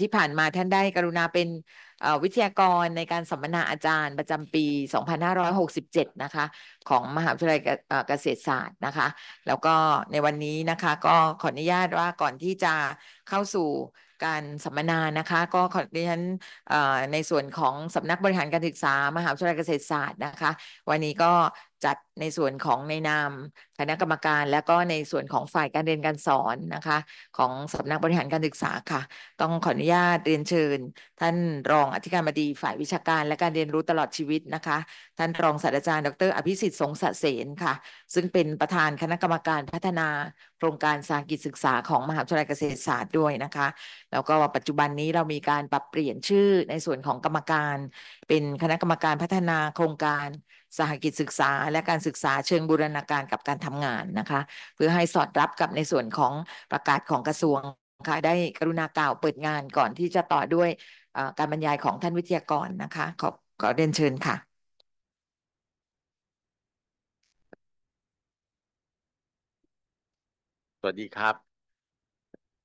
ที่ผ่านมาท่านได้กรุณาเป็นวิทยากรในการสัมมนาอาจารย์ประจำปี 2567 นะคะของมหาวิทยาลัยเกษตรศาสตร์นะคะ แล้วก็ในวันนี้นะคะก็ขออนุญาตว่าก่อนที่จะเข้าสู่การสัมมนานะคะ ก็ขอดิฉันในส่วนของสำนักบริหารการศึกษามหาวิทยาลัยเกษตรศาสตร์นะคะ วันนี้ก็จัดในส่วนของในนามคณะกรรมการและก็ในส่วนของฝ่ายการเรียนการสอนนะคะของสำนักบริหารการศึกษาค่ะ ต้องขออนุญาตเรียนเชิญ ท่านรองอธิการบดีฝ่ายวิชาการ และการเรียนรู้ตลอดชีวิตนะคะท่านรองศาสตราจารย์ ดรอภิสิทธิ์สงสะเสนค่ะ ซึ่งเป็นประธานคณะกรรมการพัฒนาโครงการสากิจศึกษาของมหาวิทยาลัยเกษตรศาสตร์ด้วยนะคะแล้วก็ปัจจุบันนี้เรามีการปรับเปลี่ยนชื่อในส่วนของกรรมการ เป็นคณะกรรมการพัฒนาโครงการสหกิจศึกษา และการศึกษาเชิงบูรณาการกับการทำงานนะคะ เพื่อให้สอดรับกับในส่วนของประกาศของกระทรวงค่ะได้กรุณากล่าวเปิดงานก่อนที่จะต่อด้วยการบรรยายของท่านวิทยากรนะคะขอขอเรียนเชิญค่ะ สวัสดีครับ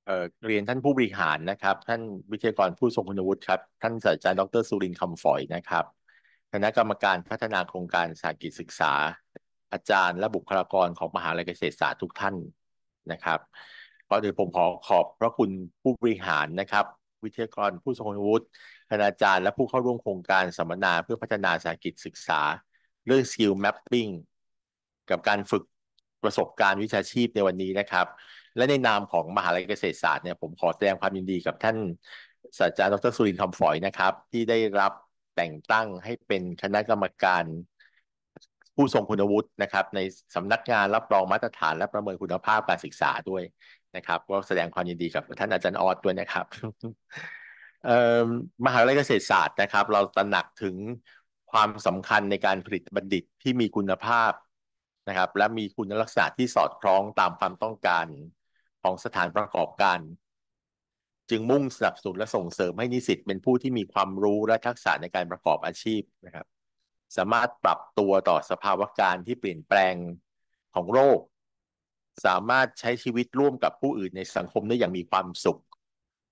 เเรียนท่านผู้บริหารนะครับ ท่านวิทยากรผู้ทรงคุณวุฒิครับท่านศาสตราจารย์ดรสุรินทร์คำฝอยนะครับคณะกรรมการพัฒนาโครงการสากิจศึกษา อาจารย์และบุคลากรของมหาลัยเกษตรศาสตร์ทุกท่านนะครับก่อนอื่นผมขอขอบพระคุณผู้บริหารนะครับ วิทยากรผู้ทรงคุณวุฒิคณาจารย์และผู้เข้าร่วมโครงการสัมมนาเพื่อพัฒนาสากิจศึกษาเรื่อง skill mapping กับการฝึกประสบการณ์วิชาชีพในวันนี้นะครับ และในนามของมหาลัยเกษตรศาสตร์เนี่ยผมขอแสดงความยินดีกับท่านศาสตราจารย์ดรสุรินทร์คำฝอยนะครับ ที่ได้รับแต่งตั้งให้เป็นคณะกรรมการผู้ทรงคุณวุฒินะครับ ในสำนักงานรับรองมาตรฐานและประเมินคุณภาพการศึกษาด้วยนะครับก็แสดงความยินดีกับท่านอาจารย์ออดด้วยนะครับมหาวิทยาลัยเกษตรศาสตร์นะครับ เราตระหนักถึงความสำคัญในการผลิตบัณฑิตที่มีคุณภาพนะครับ และมีคุณลักษณะที่สอดคล้องตามความต้องการ ของสถานประกอบการจึงมุ่งสนับสนุนและส่งเสริมให้นิสิตเป็นผู้ที่มีความรู้และทักษะในการประกอบอาชีพนะครับ สามารถปรับตัวต่อสภาวะการที่เปลี่ยนแปลงของโลกสามารถใช้ชีวิตร่วมกับผู้อื่นในสังคมได้อย่างมีความสุข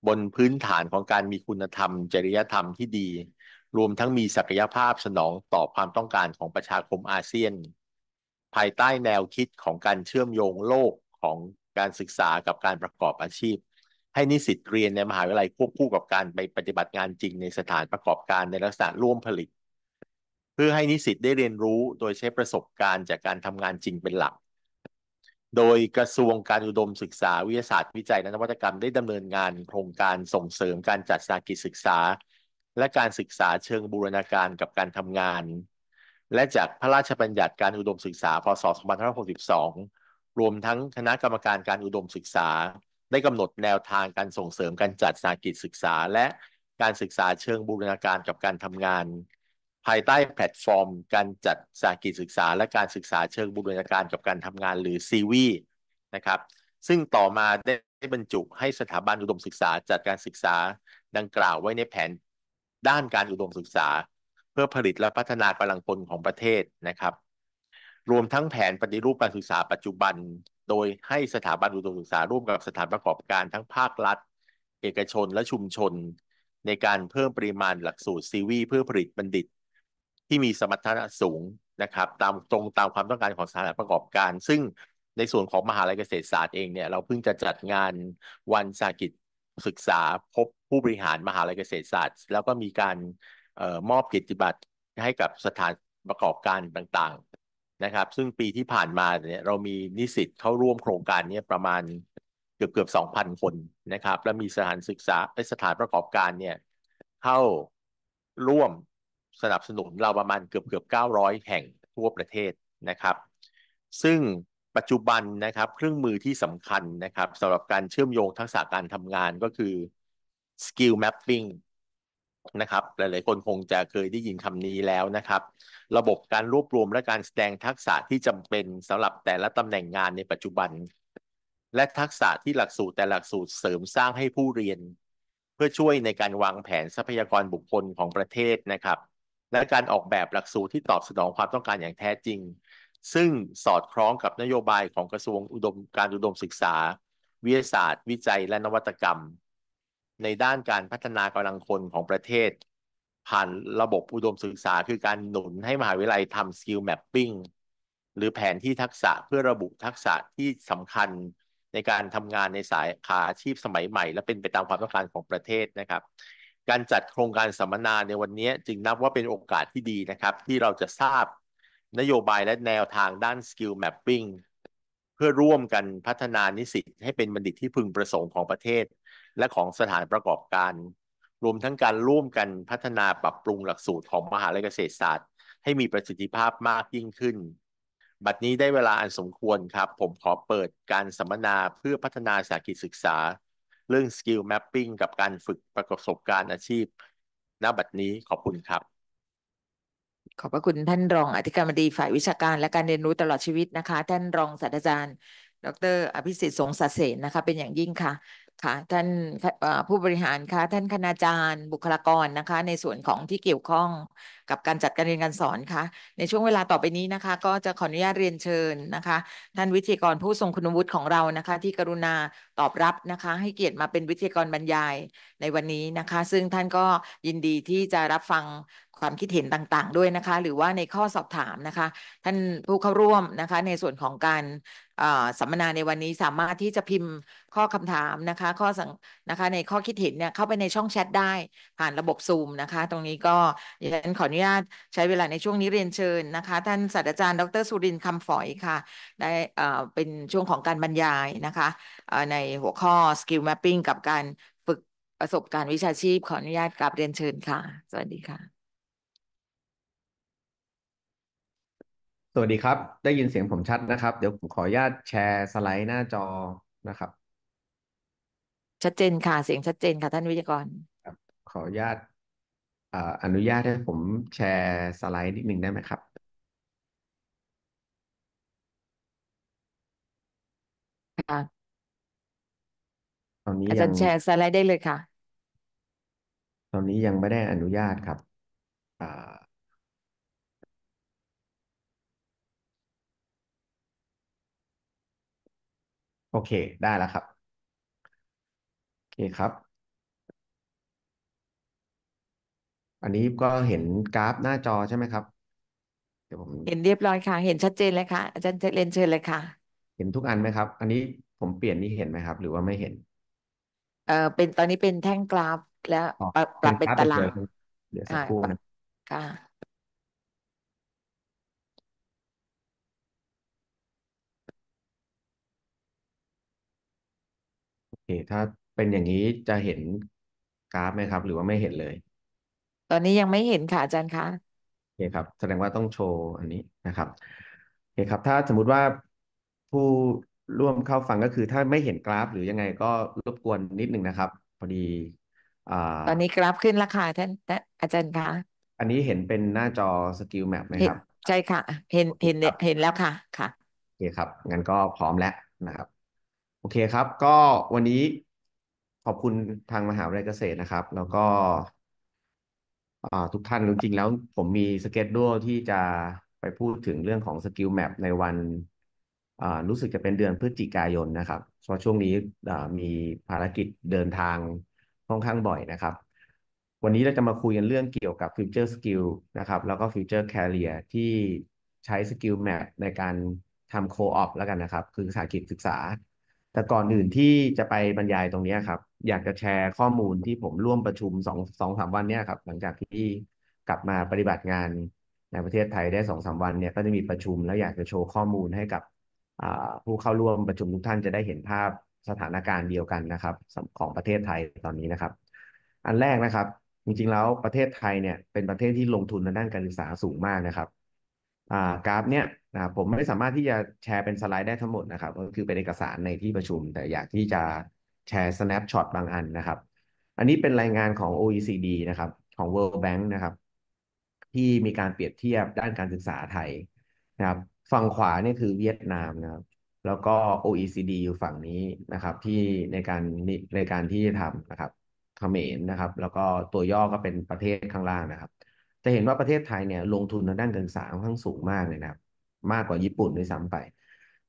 บนพื้นฐานของการมีคุณธรรม จริยธรรมที่ดี รวมทั้งมีศักยภาพสนองต่อความต้องการของประชาคมอาเซียน ภายใต้แนวคิดของการเชื่อมโยงโลกของการศึกษากับการประกอบอาชีพให้นิสิตเรียนในมหาวิทยาลัยควบคู่กับการไปปฏิบัติงานจริงในสถานประกอบการในลักษณะร่วมผลิต เพื่อให้นิสิตได้เรียนรู้โดยใช้ประสบการณ์จากการทำงานจริงเป็นหลัก โดยกระทรวงการอุดมศึกษาวิทยาศาสตร์วิจัยและนวัตกรรมได้ดำเนินงาน โครงการส่งเสริมการจัดสากิจศึกษา และการศึกษาเชิงบูรณาการกับการทำงาน และจากพระราชบัญญัติการอุดมศึกษาพศ2562รวมทั้งคณะกรรมการการอุดมศึกษาได้กำหนดแนวทางการส่งเสริมการจัดสากิจศึกษา และการศึกษาเชิงบูรณาการกับการทำงาน ภายใต้แพลตฟอร์ม การจัดสากิจศึกษา และการศึกษาเชิงบูรณาการกับการทำงาน หรือซีวีนะครับซึ่งต่อมาได้บรรจุให้สถาบันอุดมศึกษา จัดการศึกษาดังกล่าวไว้ในแผนด้านการอุดมศึกษา เพื่อผลิตและพัฒนากำลังคนของประเทศนะครับ รวมทั้งแผนปฏิรูปการศึกษาปัจจุบันโดยให้สถาบันอุดมศึกษาร่วมกับสถานประกอบการ ทั้งภาครัฐ เอกชนและชุมชน ในการเพิ่มปริมาณหลักสูตรซีวีเพื่อผลิตบัณฑิต ที่มีสมรรถนะสูงนะครับตามตรงตามความต้องการของสถานประกอบการ ซึ่งในส่วนของมหาลัยเกษตรศาสตร์เองเนี่ยเราเพิ่งจะจัดงานวันสากิจศึกษาพบผู้บริหารมหาลัยเกษตรศาสตร์ แล้วก็มีการออมอบกิจบัตรให้กับสถานประกอบการต่างนะครับซึ่งปีที่ผ่านมาเนี่ยเรามีนิสิตเข้าร่วมโครงการนี้ประมาณเกือบเกือบสองพันคนนะครับ และมีสถานศึกษาสถานประกอบการเนี่ยเข้าร่วมสนับสนุนเราประมาณเกือบเกือบเก้าร้อยแห่งทั่วประเทศนะครับ ซึ่งปัจจุบันนะครับ เครื่องมือที่สำคัญนะครับสำหรับการเชื่อมโยงทักษะการทำงานก็คือ skill mapping นะครับหลาย ๆ คนคงจะเคยได้ยินคำนี้แล้วนะครับระบบการรวบรวมและการแสดงทักษะที่จำเป็นสำหรับแต่ละตำแหน่งงานในปัจจุบัน และทักษะที่หลักสูตรแต่หลักสูตรเสริมสร้างให้ผู้เรียน เพื่อช่วยในการวางแผนทรัพยากรบุคคลของประเทศนะครับและการออกแบบหลักสูตรที่ตอบสนองความต้องการอย่างแท้จริง ซึ่งสอดคล้องกับนโยบายของกระทรวงอุดมการอุดมศึกษา วิทยาศาสตร์ วิจัย และนวัตกรรมในด้านการพัฒนากำลังคนของประเทศ ผ่านระบบอุดมศึกษาคือการหนุนให้มหาวิทยาลัยทำสกิลแมปปิ้งหรือแผนที่ทักษะเพื่อระบุทักษะที่สำคัญในการทำงานในสายขาอาชีพสมัยใหม่และเป็นไปตามความต้องการของประเทศนะครับ การจัดโครงการสัมมนาในวันนี้จึงนับว่าเป็นโอกาสที่ดีนะครับ ที่เราจะทราบนโยบายและแนวทางด้าน Skill Mapping เพื่อร่วมกันพัฒนานิสิตให้เป็นบัณฑิตที่พึงประสงค์ของประเทศและของสถานประกอบการ รวมทั้งการร่วมกันพัฒนาปรับปรุงหลักสูตรของมหาลัยเกษตรศาสตร์ ให้มีประสิทธิภาพมากยิ่งขึ้น บัดนี้ได้เวลาอันสมควรครับ ผมขอเปิดการสัมมนาเพื่อพัฒนาสากิจศึกษา เรื่อง Skill Mapping กับการฝึกประกอบประสบการณ์อาชีพณบัดนี้ขอบคุณครับ ขอบพระคุณท่านรองอธิการบดีฝ่ายวิชาการและการเรียนรู้ตลอดชีวิตนะคะ ท่านรองศาสตราจารย์ ดร อภิสิทธิ์สงสเสนนะคะเป็นอย่างยิ่งค่ะค่ะท่านผู้บริหารคะ ท่านคณาจารย์ บุคลากรนะคะในส่วนของที่เกี่ยวข้อง กับการจัดการเรียนการสอนคะในช่วงเวลาต่อไปนี้นะคะ ก็จะขออนุญาตเรียนเชิญนะคะท่านวิทยากรผู้ทรงคุณวุฒิของเรานะคะ ที่กรุณาตอบรับนะคะ ให้เกียรติมาเป็นวิทยากรบรรยายในวันนี้นะคะ ซึ่งท่านก็ยินดีที่จะรับฟังความคิดเห็นต่างๆ ด้วยนะคะ หรือว่าในข้อสอบถามนะคะ ท่านผู้เข้าร่วมนะคะในส่วนของการสัมมนาในวันนี้สามารถที่จะพิมพ์ข้อคำถามนะคะข้อสังนะคะในข้อคิดเห็นเนี่ยเข้าไปในช่องแชทได้ ผ่านระบบซูมนะคะ ตรงนี้ก็ยิันขออนุญาตใช้เวลาในช่วงนี้เรียนเชิญนะคะ ท่านศาสตราจารย์ ดร สุรินทร์คำฝอยค่ะ ได้เป็นช่วงของการบรรยายนะคะในหัวข้อ skill mapping กับการฝึกประสบการณ์วิชาชีพ ขออนุญาตกราบเรียนเชิญค่ะ สวัสดีค่ะสวัสดีครับ ได้ยินเสียงผมชัดนะครับ เดี๋ยวผมขออนุญาตแชร์สไลด์หน้าจอนะครับ ชัดเจนค่ะ เสียงชัดเจนค่ะท่านวิทยากรครับ ขออนุญาตอนุญาตให้ผมแชร์สไลด์นิดหนึ่งได้ไหมครับ ค่ะ ตอนนี้อาจารย์แชร์สไลด์ได้เลยค่ะ ตอนนี้ยังไม่ได้อนุญาตครับ อ่าโอเค ได้แล้วครับ โอเคครับ อันนี้ก็เห็นกราฟหน้าจอใช่ไหมครับ เดี๋ยวผมเห็นเรียบร้อยค่ะ เห็นชัดเจนเลยค่ะอาจารย์เรนเชิญเลยค่ะ เห็นทุกอันไหมครับ อันนี้ผมเปลี่ยนนี่เห็นไหมครับ หรือว่าไม่เห็น เอ่อ เป็นตอนนี้เป็นแท่งกราฟแล้วปรับเป็นตาราง เดี๋ยวสักครู่นะค่ะถ้าเป็นอย่างนี้จะเห็นกราฟไหมครับ หรือว่าไม่เห็นเลย ตอนนี้ยังไม่เห็นค่ะอาจารย์คะโอเคครับ แสดงว่าต้องโชว์อันนี้นะครับโอเคครับ ถ้าสมมุติว่าผู้ร่วมเข้าฟังก็คือถ้าไม่เห็นกราฟ หรือยังไงก็รบกวนนิดนึงนะครับพอดีอ่าตอนนี้กราฟขึ้นราคาท่านอาจารย์คะ อันนี้เห็นเป็นหน้าจอสกิลแมปไหมครับใช่ค่ะเห็นเห็นเห็นแล้วค่ะค่ะโอเคครับงั้นก็พร้อมแล้วนะครับโอเคครับก็วันนี้ขอบคุณทางมหาวิทยาลัยเกษตรนะครับ แล้วก็ทุกท่านจริงๆแล้วผมมีสเก็ตด้วที่จะไปพูดถึงเรื่องของสกิลแมปในวันรู้สึกจะเป็นเดือนพฤศจิกายนนะครับเพราะช่วงนี้มีภารกิจเดินทางค่อนข้างบ่อยนะครับ วันนี้เราจะมาคุยกันเรื่องเกี่ยวกับฟิวเจอร์สกิลนะครับ แล้วก็ฟิวเจอร์แคริเอร์ที่ใช้สกิลแมปในการทำโคออปแล้วกันนะครับ คือสาขกิจศึกษาแต่ก่อนอื่นที่จะไปบรรยายตรงนี้ครับ อยากจะแชร์ข้อมูลที่ผมร่วมประชุมสองสองสามวันเนี้ยครับ หลังจากที่กลับมาปฏิบัติงานในประเทศไทยได้สองสามวันเนี่ย ก็จะมีประชุมแล้วอยากจะโชว์ข้อมูลให้กับผู้เข้าร่วมประชุมทุกท่านจะได้เห็นภาพสถานการณ์เดียวกันนะครับของประเทศไทยตอนนี้นะครับ อันแรกนะครับ จริงๆแล้วประเทศไทยเนี่ยเป็นประเทศที่ลงทุนในด้านการศึกษาสูงมากนะครับกราฟเนี่ยนะครับผมไม่สามารถที่จะแชร์เป็นสไลด์ได้ทั้งหมดนะครับ ก็คือเป็นเอกสารในที่ประชุม แต่อยากที่จะแชร์ snapshot บางอันนะครับ อันนี้เป็นรายงานของ OECD นะครับ ของ World Bank นะครับ ที่มีการเปรียบเทียบด้านการศึกษาไทยนะครับฝั่งขวาเนี่ยคือเวียดนามนะครับ แล้วก็ OECD อยู่ฝั่งนี้นะครับ ที่ในการในการที่ทำนะครับเขมรนะครับแล้วก็ตัวย่อก็เป็นประเทศข้างล่างนะครับ จะเห็นว่าประเทศไทยเนี่ยลงทุนในด้านการศึกษาค่อนข้างสูงมากเลยนะครับมากกว่าญี่ปุ่นด้วยซ้ำไป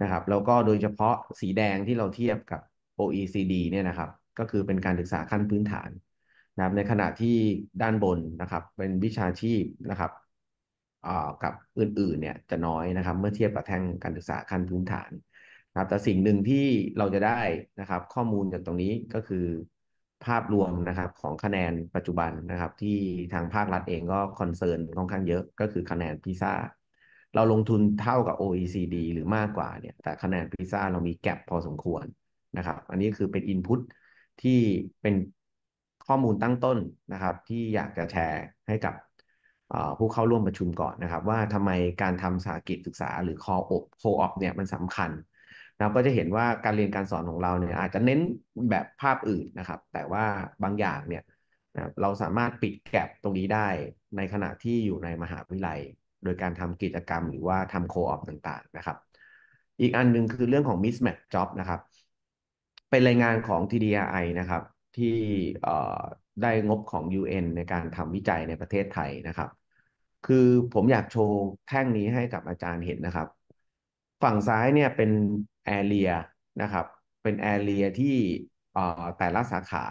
นะครับแล้วก็โดยเฉพาะสีแดงที่เราเทียบกับ OECD เนี่ยนะครับ ก็คือเป็นการศึกษาขั้นพื้นฐานนะครับในขณะที่ด้านบนนะครับ เป็นวิชาชีพนะครับกับอื่นๆเนี่ยจะน้อยนะครับ เมื่อเทียบกับแท่งการศึกษาขั้นพื้นฐานนะครับ แต่สิ่งหนึ่งที่เราจะได้นะครับ ข้อมูลจากตรงนี้ก็คือภาพรวมนะครับของคะแนนปัจจุบันนะครับที่ทางภาครัฐเองก็คอนเซิร์นค่อนข้างเยอะ ก็คือคะแนนพิซซ่าเราลงทุนเท่ากับ OECD หรือมากกว่าเนี่ยแต่คะแนนพิซซ่าเรามีแกลบพอสมควรนะครับอันนี้คือเป็นอินพุตที่เป็นข้อมูลตั้งต้นนะครับที่อยากจะแชร์ให้กับผู้เข้าร่วมประชุมก่อนนะครับว่าทำไมการทำสาหกิจศึกษาหรือคออบโคออบเนี่ยมันสำคัญเราก็จะเห็นว่าการเรียนการสอนของเราเนี่ยอาจจะเน้นแบบภาพอื่นนะครับ แต่ว่าบางอย่างเนี่ยเราสามารถปิดแกลบตรงนี้ได้ในขณะที่อยู่ในมหาวิทยาลัยโดยการทำกิจกรรมหรือว่าทำโคออปต่างๆนะครับ อีกอันนึงคือเรื่องของ mismatch job นะครับ เป็นรายงานของ TDI นะครับ ที่ได้งบของ UN ในการทำวิจัยในประเทศไทยนะครับ คือผมอยากโชว์แท่งนี้ให้กับอาจารย์เห็นนะครับ ฝั่งซ้ายเนี่ยเป็น area นะครับ เป็น area ที่แต่ละสาขา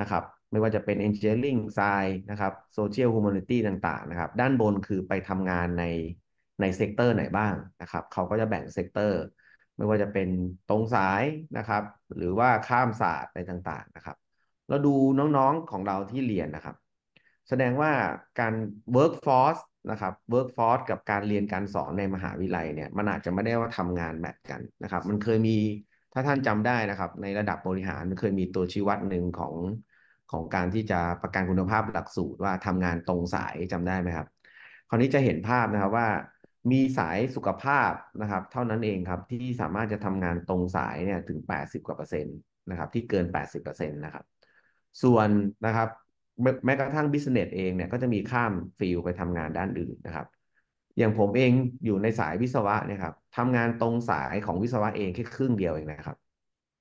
นะครับไม่ว่าจะเป็น Engineering s i e n นะครับ Social Humanity ต่างๆ นะครับ ด้านบนคือไปทำงานในในเซกเตอร์ไหนบ้างนะครับ เขาก็จะแบ่งเซกเตอร์ ไม่ว่าจะเป็นตรงสายนะครับ หรือว่าข้ามศาสตร์อะไรต่างๆ นะครับ เราดูน้องๆ ของเราที่เรียนนะครับ แสดงว่าการ workforce นะครับ workforce กับการเรียนการสอนในมหาวิทยาลัยเนี่ย มันอาจจะไม่ได้ว่าทำงานแมทกันนะครับ มันเคยมี ถ้าท่านจำได้นะครับ ในระดับบริหารเคยมีตัวชี้วัดหนึ่งของของการที่จะประกันคุณภาพหลักสูตรว่าทำงานตรงสายจำได้ไหมครับ คราวนี้จะเห็นภาพนะครับว่ามีสายสุขภาพนะครับเท่านั้นเองครับ ที่สามารถจะทำงานตรงสายเนี่ยถึง 80 กว่าเปอร์เซ็นต์นะครับที่เกิน 80เปอร์เซ็นต์นะครับส่วนนะครับแม้กระทั่งบิสเนสเองเนี่ยก็จะมีข้ามฟิลไปทำงานด้านอื่นนะครับ อย่างผมเองอยู่ในสายวิศวะนะครับทำงานตรงสายของวิศวะเองแค่ครึ่งเดียวเองนะครับ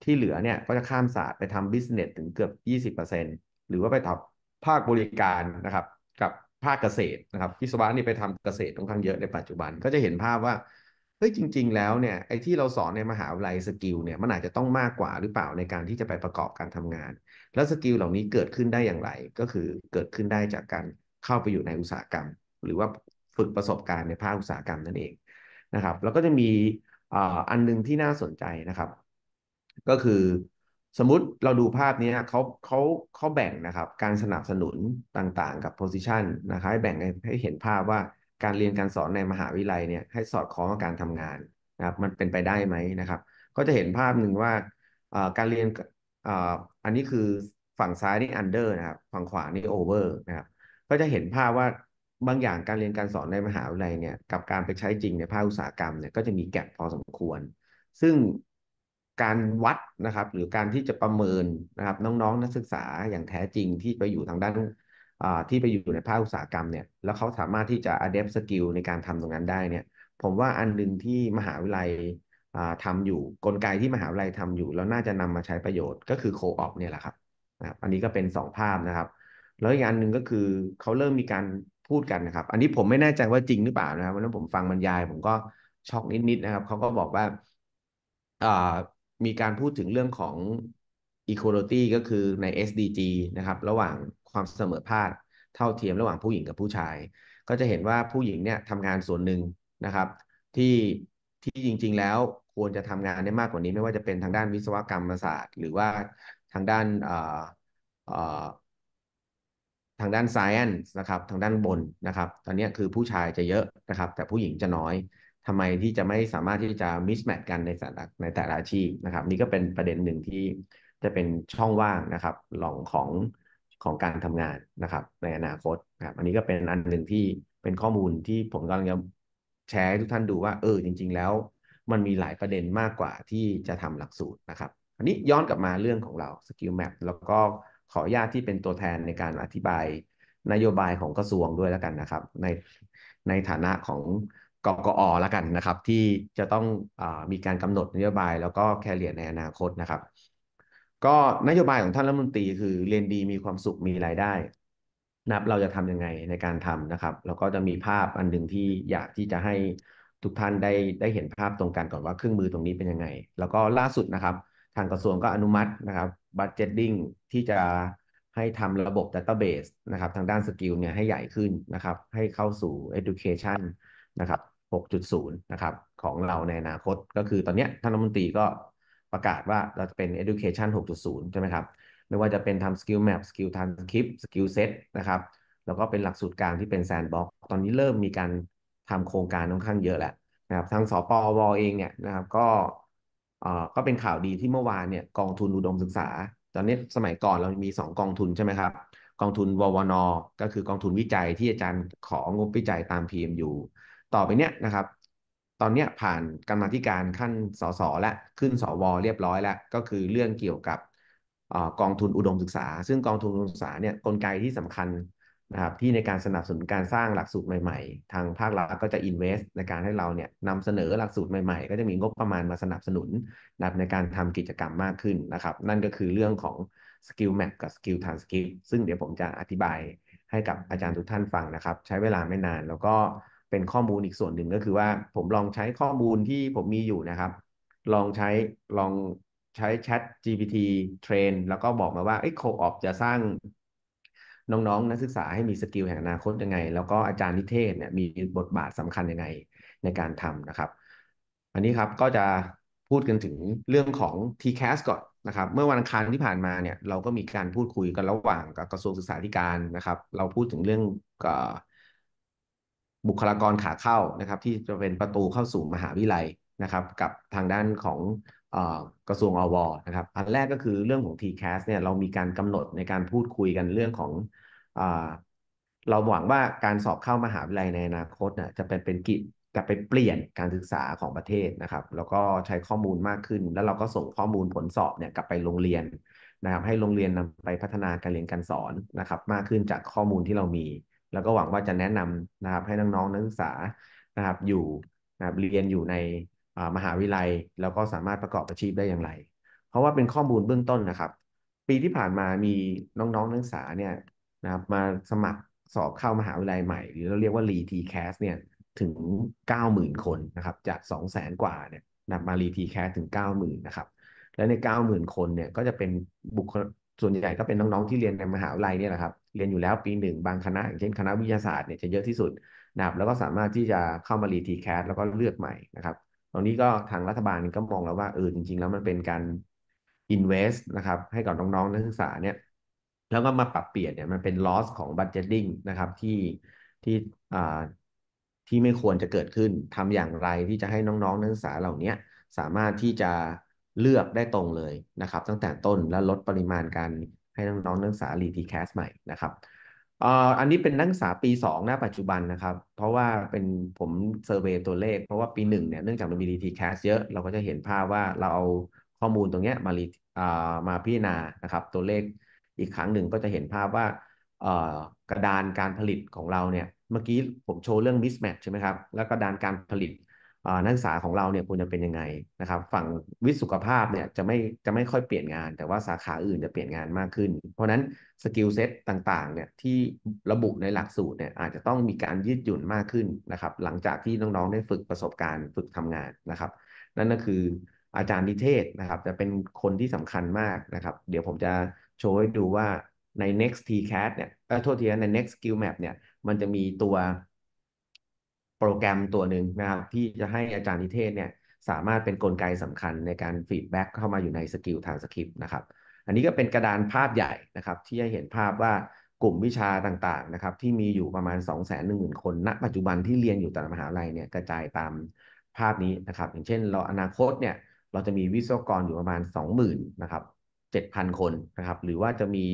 ที่เหลือเนี่ยก็จะข้ามศาสตร์ไปทำบิสเนสถึงเกือบ 20%หรือว่าไปทำภาคบริการนะครับ กับภาคเกษตรนะครับวิศวะนี่ไปทำเกษตรค่อนข้างเยอะในปัจจุบันก็จะเห็นภาพว่าเฮ้ยจริงๆแล้วเนี่ย ไอ้ที่เราสอนในมหาวิทยาลัยสกิลเนี่ยมันอาจจะต้องมากกว่าหรือเปล่าในการที่จะไปประกอบการทำงาน แล้วสกิลเหล่านี้เกิดขึ้นได้อย่างไรก็คือเกิดขึ้นได้จากการเข้าไปอยู่ในอุตสาหกรรม หรือว่าฝึกประสบการณ์ในภาคอุตสาหกรรมนั่นเองนะครับแล้วก็จะมีอันนึงที่น่าสนใจนะครับก็คือสมมติเราดูภาพนี้เขาเขาเขาแบ่งนะครับการสนับสนุนต่างๆ กับ position นะครับให้แบ่งให้เห็นภาพว่าการเรียนการสอนในมหาวิทยาลัยเนี่ยให้สอดคล้องกับการทำงานนะครับมันเป็นไปได้ไหมนะครับ ก็จะเห็นภาพหนึ่งว่าการเรียนอันนี้คือฝั่งซ้ายนี่ under นะครับฝั่งขวานี่ over นะครับก็จะเห็นภาพว่าบางอย่างการเรียนการสอนในมหาวิทยาลัยเนี่ยกับการไปใช้จริงในภาคอุตสาหกรรมเนี่ยก็จะมีแกลบพอสมควร ซึ่งการวัดนะครับ หรือการที่จะประเมินนะครับ น้องๆ นักศึกษาอย่างแท้จริงที่ไปอยู่ทางด้านที่ไปอยู่ในภาคอุตสาหกรรมเนี่ย แล้วเขาสามารถที่จะ adapt skill ในการทำตรงนั้นได้เนี่ย ผมว่าอันหนึ่งที่มหาวิทยาลัยทำอยู่กลไกที่มหาวิทยาลัยทำอยู่ แล้วน่าจะนำมาใช้ประโยชน์ ก็คือโคออปเนี่ยแหละครับนะอันนี้ก็เป็นสองภาพนะครับ แล้วอีกอันหนึ่งก็คือเขาเริ่มมีการพูดกันนะครับ อันนี้ผมไม่แน่ใจว่าจริงหรือเปล่านะครับวันนั้นผมฟังบรรยายผมก็ช็อกนิดๆนะครับเขาก็บอกว่ามีการพูดถึงเรื่องของ Equality ก็คือใน SDG นะครับ ระหว่างความเสมอภาคเท่าเทียมระหว่างผู้หญิงกับผู้ชาย ก็จะเห็นว่าผู้หญิงเนี่ยทำงานส่วนหนึ่งนะครับ ที่ที่จริงๆแล้วควรจะทำงานได้มากกว่านี้ ไม่ว่าจะเป็นทางด้านวิศวกรรมศาสตร์หรือว่าทางด้านทางด้าน science นะครับทางด้านบนนะครับ ตอนนี้คือผู้ชายจะเยอะนะครับ แต่ผู้หญิงจะน้อยทำไมที่จะไม่สามารถที่จะมิสแมทกันในแต่ละในแต่ละอาชีพนะครับ นี่ก็เป็นประเด็นหนึ่งที่จะเป็นช่องว่างนะครับหลองของของการทำงานนะครับ ในอนาคตนะครับ อันนี้ก็เป็นอันหนึ่งที่เป็นข้อมูลที่ผมกำลังจะแชร์ทุกท่านดูว่าเออจริง ๆ แล้ว มันมีหลายประเด็นมากกว่าที่จะทำหลักสูตรนะครับ อันนี้ย้อนกลับมาเรื่องของเราสกิลแมปแล้วก็ขออนุญาตที่เป็นตัวแทนในการอธิบาย นโยบายของกระทรวงด้วยแล้วกันนะครับ ในในฐานะของกกอละกันนะครับ ที่จะต้องอมีการกำหนดนโยบาย แล้วก็แคเรียในอนาคตนะครับ ก็นโยบายของท่านรัฐมนตรี คือเรียนดีมีความสุขมีรายได้นับเราจะทํำยังไงในการทำนะครับแล้วก็จะมีภาพอันหนึ่งที่อยากที่จะให้ทุกท่านได้ได้เห็นภาพตรงกันก่อนว่าเครื่องมือตรงนี้เป็นยังไง แล้วก็ล่าสุดนะครับ ทางกระทรวงก็อนุมัตินะครับบัตเจตดิ้งที่จะให้ทำระบบ Database นะครับ ทางด้านสกิลเนี่ยให้ใหญ่ขึ้นนะครับ ให้เข้าสู่ Education นะครับ6.0 นะครับของเราในอนาคตก็คือตอนนี้ท่านรัฐมนตรีก็ประกาศว่าเราจะเป็น education 6.0 ใช่ไหมครับไม่ว่าจะเป็นทำ skill map skill transcript skill set นะครับแล้วก็เป็นหลักสูตรกลางที่เป็น sandbox ตอนนี้เริ่มมีการทำโครงการค่อนข้างเยอะแหละนะครับทางสปวเองเนี่ยนะครับก็เอ่อก็เป็นข่าวดีที่เมื่อวานเนี่ยกองทุนอุดมศึกษา ตอนนี้สมัยก่อนเรามี 2 กองทุนใช่ไหมครับกองทุนววนก็คือกองทุนวิจัยที่อาจารย์ของงบวิจัยตาม PMU ต่อไปเนี้ยนะครับ ตอนเนี้ยผ่านกรรมธิการขั้นสสแล้วขึ้นสวเรียบร้อย แล้วก็คือเรื่องเกี่ยวกับ กองทุนอุดมศึกษา ซึ่งกองทุนอุดมศึกษาเนี่ยกลไกที่สำคัญนะครับที่ในการสนับสนุนการสร้างหลักสูตรใหม่ๆ ทางภาครัฐก็จะอินเวสต์ในการให้เราเนี่ยนำเสนอหลักสูตรใหม่ๆ ก็จะมีงบประมาณมาสนับสนุนนะในการทำกิจกรรมมากขึ้นนะครับ นั่นก็คือเรื่องของสกิลแมปกับสกิลทานสกิลซึ่งเดี๋ยวผมจะอธิบายให้กับอาจารย์ทุกท่านฟังนะครับใช้เวลาไม่นานแล้วก็เป็นข้อมูลอีกส่วนหนึ่งก็คือว่าผมลองใช้ข้อมูลที่ผมมีอยู่นะครับ ลองใช้ลองใช้แชท GPT Train แล้วก็บอกมาว่าไอ้โคออฟจะสร้างน้องๆนักศึกษาให้มีสกิลแห่งอนาคตยังไง แล้วก็อาจารย์นิเทศเนี่ยมีบทบาทสำคัญยังไงในการทำนะครับ อันนี้ครับก็จะพูดกันถึงเรื่องของ TCAS ก่อนนะครับ เมื่อวันอังคารที่ผ่านมาเนี่ยเราก็มีการพูดคุยกันระหว่างกับกระทรวงศึกษาธิการนะครับ เราพูดถึงเรื่องกบุคลากรขาเข้านะครับที่จะเป็นประตูเข้าสู่มหาวิทยาลัยนะครับ กับทางด้านของกระทรวงอวนะครับอันแรกก็คือเรื่องของ TCAS เนี่ยเรามีการกำหนดในการพูดคุยกันเรื่องของอเราหวังว่าการสอบเข้ามหาวิทยาลัยในอนาคตเนี่ยจะเป็นเป็นกิจจะไปเปลี่ยนการศึกษาของประเทศนะครับ แล้วก็ใช้ข้อมูลมากขึ้น แล้วเราก็ส่งข้อมูลผลสอบเนี่ยกลับไปโรงเรียนนะครับให้โรงเรียนนำไปพัฒนาการเรียนการสอนนะครับ มากขึ้นจากข้อมูลที่เรามีแล้วก็หวังว่าจะแนะนำนะครับให้น้องๆนักศึกษานะครับอยู่นะครับเรียนอยู่ในมหาวิทยาลัย แล้วก็สามารถประกอบอาชีพได้อย่างไร เพราะว่าเป็นข้อมูลเบื้องต้นนะครับ ปีที่ผ่านมามีน้องๆนักศึกษาเนี่ยนะครับมาสมัครสอบเข้ามหาวิทยาลัยใหม่ หรือเราเรียกว่ารีทีแคสเนี่ยถึง 90,000 คนนะครับจาก200,000กว่าเนี่ยนะมารีทีแคสถึง 90,000นะครับและใน 90,000 คนเนี่ยก็จะเป็นบุคส่วนใหญ่ก็เป็นน้อง ๆ ที่เรียนในมหาวิทยาลัยเนี่ยแหละครับ เรียนอยู่แล้วปีหนึ่งบางคณะ อย่างเช่น คณะวิทยาศาสตร์เนี่ยจะเยอะที่สุดนะครับ แล้วก็สามารถที่จะเข้ามารีทีแคสแล้วก็เลือกใหม่นะครับตรงนี้ก็ทางรัฐบาลก็มองแล้วว่าเออจริง ๆ แล้วมันเป็นการ invest นะครับ ให้กับน้องๆ นักศึกษาเนี่ย แล้วก็มาปรับเปลี่ยนเนี่ยมันเป็น loss ของ budgeting นะครับที่ที่อ่าที่ไม่ควรจะเกิดขึ้นทำอย่างไรที่จะให้น้องๆนักศึกษาเหล่านี้สามารถที่จะเลือกได้ตรงเลยนะครับตั้งแต่ต้นและลดปริมาณการให้น้องๆนักศึกษารีทีแคสใหม่นะครับอันนี้เป็นนักศึกษาปีสองะปัจจุบันนะครับ เพราะว่าเป็นผมเซอร์เวยตัวเลขเพราะว่าปีหนึ่งเนี่ยเนื่องจากเรามีรีทีแคสเยอะ เราก็จะเห็นภาพว่าเราเอาข้อมูลตรงนี้มารีมาพิจารณานะครับตัวเลขอีกครั้งหนึ่งก็จะเห็นภาพว่ากระดานการผลิตของเราเนี่ยเมื่อกี้ผมโชว์เรื่อง mismatch ใช่ไหมครับแล้วกระดานการผลิตนักศึกษาของเราเนี่ยควรจะเป็นยังไงนะครับ ฝั่งวิสุขภาพเนี่ยจะไม่จะไม่ค่อยเปลี่ยนงานแต่ว่าสาขาอื่นจะเปลี่ยนงานมากขึ้น เพราะนั้นสกิลเซ็ตต่างๆเนี่ยที่ระบุในหลักสูตรเนี่ยอาจจะต้องมีการยืดหยุ่นมากขึ้นนะครับหลังจากที่น้องๆได้ฝึกประสบการณ์ฝึกทำงานนะครับนั่นก็คืออาจารย์นิเทศนะครับจะเป็นคนที่สำคัญมากนะครับ เดี๋ยวผมจะโชว์ให้ดูว่าใน next t cat เนี่ยเออโทษทีนะใน next skill map เนี่ยมันจะมีตัวโปรแกรมตัวหนึ่งนะครับที่จะให้อาจารย์นิเทศเนี่ยสามารถเป็นนกลไกสำคัญในการฟีดแบ็กเข้ามาอยู่ในสกิลทางสคริปต์นะครับอันนี้ก็เป็นกระดานภาพใหญ่นะครับที่จะเห็นภาพว่ากลุ่มวิชาต่างๆนะครับที่มีอยู่ประมาณ2หมื่นคน ณ ปัจจุบันที่เรียนอยู่แต่ละมหาลัยเนี่ยกระจายตามภาพนี้นะครับ อย่างเช่น เราอนาคตเนี่ยเราจะมีวิศวกรอยู่ประมาณ 20,000นะครับเจ็ดพคนนะครับหรือว่าจะมี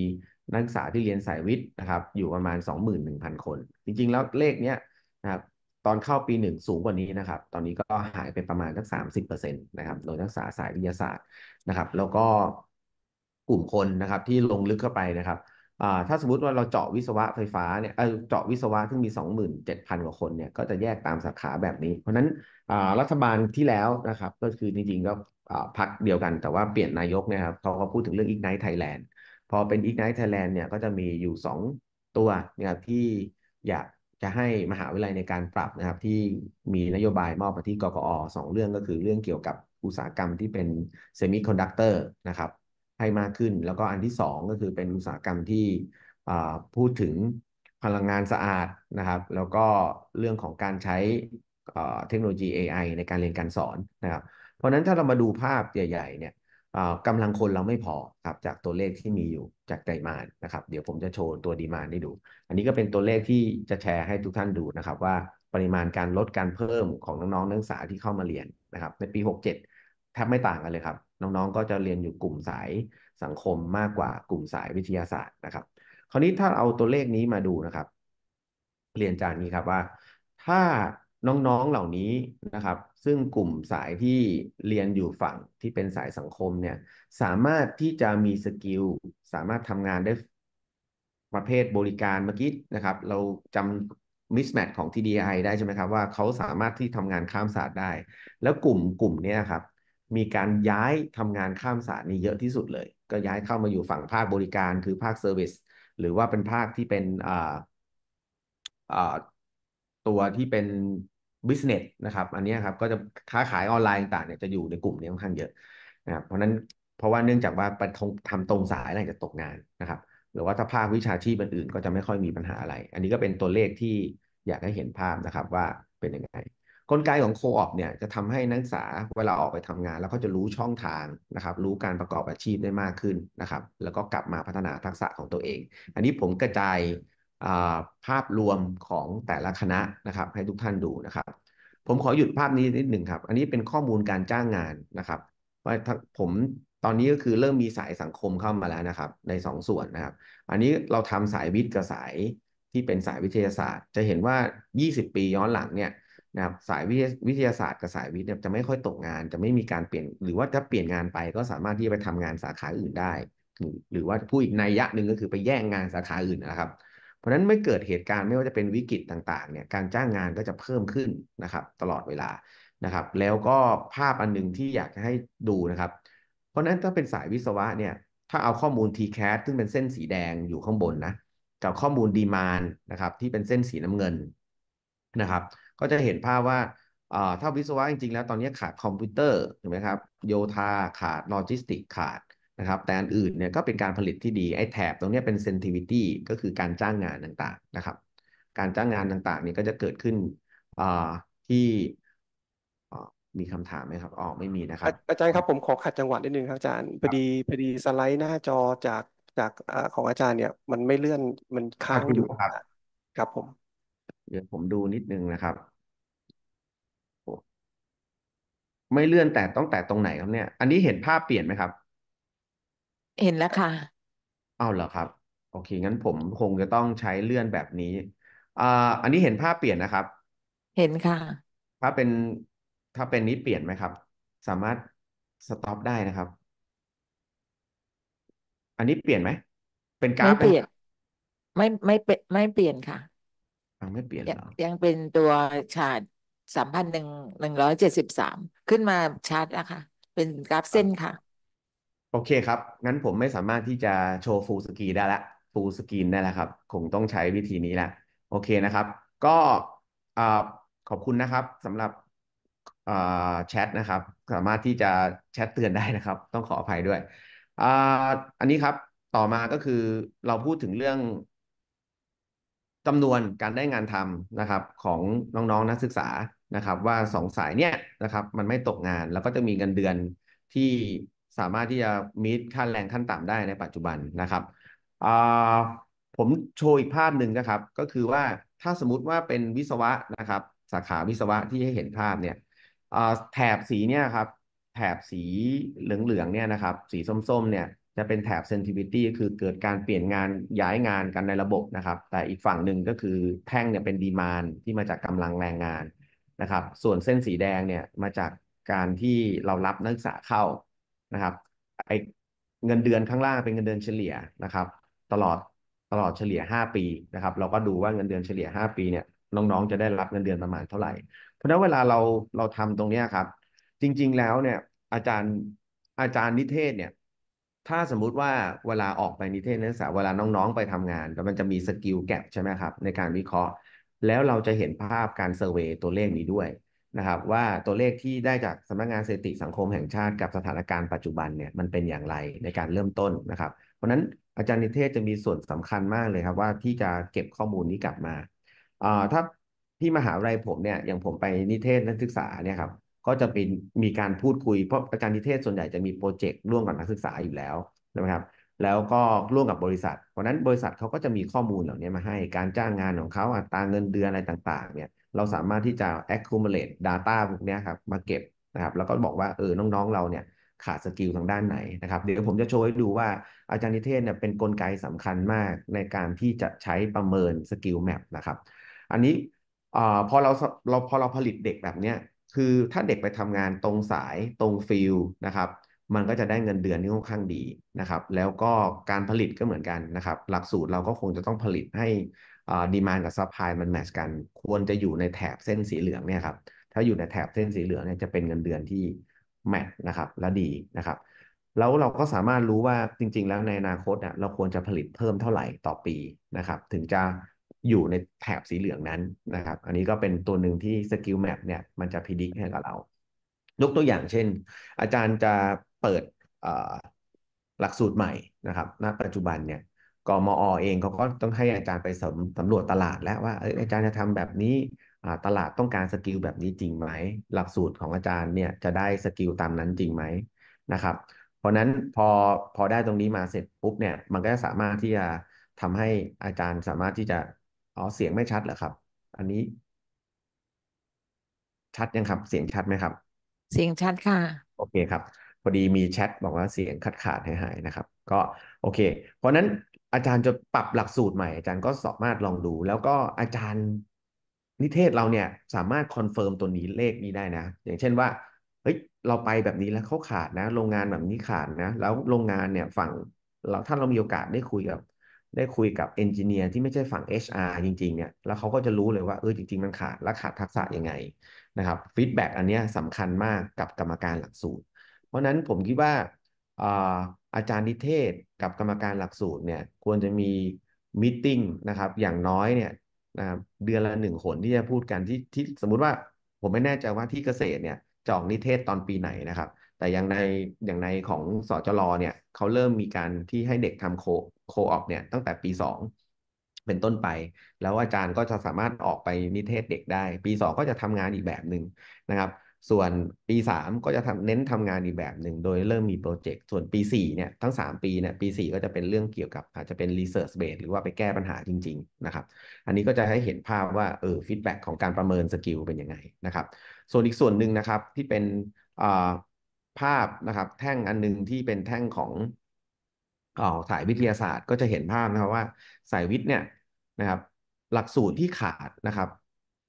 นักศึกษาที่เรียนสายวิทย์นะครับอยู่ประมาณ21,000 คน จริงๆแล้วเลขเนี้ยนะครับตอนเข้าปีหนึ่งสูงกว่านี้นะครับ ตอนนี้ก็หายไปประมาณสักสามสิบเปอร์เซ็นตนะครับ โดยนักศึกษาสายวิทยาศาสตร์นะครับ แล้วก็กลุ่มคนนะครับที่ลงลึกเข้าไปนะครับถ้าสมมติว่าเราเจาะวิศวะไฟฟ้าเนี่ยเออเจาะวิศวะซึ่งมี 27,000 กว่าคนเนี่ย ก็จะแยกตามสาขาแบบนี้ เพราะนั้นรัฐบาลที่แล้วนะครับ ก็คือจริงๆก็พักเดียวกัน แต่ว่าเปลี่ยนนายกเนี่ยครับเขาก็พูดถึงเรื่อง Ignite Thailand พอเป็น Ignite Thailand เนี่ย ก็จะมีอยู่2ตัวนะครับที่อยากจะให้มหาวิทยาลัยในการปรับนะครับที่มีนโยบายมอบมาที่กกอสองเรื่องก็คือ เรื่องเกี่ยวกับอุตสาหกรรมที่เป็นเซมิคอนดักเตอร์นะครับให้มากขึ้นแล้วก็อันที่สองก็คือเป็นอุตสาหกรรมที่พูดถึงพลังงานสะอาดนะครับแล้วก็เรื่องของการใช้เทคโนโลยี AI ในการเรียนการสอนนะครับเพราะนั้นถ้าเรามาดูภาพใหญ่ๆเนี่ยกำลังคนเราไม่พอครับจากตัวเลขที่มีอยู่จากไตรมาสนะครับ เดี๋ยวผมจะโชว์ตัวดีมาให้ดู อันนี้ก็เป็นตัวเลขที่จะแชร์ให้ทุกท่านดูนะครับ ว่าปริมาณการลดการเพิ่มของน้องๆนักศึกษาที่เข้ามาเรียนนะครับในปี 67 แทบไม่ต่างกันเลยครับ น้องๆก็จะเรียนอยู่กลุ่มสายสังคมมากกว่ากลุ่มสายวิทยาศาสตร์นะครับ คราวนี้ถ้าเอาตัวเลขนี้มาดูนะครับเรียนจานนี้ครับว่าถ้าน้องๆ เหล่านี้นะครับ ซึ่งกลุ่มสายที่เรียนอยู่ฝั่งที่เป็นสายสังคมเนี่ย สามารถที่จะมีสกิล สามารถทำงานได้ประเภทบริการเมื่อกี้นะครับ เราจำมิสแมทของ TDI ได้ใช่ไหมครับว่าเขาสามารถที่ทำงานข้ามศาสตร์ได้ แล้วกลุ่มกลุ่มนี้ครับ มีการย้ายทำงานข้ามศาสตร์นี่เยอะที่สุดเลย ก็ย้ายเข้ามาอยู่ฝั่งภาคบริการ คือภาคเซอร์วิส หรือว่าเป็นภาคที่เป็นอ่าอ่าตัวที่เป็นบิสเนสนะครับอันนี้ครับก็จะค้าขายออนไลน์ต่างเนี่ยจะอยู่ในกลุ่มนี้ค่อนข้างเยอะนะครับเพราะนั้นเพราะว่าเนื่องจากว่าไปทำตรงสายอะไรจะตกงานนะครับหรือว่าถ้าภาควิชาชีพอื่นก็จะไม่ค่อยมีปัญหาอะไร อันนี้ก็เป็นตัวเลขที่อยากให้เห็นภาพนะครับว่าเป็นยังไงกลไกของโคออปเนี่ยจะทำให้นักศึกษาเวลาออกไปทำงาน แล้วก็จะรู้ช่องทางนะครับรู้การประกอบอาชีพได้มากขึ้นนะครับแล้วก็กลับมาพัฒนาทักษะของตัวเอง อันนี้ผมกระจายภาพรวมของแต่ละคณะนะครับให้ทุกท่านดูนะครับ ผมขอหยุดภาพนี้นิดหนึ่งครับอันนี้เป็นข้อมูลการจ้างงานนะครับว่าผมตอนนี้ก็คือเริ่มมีสายสังคมเข้ามาแล้วนะครับ ใน2สส่วนนะครับ อันนี้เราทำสายวิทย์กับสายที่เป็นสายวิทยาศาสตร์ จะเห็นว่า 20 ปีย้อนหลังเนี่ยนะครับสายวิทยาศาสตร์กับสายวิทย์จะไม่ค่อยตกงาน จะไม่มีการเปลี่ยน หรือว่าจะเปลี่ยนงานไป ก็สามารถที่จะไปทำงานสาขาอื่นได้ หรือว่าผู้อีกนัยยะหนึ่งก็คือไปแย่งงานสาขาอื่นนะครับเพราะฉะนั้นไม่เกิดเหตุการณ์ไม่ว่าจะเป็นวิกฤตต่างๆเนี่ยการจ้างงานก็จะเพิ่มขึ้นนะครับตลอดเวลานะครับแล้วก็ภาพอันหนึ่งที่อยากจะให้ดูนะครับเพราะนั้นถ้าเป็นสายวิศวะเนี่ยถ้าเอาข้อมูล TCAS ซึ่งเป็นเส้นสีแดงอยู่ข้างบนนะกับข้อมูลดีมานนะครับที่เป็นเส้นสีน้ำเงินนะครับก็จะเห็นภาพว่าถ้าวิศวะจริงๆแล้วตอนนี้ขาดคอมพิวเตอร์ถูกไหมครับโยธาขาดโลจิสติกขาดนะครับแต่อันอื่นเนี่ยก็เป็นการผลิตที่ดีไอ้แถบตรงนี้เป็น sensitivity ก็คือการจ้างงานต่างๆนะครับ การจ้างงานต่างๆ นี่ก็จะเกิดขึ้นที่มีคำถามไหมครับอ๋อไม่มีนะครับ อาจารย์ครับผมขอขัดจังหวะนิดนึงครับอาจารย์พอดีพอดีสไลด์หน้า จอจากจากของอาจารย์เนี่ย มันไม่เลื่อนมันค้างอยู่ครับครับผมเดี๋ยวผมดูนิดนึงนะครับไม่เลื่อนแต่ต้องแต่ตรงไหนครับเนี่ยอันนี้เห็นภาพเปลี่ยนไหมครับเห็นแล้วค่ะ อ้าวเหรอครับ โอเคงั้นผมคงจะต้องใช้เลื่อนแบบนี้ อ่าอันนี้เห็นภาพเปลี่ยนนะครับ เห็นค่ะ ถ้าเป็นถ้าเป็นนี้เปลี่ยนไหมครับ สามารถสต็อปได้นะครับ อันนี้เปลี่ยนไหม เป็นกราไม่ฟเปลี่ยน ไม่ไม่เป็นไม่เปลี่ยนค่ะ ยังไม่เปลี่ยนเหรอยังเป็นตัวชาร์ตสามพันหนึ่งหนึ่งร้อยเจ็ดสิบสามขึ้นมาชาร์ตนะคะ เป็นกราฟเส้นค่ะโอเคครับ งั้นผมไม่สามารถที่จะโชว์ฟูลสกรีนได้ละฟูลสกรีนได้แล้วครับ คงต้องใช้วิธีนี้ละ โอเคนะครับ ก็อขอบคุณนะครับสำหรับแชทนะครับ สามารถที่จะแชทเตือนได้นะครับ ต้องขออภัยด้วยออันนี้ครับ ต่อมา ก็คือเราพูดถึงเรื่องจำนวนการได้งานทำนะครับ ของน้องๆนนักศึกษานะครับ ว่าสองสายเนี่ยนะครับ มันไม่ตกงานแล้วก็จะมีเงินเดือนที่สามารถที่จะมีดค่าแรงขั้นต่ำได้ในปัจจุบันนะครับ ผมโชว์อีกภาพหนึ่งนะครับ ก็คือว่าถ้าสมมติว่าเป็นวิศวะนะครับสาขาวิศวะที่ให้เห็นภาพเนี่ยแถบสีเนี่ยครับแถบสีเหลืองๆเนี่ยนะครับสีส้มๆเนี่ยจะเป็นแถบเซนติ t ิตี้คือเกิดการเปลี่ยนงานย้ายงานกันในระบบนะครับแต่อีกฝั่งหนึ่งก็คือแท่งเนี่ยเป็นดีมานที่มาจากกำลังแรงงานนะครับส่วนเส้นสีแดงเนี่ยมาจากการที่เรารับนักศึกษาเข้านะครับไอเงินเดือนข้างล่างเป็นเงินเดือนเฉลี่ยนะครับ ตลอดตลอดเฉลี่ย5 ปีนะครับ เราก็ดูว่าเงินเดือนเฉลี่ย5 ปีเนี่ย น้องๆจะได้รับเงินเดือนประมาณเท่าไหร่ เพราะนั้นเวลาเราเราทำตรงนี้ครับ จริงๆแล้วเนี่ยอาจารย์อาจารย์นิเทศเนี่ยถ้าสมมุติว่าเวลาออกไปนิเทศนักศึกษาเวลาน้องๆไปทำงานแล้วมันจะมีสกิลแกลบใช่ไหมครับ ในการวิเคราะห์ แล้วเราจะเห็นภาพการเซอร์เวยตัวเลขนี้ด้วยนะครับว่าตัวเลขที่ได้จากสำนักงงานสถิติสังคมแห่งชาติกับสถานการณ์ปัจจุบันเนี่ยมันเป็นอย่างไรในการเริ่มต้นนะครับ เพราะนั้นอาจารย์นิเทศจะมีส่วนสำคัญมากเลยครับว่าที่จะเก็บข้อมูลนี้กลับมาอ่าถ้าที่มหาวิทยาลัยผมเนี่ยอย่างผมไปนิเทศนักศึกษาเนี่ยครับก็จะเป็นมีการพูดคุยเพราะอาจารย์นิเทศส่วนใหญ่จะมีโปรเจกต์ร่วมกับนักศึกษาอยู่แล้วนะครับแล้วก็ร่วมกับบริษัท เพราะนั้นบริษัทเขาก็จะมีข้อมูลเหล่านี้มาให้การจ้างงานของเขาอัตราเงินเดือนอะไรต่างๆเนี่ยเราสามารถที่จะ accumulate data พวกนี้ครับมาเก็บนะครับแล้วก็บอกว่าเออน้อง ๆ เราเนี่ยขาดสกิลทางด้านไหนนะครับเดี๋ยวผมจะโชว์ให้ดูว่าอาจารย์นิเทศเนี่ยเป็นนกลไกสำคัญมากในการที่จะใช้ประเมินสกิลแมปนะครับอันนี้อพอเราเราพอเราผลิตเด็กแบบเนี้ยคือถ้าเด็กไปทำงานตรงสายตรงฟิลนะครับมันก็จะได้เงินเดือนที่ค่อนข้างดีนะครับแล้วก็การผลิตก็เหมือนกันนะครับ หลักสูตรเราก็คงจะต้องผลิตใหดีมานกับซัพพลายมันแมชกัน ควรจะอยู่ในแถบเส้นสีเหลืองเนี่ยครับถ้าอยู่ในแถบเส้นสีเหลืองเนี่ยจะเป็นเงินเดือนที่แมชนะครับ และดีนะครับ แล้วเราก็สามารถรู้ว่าจริงๆ แล้วในอนาคตเนี่ยเราควรจะผลิตเพิ่มเท่าไหร่ต่อปีนะครับ ถึงจะอยู่ในแถบสีเหลืองนั้นนะครับ อันนี้ก็เป็นตัวหนึ่งที่สกิลแมปเนี่ยมันจะพิจิตให้กับเรายกตัวอย่างเช่น อาจารย์จะเปิดหลักสูตรใหม่ นะครับณปัจจุบันเนี่ยกมอเองเขาก็ต้องให้อาจารย์ไปสำสำรวจตลาดแล้วว่าอาจารย์จะทำแบบนี้ตลาดต้องการสกิลแบบนี้จริงไหมหลักสูตรของอาจารย์เนี่ยจะได้สกิลตามนั้นจริงไหมนะครับ เพราะนั้นพอพอได้ตรงนี้มาเสร็จปุ๊บเนี่ย มันก็สามารถที่จะทำให้อาจารย์สามารถที่จะอ๋อเสียงไม่ชัดเหรอครับ อันนี้ ชัดยังครับเสียงชัดไหมครับ เสียงชัดค่ะ โอเคครับ พอดีมีแชทบอกว่าเสียงขาดขาดหายหายนะครับ ก็โอเค เพราะนั้นอาจารย์จะปรับหลักสูตรใหม่ อาจารย์ก็สามารถลองดู แล้วก็อาจารย์นิเทศเราเนี่ยสามารถคอนเฟิร์มตัวนี้เลขนี้ได้นะ อย่างเช่นว่าเฮ้ยเราไปแบบนี้แล้วเขาขาดนะ โรงงานแบบนี้ขาดนะ แล้วโรงงานเนี่ยฝั่งเราถ้าเรามีโอกาสได้คุยกับ ได้คุยกับเอนจิเนียร์ที่ไม่ใช่ฝั่ง HR จริงๆ เนี่ย แล้วเขาก็จะรู้เลยว่าเออจริงๆมันขาดและขาดทักษะยังไงนะครับฟีดแบ็กอันเนี้ยสำคัญมากกับกรรมการหลักสูตร เพราะนั้นผมคิดว่าอาจารย์นิเทศกับกรรมการหลักสูตรเนี่ยควรจะมีมิ팅นะครับอย่างน้อยเนี่ยนะครับเดือนละหนึ่งคนที่จะพูดกันที่ที่สมมุติว่าผมไม่แน่ใจว่าที่เกษตรเนี่ยจองนิเทศตอนปีไหนนะครับแต่อย่างในอย่างในของสอจรเนี่ยเขาเริ่มมีการที่ให้เด็กทำโคโคออกเนี่ยตั้งแต่ปีสองเป็นต้นไปแล้วอาจารย์ก็จะสามารถออกไปนิเทศเด็กได้ปีสองก็จะทำงานอีกแบบหนึ่งนะครับส่วนปี 3 ก็จะทาเน้นทำงานอีกแบบหนึ่งโดยเริ่มมีโปรเจกต์ ส่วนปี4เนี่ยทั้ง3ปีเนี่ยปี 4 ก็จะเป็นเรื่องเกี่ยวกับอาจจะเป็นรีเสิร์ชเบสหรือว่าไปแก้ปัญหาจริงๆนะครับ อันนี้ก็จะให้เห็นภาพว่าเออฟีดแบ็ของการประเมินสกิลเป็นยังไงนะครับ ส่วนอีกส่วนหนึ่งนะครับที่เป็นภาพนะครับ แท่งอันนึงที่เป็นแท่งของออสายวิทยาศาสตร์ก็จะเห็นภาพนะครับว่าสายวิทย์เนี่ยนะครับ หลักสูตรที่ขาดนะครับ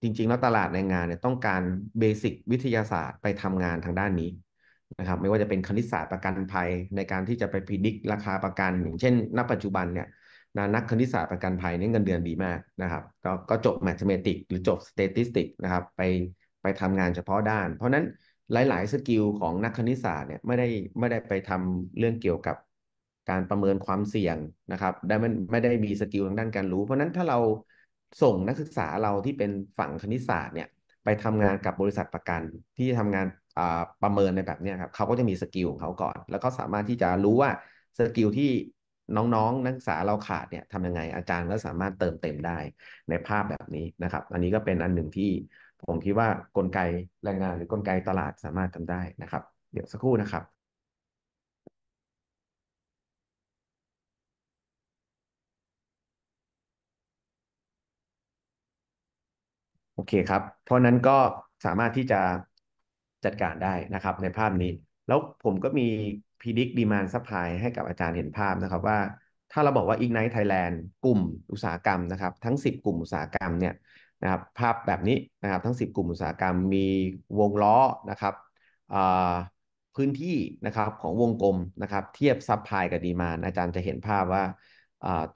จริงๆแล้วตลาดแรงงานเนี่ยต้องการเบสิกวิทยาศาสตร์ไปทำงานทางด้านนี้นะครับไม่ว่าจะเป็นคณิตศาสตร์ประกันภัยในการที่จะไปพิจิตรราคาประกันอย่างเช่น ณปัจจุบันเนี่ยนะนักคณิตศาสตร์ประกันภัยนี่เงินเดือนดีมากนะครับกก็จบแมทเมติกหรือจบสถิติกนะครับ ไปไปทำงานเฉพาะด้าน เพราะนั้นหลายๆสกิลของนักคณิตศาสตร์เนี่ยไม่ได้ไม่ได้ไปทำเรื่องเกี่ยวกับ การประเมินความเสี่ยงนะครับได้ไม่ไม่ได้มีสกิลทางด้านการรู้เพราะนั้นถ้าเราส่งนักศึกษาเราที่เป็นฝั่งคณิตศาสตร์เนี่ยไปทำงานกับบริษัทประกันที่ทำงานประเมินในแบบนี้ครับเขาก็จะมีสกิลของเขาก่อน แล้วก็สามารถที่จะรู้ว่าสกิลที่น้องๆนักศึกษาเราขาดเนี่ยทำยังไงอาจารย์ก็สามารถเติมเต็มได้ในภาพแบบนี้นะครับ อันนี้ก็เป็นอันหนึ่งที่ผมคิดว่ากลไกแรงงาน หรือกลไกตลาดสามารถทำได้นะครับ เดี๋ยวสักครู่นะครับโอเคครับ เพราะนั้นก็สามารถที่จะจัดการได้นะครับในภาพนี้ แล้วผมก็มีพีดิกดีมานซัพ s u p ให้กับอาจารย์เห็นภาพนะครับว่าถ้าเราบอกว่า Ignite Thailand กลุ่มอุตสาหกรรมนะครับ ทั้ง 10 กลุ่มอุตสาหกรรมเนี่ยนะครับภาพแบบนี้นะครับทั้ง 10 กลุ่มอุตสาหกรรมมีวงล้อนะครับพื้นที่นะครับของวงกลมนะครับเทียบซับพลายกับดีมานอาจารย์จะเห็นภาพว่า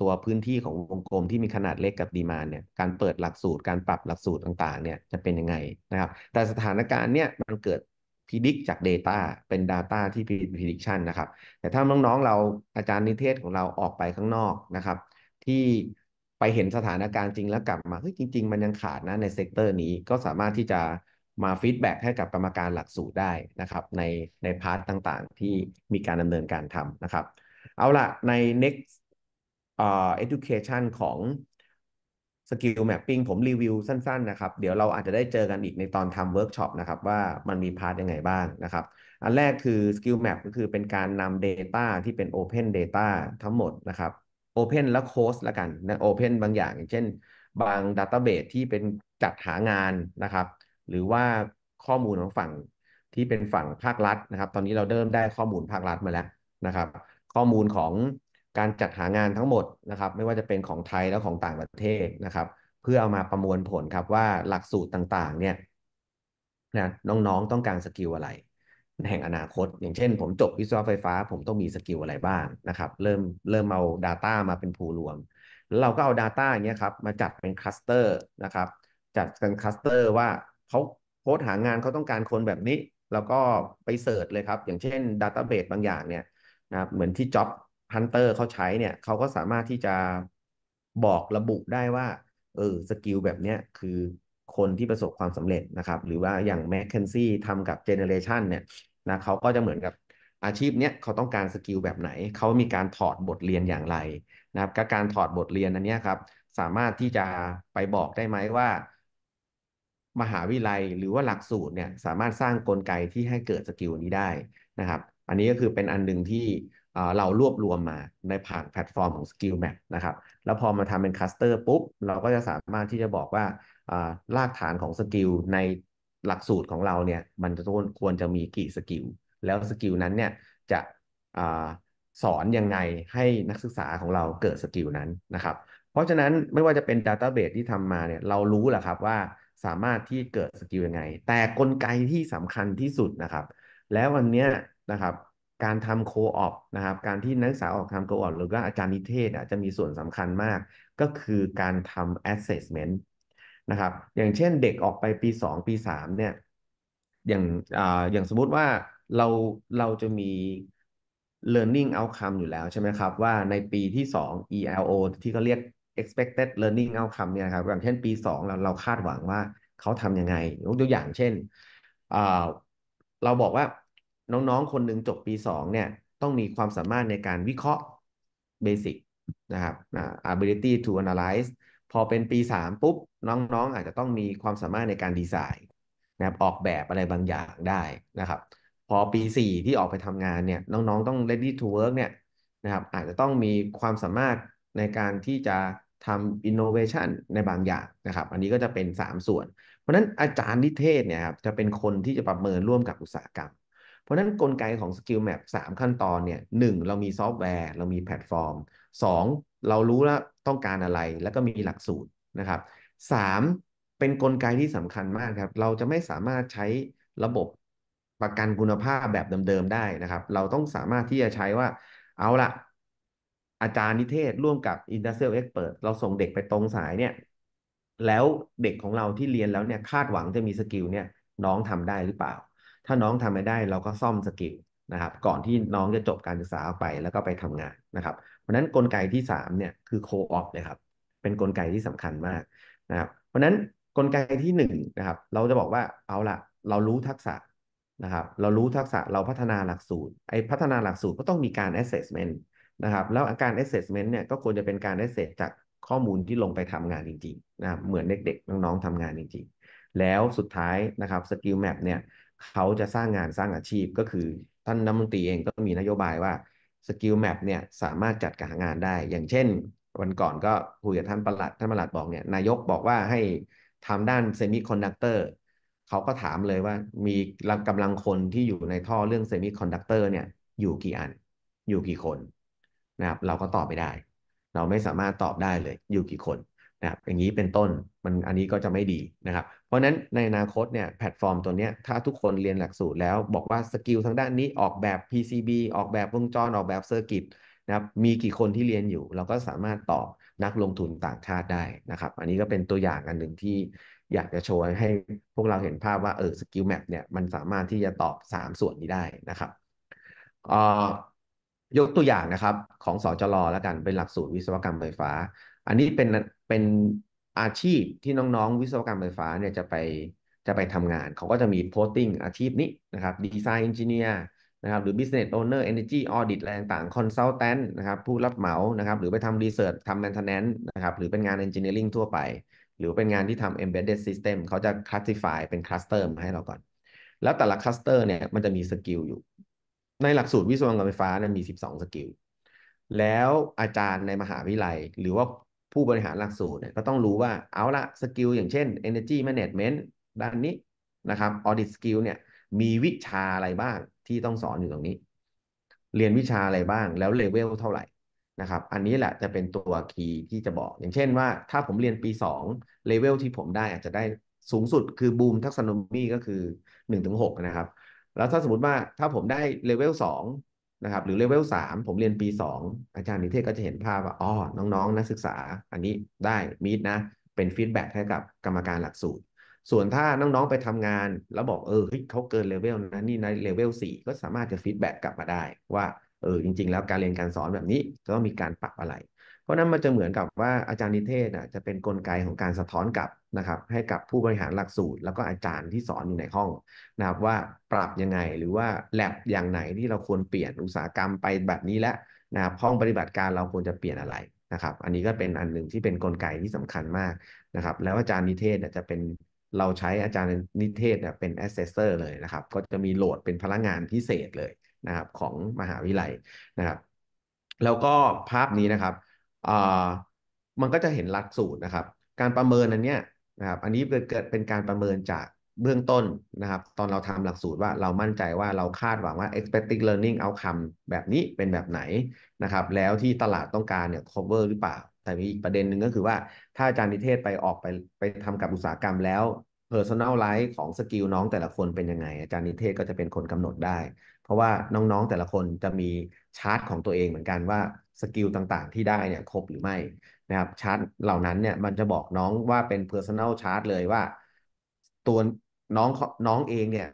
ตัวพื้นที่ของวงกลมที่มีขนาดเล็กกับดีมานเนี่ย การเปิดหลักสูตรการปรับหลักสูตรต่างๆเนี่ยจะเป็นยังไงนะครับ แต่สถานการณ์เนี่ยมันเกิดพิดิกจาก Data เป็น Data ที่พิดิ i ชันนะครับ แต่ถ้าน้องๆ เราอาจารย์นิเทศของเราออกไปข้างนอกนะครับ ที่ไปเห็นสถานการณ์จริงแล้วกลับมาเฮ้ยจริง ๆ มันยังขาดนะในเซกเตอร์นี้ก็สามารถที่จะมาฟีดแบ็ให้กับกรรมการหลักสูตรได้นะครับในในพาร์ทต่างๆ ที่มีการดำเนินการทำนะครับ เอาละใน next อ education ของสกิลแมปปิ้งผมรีวิวสั้นๆนะครับเดี๋ยวเราอาจจะได้เจอกันอีกในตอนทำเวิร์กช็อปนะครับ ว่ามันมีพาร์ทยังไงบ้างนะครับ อันแรกคือสกิลแมปก็คือเป็นการนำ Data ที่เป็น Open Data ทั้งหมดนะครับ Open และ c l o s t ละกันนะ Open บางอย่างเช่น บาง Database ที่เป็นจัดหางานนะครับ หรือว่าข้อมูลของฝั่งที่เป็นฝั่งภาครัฐนะครับ ตอนนี้เราเริ่มได้ข้อมูลภาครัฐมาแล้วนะครับ ข้อมูลของการจัดหางานทั้งหมดนะครับไม่ว่าจะเป็นของไทยและของต่างประเทศนะครับ เพื่อเอามาประมวลผลครับว่าหลักสูตรต่างๆเนี่ยนะน้องๆต้องการสกิลอะไร แห่งอนาคต อย่างเช่น ผมจบวิศวะไฟฟ้า ผมต้องมีสกิลอะไรบ้างนะครับเริ่มเริ่มเอา Data มาเป็นภูรวมแล้วเราก็เอา Data เนี้ยครับมาจัดเป็นคลัสเตอร์นะครับจัดเป็นคลัสเตอร์ว่าเขาโพสหางานเขาต้องการคนแบบนี้ แล้วก็ไปเสิร์ชเลยครับอย่างเช่นดัตต้าเบสบางอย่างเนี่ยนะครับเหมือนที่จ็อบฮันเตอร์เขาใช้เนี่ยเขาก็สามารถที่จะบอกระบุได้ว่าเออสกิลแบบเนี้ยคือคนที่ประสบความสำเร็จนะครับ หรือว่าอย่างแมคเคนซี่ทำกับเจเนเรชันเนี่ยนะเขาก็จะเหมือนกับอาชีพเนี้ยเขาต้องการสกิลแบบไหน เขามีการถอดบทเรียนอย่างไรนะครับการถอดบทเรียนอันนี้ครับ สามารถที่จะไปบอกได้ไหมว่า มหาวิทยาลัยหรือว่าหลักสูตรเนี่ยสามารถสร้างกลไกที่ให้เกิดสกิลนี้ได้นะครับ อันนี้ก็คือเป็นอันหนึ่งที่เรารวบรวมมาในผ่านแพลตฟอร์มของ Skill Map นะครับ แล้วพอมาทำเป็นคลัสเตอร์ปุ๊บ เราก็จะสามารถที่จะบอกว่าลากฐานของสกิลในหลักสูตรของเราเนี่ย มันจะควรจะมีกี่สกิลแล้วสกิลนั้นเนี่ยจะสอนยังไงให้นักศึกษาของเราเกิดสกิลนั้นนะครับ เพราะฉะนั้นไม่ว่าจะเป็นดัตต้าเบสที่ทำมาเนี่ยเรารู้แหละครับว่าสามารถที่เกิดสกิลยังไง แต่กลไกที่สำคัญที่สุดนะครับ แล้ววันนี้นะครับการทำโคออปนะครับการที่นักศึกษาออกทำโคออปหรือว่าอาจารย์นิเทศจะมีส่วนสำคัญมาก ก็คือการทำแอสเซสเมนต์นะครับอย่างเช่นเด็กออกไปปี 2 ปี 3 เนี่ย อย่างอ่าอย่างสมมติว่าเราเราจะมี learning outcome อยู่แล้วใช่ไหมครับ ว่าในปีที่ 2 ELO ที่เขาเรียก expected learning outcome เนี่ยครับอย่างเช่นปี2เราเราคาดหวังว่าเขาทำยังไงยกตัวอย่างเช่นเราบอกว่าน้อง ๆ คนหนึ่งจบปีสองเนี่ยต้องมีความสามารถในการวิเคราะห์เบสิกนะครับนะ ability to analyze พอเป็นปีสามปุ๊บ น้องๆ อาจจะต้องมีความสามารถในการดีไซน์นะครับออกแบบอะไรบางอย่างได้นะครับพอปีสี่ที่ออกไปทำงานเนี่ยน้องๆ ต้อง ready to work เนี่ยนะครับอาจจะต้องมีความสามารถในการที่จะทำ innovation ในบางอย่างนะครับอันนี้ก็จะเป็น 3 ส่วน เพราะนั้นอาจารย์นิเทศเนี่ยครับจะเป็นคนที่จะประเมินร่วมกับอุตสาหกรรมเพราะนั้นกลไกของ Skill Map 3ขั้นตอนเนี่ยหนึ่งเรามีซอฟต์แวร์เรามีแพลตฟอร์ม 2. เรารู้แล้วต้องการอะไรแล้วก็มีหลักสูตรนะครับ 3. เป็นนกลไกที่สำคัญมากครับเราจะไม่สามารถใช้ระบบประกันคุณภาพแบบเดิมๆได้นะครับ เราต้องสามารถที่จะใช้ว่าเอาละอาจารย์นิเทศร่วมกับ Industrial Expert เราส่งเด็กไปตรงสายเนี่ยแล้วเด็กของเราที่เรียนแล้วเนี่ยคาดหวังจะมีสกิลเนี่ย น้องทำได้หรือเปล่าถ้าน้องทำไม่ได้เราก็ซ่อมสกิลนะครับก่อนที่น้องจะจบการศึกษาไปแล้วก็ไปทำงานนะครับ เพราะนั้นกลไกที่ 3เนี่ยคือโคออฟลยครับ เป็นกลไกที่สำคัญมากนะครับ เพราะนั้นกลไกที่1นนะครับเราจะบอกว่าเอาละเรารู้ทักษะนะครับ เรารู้ทักษะเราพัฒนาหลักสูตร ไอ้พัฒนาหลักสูตรก็ต้องมีการ assessment นะครับแล้วการ assessment เนี่ยก็ควรจะเป็นการ assess จากข้อมูลที่ลงไปทำงานจริงๆ นะเหมือนเด็ก ๆน้องๆทำงานจริงๆ แล้วสุดท้ายนะครับสกิลแมปเนี่ยเขาจะสร้างงานสร้างอาชีพก็คือท่านรัฐมนตรีเองก็มีนโยบายว่าสกิลแมปเนี่ย สามารถจัดการงานได้ อย่างเช่น วันก่อนก็คุยกับท่านประหลัดท่านประหลัดบอกเนี่ยนายกบอกว่าให้ทำด้านเซมิคอนดักเตอร์เขาก็ถามเลยว่ามีกำลังคนที่อยู่ในท่อเรื่องเซมิคอนดักเตอร์เนี่ยอยู่กี่อัน อยู่กี่คนนะครับเราก็ตอบไม่ได้ เราไม่สามารถตอบได้เลยอยู่กี่คนนะครับ อย่างนี้เป็นต้นมันอันนี้ก็จะไม่ดีนะครับราะนั้นในอนาคตเนี่ยแพลตฟอร์มตัวนี้ถ้าทุกคนเรียนหลักสูตรแล้ว บอกว่าสกิลทางด้านนี้ออกแบบ PCB ออกแบบวงจรออกแบบเซอร์กิตนะครับมีกี่คนที่เรียนอยู่ เราก็สามารถตอบนักลงทุนต่างชาติได้นะครับ อันนี้ก็เป็นตัวอย่างอันหนึ่งที่อยากจะโชว์ให้พวกเราเห็นภาพว่าเออสกิลแมปเนี่ยมันสามารถที่จะตอบ 3 ส่วนนี้ได้นะครับยกตัวอย่างนะครับของสอจอแล้วกันเป็นหลักสูตรวิศวกรรมไฟฟ้า อันนี้เป็นเป็นอาชีพที่น้องๆวิศวกรรมไฟฟ้าเนี่ยจะไปจะไปทำงาน เขาก็จะมีโพสติ้งอาชีพนี้นะครับดีไซน์เอนจิเนียร์นะครับหรือบิสเนสโอเนอร์เอ e น g y อ u d i t อะไรต่างๆอนซัลแทนนะครับผู้รับเหมานะครับหรือไปทำรีเสิร์ชทำแมนเทนแนนซ์นะครับหรือเป็นงานเอนจิเนียริงทั่วไป หรือเป็นงานที่ทำเมเบดเดดซิสเต็มเขาจะลาสสิฟายเป็นัสเตอร์มาให้เราก่อน แล้วแต่ละคลัสเตอร์เนี่ยมันจะมีสกิลอยู่ ในหลักสูตรวิศวกรรมไฟฟ้าเนี่ยมี 12สกิลแล้วอาจารย์ในมหาวิทยาลัยหรือว่าผู้บริหารหลักสูตรเนี่ยก็ต้องรู้ว่า เอาละสกิลอย่างเช่น Energy Management ด้านนี้นะครับ Audit Skill เนี่ยมีวิชาอะไรบ้างที่ต้องสอนอยู่ตรงนี้ เรียนวิชาอะไรบ้างแล้วเลเวลเท่าไหร่นะครับ อันนี้แหละจะเป็นตัวคีย์ที่จะบอก อย่างเช่นว่าถ้าผมเรียนปี2เลเวลที่ผมได้อาจจะได้สูงสุดคือบูมทักษณมีก็คือ1-6นะครับ แล้วถ้าสมมติว่าถ้าผมได้เลเวล2นะครับหรือเลเวลสามผมเรียนปีสองอาจารย์นิเทศก็จะเห็นภาพว่าอ๋อน้องๆ นักศึกษา อันนี้ได้มีดนะ เป็นฟีดแบ็กให้กับกรรมการหลักสูตร ส่วนถ้าน้องๆไปทำงาน แล้วบอกเออเขาเกินเลเวลนะนี่ในเลเวลสี่ก็สามารถจะฟีดแบ็กกลับมาได้ ว่าเออจริงๆ แล้วการเรียนการสอนแบบนี้จะต้องมีการปรับอะไร เพราะนั้นมันจะเหมือนกับว่าอาจารย์นิเทศ่ะจะเป็นนกลไกของการสะท้อนกลับนะครับให้กับผู้บริหารหลักสูตรแล้วก็อาจารย์ที่สอนอยู่ในห้องนะครับว่าปรับยังไงหรือว่าแลบอย่างไหนที่เราควรเปลี่ยน อุตสาหกรรมไปแบบนี้แล้วนะครับห้องปฏิบัติการเราควรจะเปลี่ยนอะไรนะครับ อันนี้ก็เป็นอันหนึ่งที่เป็นนกลไกที่สำคัญมากนะครับ แล้วอาจารย์นิเทศจะเป็นเราใช้อาจารย์นิเทศเป็นแอสเซสเซอร์เลยนะครับ ก็จะมีโหลดเป็นพลังงานพิเศษเลยนะครับ ของมหาวิทยาลัยนะครับ แล้วก็ภาพนี้นะครับมันก็จะเห็นหลักสูตรนะครับ การประเมินอันเนี้ยนะครับอันนี้เกิดเป็นการประเมินจากเบื้องต้นนะครับ ตอนเราทำหลักสูตรว่าเรามั่นใจว่าเราคาดหวังว่า e x p e c t i n g learning outcome แบบนี้เป็นแบบไหนนะครับแล้วที่ตลาดต้องการเนี่ย cover หรือเปล่า แต่มีอีกประเด็นหนึ่งก็คือว่าถ้าอาจารย์นิเทศไปออกไปไปทำกับอุตสาหกรรมแล้ว personal life ของสกิลน้องแต่ละคนเป็นยังไง อาจารย์นิเทศก็จะเป็นคนกำหนดได้ เพราะว่าน้องๆแต่ละคนจะมีชาร์ตของตัวเองเหมือนกันว่าสกิลต่าง ๆ ที่ได้เนี่ยครบหรือไม่นะครับชาร์ตเหล่านั้นเนี่ยมันจะบอกน้องว่าเป็น Personal Chart เลยว่าตัวน้องน้องเอง เนี่ย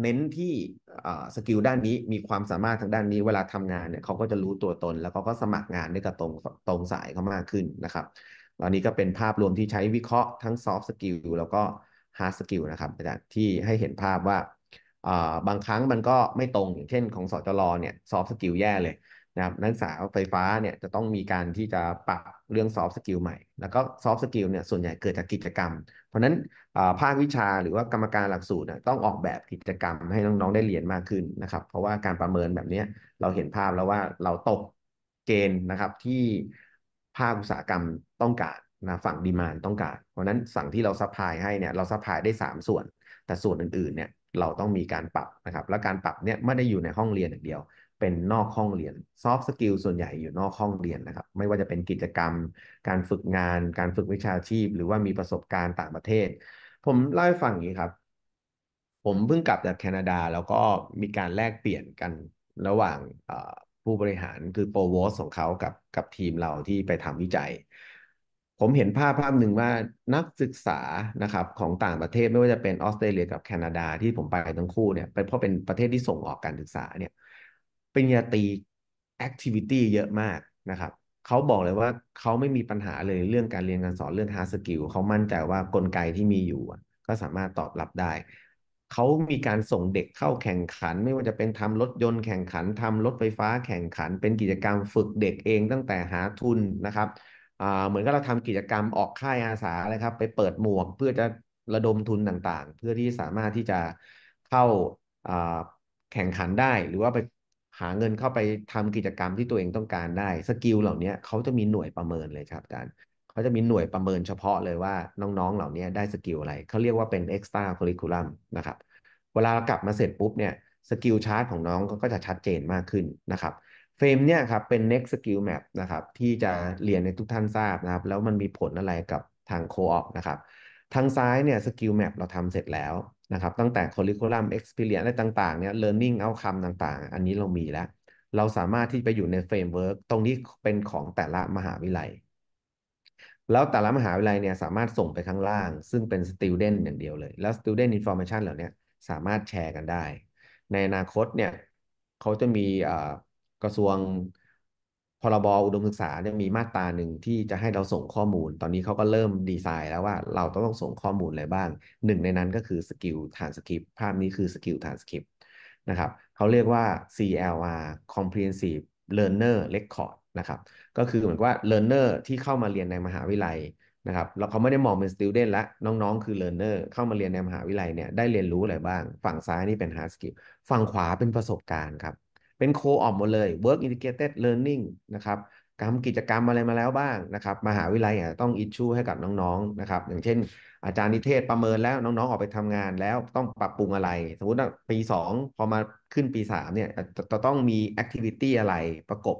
เน้นที่สกิลด้านนี้มีความสามารถทางด้านนี้เวลาทำงานเนี่ยเขาก็จะรู้ตัวตนแล้วเขาก็สมัครงานได้กับตรงตรงสายเขามากขึ้นนะครับอันนี้ก็เป็นภาพรวมที่ใช้วิเคราะห์ทั้งซอฟต์สกิลแล้วก็ฮาร์ดสกิลนะครับอาจารย์ที่ให้เห็นภาพว่าบางครั้งมันก็ไม่ตรงอย่างเช่นของสจรเนี่ยซอฟต์สกิลแย่เลยนะครับนักศึกษาไฟฟ้าเนี่ยจะต้องมีการที่จะปรับเรื่องซอฟต์สกิลใหม่ แล้วก็ซอฟต์สกิลเนี่ยส่วนใหญ่เกิดจากกิจกรรม เพราะนั้นภาควิชาหรือว่ากรรมการหลักสูตรต้องออกแบบกิจกรรมให้น้องๆได้เรียนมากขึ้นนะครับ เพราะว่าการประเมินแบบนี้เราเห็นภาพแล้วว่าเราตกเกณฑ์นะครับที่ภาคอุตสาหกรรมต้องการนะฝั่งดีมานต้องการ เพราะนั้นสั่งที่เราซัพพลายให้เนี่ยเราซัพพลายได้ 3 ส่วน แต่ส่วนอื่น ๆเนี่ยเราต้องมีการปรับนะครับและการปรับเนี่ยไม่ได้อยู่ในห้องเรียนอย่างเดียวเป็นนอกห้องเรียนซอฟต์สกิลส่วนใหญ่อยู่นอกห้องเรียนนะครับ ไม่ว่าจะเป็นกิจกรรม การฝึกงาน การฝึกวิชาชีพ หรือว่ามีประสบการณ์ต่างประเทศ ผมเล่าให้ฟังอย่างนี้ครับ ผมเพิ่งกลับจากแคนาดาแล้วก็มีการแลกเปลี่ยนกันระหว่างผู้บริหารคือโปรโวสของเขากับกับทีมเราที่ไปทำวิจัย ผมเห็นภาพภาพหนึ่งว่านักศึกษานะครับของต่างประเทศไม่ว่าจะเป็นออสเตรเลีย กับแคนาดาที่ผมไปทั้งคู่เนี่ยเป็นเพราะเป็นประเทศที่ส่งออกการศึกษาเนี่ยปริญญาตรีแอคทิวิตี้เยอะมากนะครับเขาบอกเลยว่าเขาไม่มีปัญหาเลยเรื่องการเรียนการสอนเรื่อง hard skill เขามั่นใจว่ากลไกที่มีอยู่ก็สามารถตอบรับได้ เขามีการส่งเด็กเข้าแข่งขัน ไม่ว่าจะเป็นทำรถยนต์แข่งขันทำรถไฟฟ้าแข่งขันเป็นกิจกรรมฝึกเด็กเองตั้งแต่หาทุนนะครับเหมือนกับเราทำกิจกรรมออกค่ายอาสาอะไรครับ ไปเปิดหมวกเพื่อจะระดมทุนต่างๆ เพื่อที่สามารถที่จะเข้าแข่งขันได้หรือว่าไปหาเงินเข้าไปทำกิจกรรมที่ตัวเองต้องการได้ สกิลเหล่านี้เขาจะมีหน่วยประเมินเลยครับอาจารย์เขาจะมีหน่วยประเมินเฉพาะเลยว่าน้องๆ เหล่านี้ได้สกิลอะไรเขาเรียกว่าเป็น extra curriculum นะครับเวลากลับมาเสร็จปุ๊บเนี่ยสกิลชาร์ตของน้องก็จะชัดเจนมากขึ้นนะครับเฟรมเนี่ยครับเป็น next skill map นะครับที่จะเรียนในทุกท่านทราบนะครับแล้วมันมีผลอะไรกับทางโคออฟนะครับทางซ้ายเนี่ยสกิลแมปเราทำเสร็จแล้วนะครับตั้งแต่ curriculum experience อะไรต่าง ๆเนี่ย learning outcome ต่าง ๆ อันนี้เรามีแล้ว เราสามารถที่ไปอยู่ใน framework ตรงนี้เป็นของแต่ละมหาวิทยาลัย แล้วแต่ละมหาวิทยาลัยเนี่ยสามารถส่งไปข้างล่าง ซึ่งเป็น student อย่างเดียวเลย แล้ว student information เหล่านี้สามารถแชร์กันได้ ในอนาคตเนี่ยเขาจะมีกระทรวงพรบอุดมศึกษาี่ยมีมาตราหนึ่งที่จะให้เราส่งข้อมูล ตอนนี้เขาก็เริ่มดีไซน์แล้วว่าเราต้องส่งข้อมูลอะไรบ้างหนึ่งในนั้นก็คือสกิลฐานสคริปต์ภาพนี้คือสกิลฐานสคริปต์นะครับเขาเรียกว่า CLR Comprehensive Learner Record นะครับก็คือเหมือนว่า Learner ที่เข้ามาเรียนในมหาวิทยาลัยนะครับเราเขาไม่ได้มองเป็น Student ล้ว น้องๆ คือ Learner เข้ามาเรียนในมหาวิทยาลัยเนี่ย ได้เรียนรู้อะไรบ้าง ฝั่งซ้ายนี่เป็น Hard Skill ฝั่งขวาเป็นประสบการณ์ครับเป็นโคออกหมดเลย work integrated learning นะครับทำกิจกรรมอะไรมาแล้วบ้างนะครับมหาวิทยาลัยต้องอิชชูให้กับน้องๆ นะครับ อย่างเช่นอาจารย์นิเทศประเมินแล้วน้องๆ ออกไปทำงานแล้วต้องปรับปรุงอะไร สมมติว่า ปีสองพอมาขึ้นปีสามเนี่ยจะต้องมีแอคทิวิตี้อะไรประกบ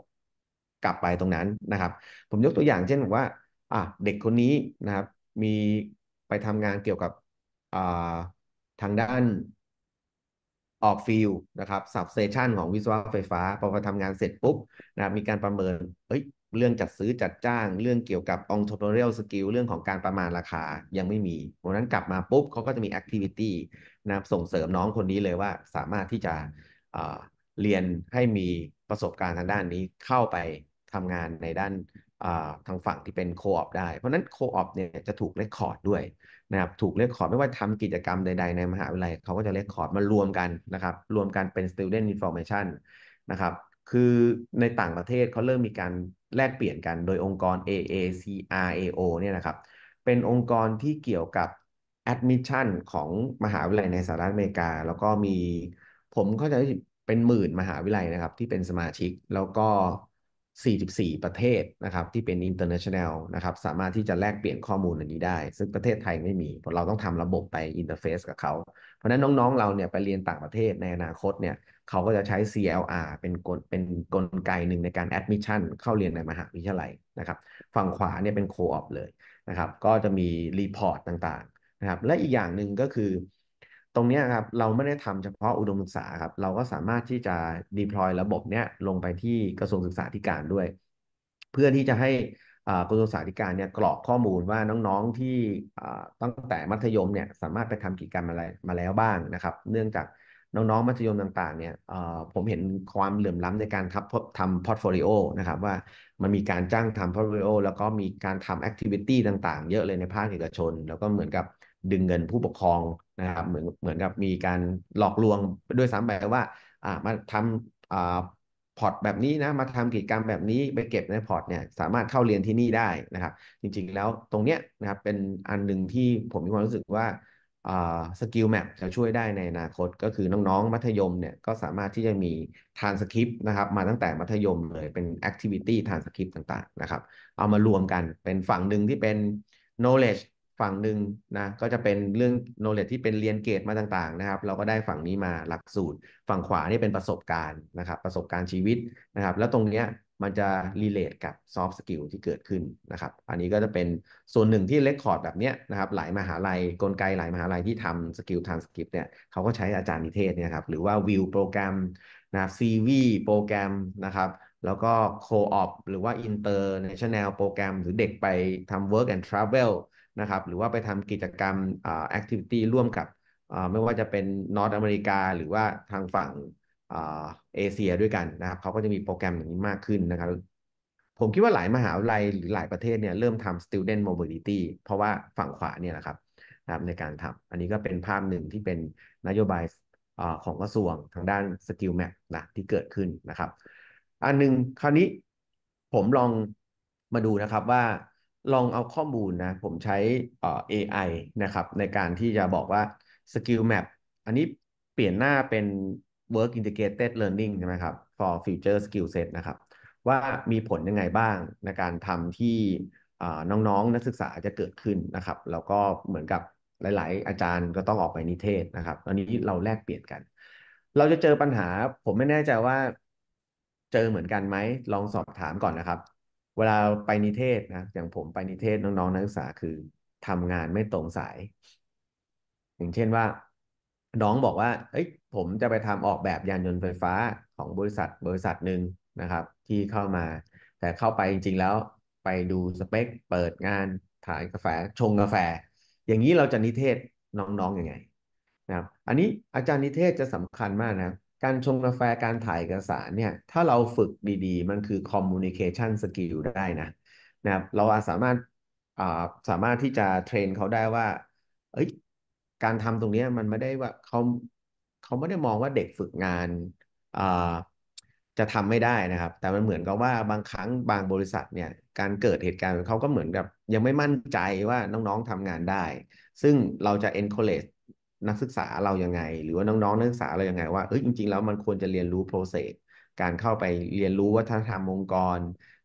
กลับไปตรงนั้นนะครับ ผมยกตัวอย่างเช่นว่า อ่ะเด็กคนนี้นะครับ มีไปทำงานเกี่ยวกับทางด้านออกฟิลนะครับสับเซชันของวิศวะไฟฟ้า พอมาทำงานเสร็จปุ๊บนะมีการประเมินเอ้ยเรื่องจัดซื้อจัดจ้าง เรื่องเกี่ยวกับองค์ท p r ร n e u r i a l s k เรื่องของการประมาณราคายังไม่มี เพราะนั้นกลับมาปุ๊บเขาก็จะมีแอคทิวิตี้นะส่งเสริมน้องคนนี้เลยว่าสามารถที่จะเเรียนให้มีประสบการณ์ทางด้านนี้เข้าไปทำงานในด้านทางฝั่งที่เป็นโคออปได้ เพราะนั้นโคออปเนี่ยจะถูกเรคคอร์ดด้วยนะครับถูกเรกคอร์ดไม่ว่าทำกิจกรรมใดๆในมหาวิทยาลัย เขาก็จะเรกคอร์ดมารวมกันนะครับรวมกันเป็น student information นะครับ คือในต่างประเทศเขาเริ่มมีการแลกเปลี่ยนกันโดยองค์กร AACRAO เนี่ยนะครับ เป็นองค์กรที่เกี่ยวกับ admission ของมหาวิทยาลัยในสหรัฐอเมริกา แล้วก็มีผมเข้าใจเป็นหมื่นมหาวิทยาลัยนะครับที่เป็นสมาชิกแล้วก็44 ประเทศนะครับที่เป็น international นะครับสามารถที่จะแลกเปลี่ยนข้อมูลอันนี้ได้ ซึ่งประเทศไทยไม่มีเราต้องทำระบบไปอินเทอร์เฟซกับเขา เพราะนั้นน้องๆเราเนี่ยไปเรียนต่างประเทศในอนาคตเนี่ยเขาก็จะใช้ CLR เป็นกลเป็นกลไกหนึ่งในการ admission เข้าเรียนในมหาวิทยาลัยนะครับฝั่งขวาเนี่ยเป็น co-op เลยนะครับก็จะมี report ต่างๆนะครับและอีกอย่างหนึ่งก็คือรงนี้ครับเราไม่ได้ทำเฉพาะอุดมศึกษาครับเราก็สามารถที่จะ deploy ระบบเนี้ยลงไปที่กระทรวงศึกษาธิการด้วย เพื่อที่จะให้กระทรวงศึกษาธิการเนี่ยกรอกข้อมูลว่าน้องๆที่ตั้งแต่มัธยมเนี่ยสามารถไปทำกิจกรรมอะไรมาแล้วบ้างนะครับ เนื่องจากน้องๆมัธยมต่างๆเนี่ยผมเห็นความเหลื่อมล้ำในการทำพอร์ตโฟลิโอนะครับว่ามันมีการจ้างทำพอร์ตโฟลิโอแล้วก็มีการทำแอคทิวิตี้ต่างๆ เยอะเลยในภาคเอกชน แล้วก็เหมือนกับดึงเงินผู้ปกครองนะครับเหมือนเหมือนกับมีการหลอกลวงด้วยซ้ำไปว่าอ่ามาทำอ่าพอร์ตแบบนี้นะมาทำกิจกรรมแบบนี้ ไปเก็บในพอร์ตเนี่ยสามารถเข้าเรียนที่นี่ได้นะครับจริงๆแล้วตรงเนี้ยนะครับเป็นอันหนึ่งที่ผมมีความรู้สึกว่าสกิลแมปจะช่วยได้ในอนาคต ก็คือน้อง ๆ มัธยมเนี่ยก็สามารถที่จะมีทานสคริปต์นะครับมาตั้งแต่มัธยมเลยเป็นแอคทิวิตี้ทานสคริปต์ต่างๆนะครับเอามารวมกันเป็นฝั่งหนึ่งที่เป็น knowledge ฝั่งหนึ่งนะก็จะเป็นเรื่อง knowledge ที่เป็นเรียนเกตมาต่างๆนะครับ เราก็ได้ฝั่งนี้มาหลักสูตร ฝั่งขวานี่เป็นประสบการณ์นะครับประสบการณ์ชีวิตนะครับแล้วตรงเนี้ยมันจะรีเลทกับซอฟต์สกิลที่เกิดขึ้นนะครับอันนี้ก็จะเป็นส่วนหนึ่งที่เลคคอร์ดแบบเนี้ยนะครับหลายมหาลัยกลไกหลายมหาลัยที่ทำสกิลทางสกิปเนี่ยเขาก็ใช้อาจารย์นิเทศเนี่ยครับหรือว่าวิวโปรแกรมนะซีวีโปรแกรมนะครับแล้วก็โคออปหรือว่าอิตอร์เนชั่นแนลโปรแกรมหรือเด็กไปทำเวิร์กแอนด์ทราเวลนะครับหรือว่าไปทำกิจกรรมแอคทิวิตี้ร่วมกับ ไม่ว่าจะเป็นนอร์ทอเมริกาหรือว่าทางฝั่งเอเชียด้วยกันนะครับเขาก็จะมีโปรแกรมอย่างนี้มากขึ้นนะครับ ผมคิดว่าหลายมหาวิทยาลัยหรือหลายประเทศเนี่ยเริ่มทำ student mobility เพราะว่าฝั่งขวาเนี่ยนะครับนะครับในการทำอันนี้ก็เป็นภาพหนึ่งที่เป็นนโยบายของกระทรวงทางด้าน skill map นะที่เกิดขึ้นนะครับอันหนึ่งคราวนี้ผมลองมาดูนะครับว่าลองเอาข้อมูลนะผมใช้เออ AI นะครับในการที่จะบอกว่า Skill Map อันนี้เปลี่ยนหน้าเป็น Work Integrated Learning ใช่ไหมครับ for future skill set นะครับ ว่ามีผลยังไงบ้าง ในการทำที่น้องๆนักศึกษาจะเกิดขึ้นนะครับแล้วก็เหมือนกับหลาย ๆ อาจารย์ก็ต้องออกไปนิเทศนะครับตอนนี้เราแลกเปลี่ยนกัน เราจะเจอปัญหาผมไม่แน่ใจว่าเจอเหมือนกันไหม ลองสอบถามก่อนนะครับเวลาไปนิเทศนะอย่างผมไปนิเทศน้อง ๆ นักศึกษาคือทำงานไม่ตรงสายอย่างเช่นว่า น้องบอกว่าเอ้ยผมจะไปทำออกแบบยานยนต์ไฟฟ้าของบริษัทบริษัทหนึ่งนะครับ ที่เข้ามา แต่เข้าไปจริง ๆ แล้วไปดูสเปค เปิดงานถ่ายกาแฟชงกาแฟ อย่างนี้เราจะนิเทศน้องๆอยังไง นะครับอันนี้อาจารย์นิเทศจะสำคัญมากนะการชงกาแฟ การถ่ายเอกสารเนี่ย ถ้าเราฝึกดีๆ มันคือคอมมูนิเคชันสกิลได้นะนะครับ เราอาสามารถอ่าสามารถที่จะเทรนเขาได้ว่าเอ้ย การทำตรงนี้มันไม่ได้ว่าเขาเขาไม่ได้มองว่าเด็กฝึกงานอ่าจะทำไม่ได้นะครับ แต่มันเหมือนกับว่าบางครั้งบางบริษัทเนี่ย การเกิดเหตุการณ์เขาก็เหมือนกับ ยังไม่มั่นใจว่าน้องๆทำงานได้ ซึ่งเราจะ encourage นักศึกษาเรายังไง หรือว่าน้องๆ นักศึกษาเรายังไงว่าเอ้ยจริงๆแล้วมันควรจะเรียนรู้โปรเซสการเข้าไปเรียนรู้วัฒนธรรมองค์กร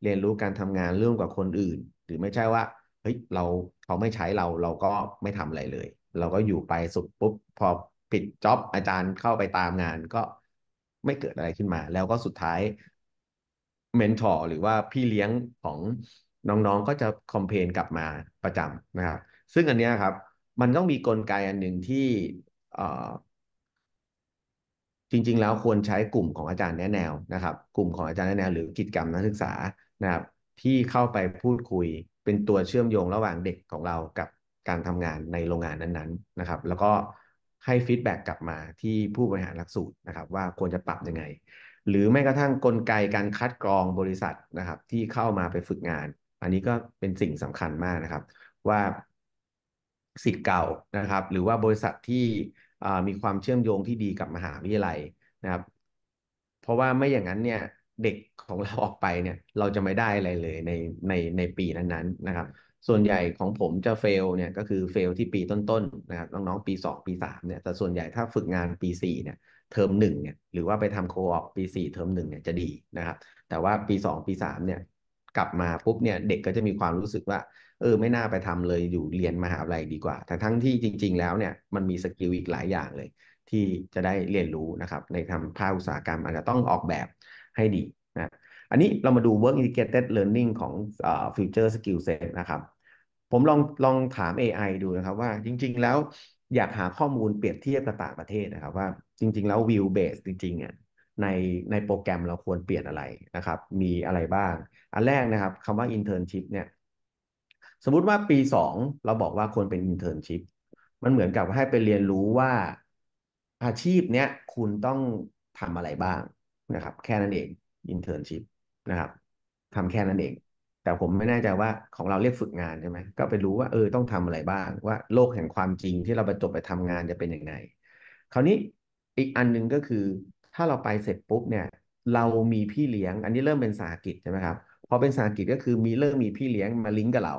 เรียนรู้การทำงานเรื่องกับคนอื่น หรือไม่ใช่ว่าเฮ้ยเราเขาไม่ใช้เราเราก็ไม่ทำอะไรเลย เราก็อยู่ไปสุดปุ๊บพอปิดจ็อบอาจารย์เข้าไปตามงานก็ไม่เกิดอะไรขึ้นมา แล้วก็สุดท้ายเมนทอร์หรือว่าพี่เลี้ยงของน้องๆก็จะคอมเพลนกลับมาประจำนะครับซึ่งอันเนี้ยครับมันต้องมีกลไกอันหนึ่งที่จริงๆ แล้วควรใช้กลุ่มของอาจารย์แนแนวนะครับ กลุ่มของอาจารย์แนแนวหรือกิจกรรมนักศึกษานะครับ ที่เข้าไปพูดคุยเป็นตัวเชื่อมโยงระหว่างเด็กของเรากับการทำงานในโรงงานนั้น ๆนะครับแล้วก็ให้ฟีดแบ็กกลับมาที่ผู้บริหารหลักสูตรนะครับ ว่าควรจะปรับยังไง หรือแม้กระทั่งกลไกการคัดกรองบริษัทนะครับ ที่เข้ามาไปฝึกงาน อันนี้ก็เป็นสิ่งสำคัญมากนะครับ ว่าสิทธิ์เก่านะครับหรือว่าบริษัทที่มีความเชื่อมโยงที่ดีกับมหาวิทยาลัยนะครับเพราะว่าไม่อย่างนั้นเนี่ยเด็กของเราออกไปเนี่ยเราจะไม่ได้อะไรเลยในในในปีนั้นๆนะครับ ส่วนใหญ่ของผมจะเฟลเนี่ยก็คือเฟลที่ปีต้นๆนะครับน้องๆปี 2 ปี3เนี่ยแต่ส่วนใหญ่ถ้าฝึกงานปี 4เนี่ยเทอมหนึ่งเนี่ยหรือว่าไปทำโคออกปี4เทอมหนึ่งเนี่ยจะดีนะครับ แต่ว่าปี 2 ปี3เนี่ยกลับมาปุ๊บเนี่ยเด็กก็จะมีความรู้สึกว่าเออไม่น่าไปทำเลยอยู่เรียนมหาวิทยาลัยดีกว่าทั้งทั้งที่จริง ๆ แล้วเนี่ยมันมีสกิลอีกหลายอย่างเลย ที่จะได้เรียนรู้นะครับในทำภาคอุตสาหกรรมอาจจะต้องออกแบบให้ดีนะอันนี้เรามาดู work integrated learning ของ future skill set นะครับผมลองลองถาม AI ดูนะครับว่าจริงๆ แล้วอยากหาข้อมูลเปรียบเทียบกับต่างประเทศนะครับว่าจริง ๆแล้ว view base จริงๆอ่ะในในโปรแกรมเราควรเปลี่ยนอะไรนะครับมีอะไรบ้าง อันแรกนะครับคำว่า internship เนี่ยสมมติว่าปีสองเราบอกว่าควรเป็นอินเทอร์นชิพมันเหมือนกับให้ไปเรียนรู้ว่าอาชีพเนี้ยคุณต้องทำอะไรบ้างนะครับ แค่นั้นเองอินเทอร์นชิพนะครับทำแค่นั้นเอง แต่ผมไม่แน่ใจว่าของเราเรียกฝึกงานใช่ไหมก็ไปรู้ว่าเออต้องทำอะไรบ้าง ว่าโลกแห่งความจริงที่เราไปจบไปทำงานจะเป็นยังไงคราวนี้อีกอันนึงก็คือ ถ้าเราไปเสร็จปุ๊บเนี่ย เรามีพี่เลี้ยงอันนี้เริ่มเป็นสาหกิจใช่ไหมครับพอเป็นสาหกิจก็คือมีเริ่มมีพี่เลี้ยงมาลิงก์กับเรา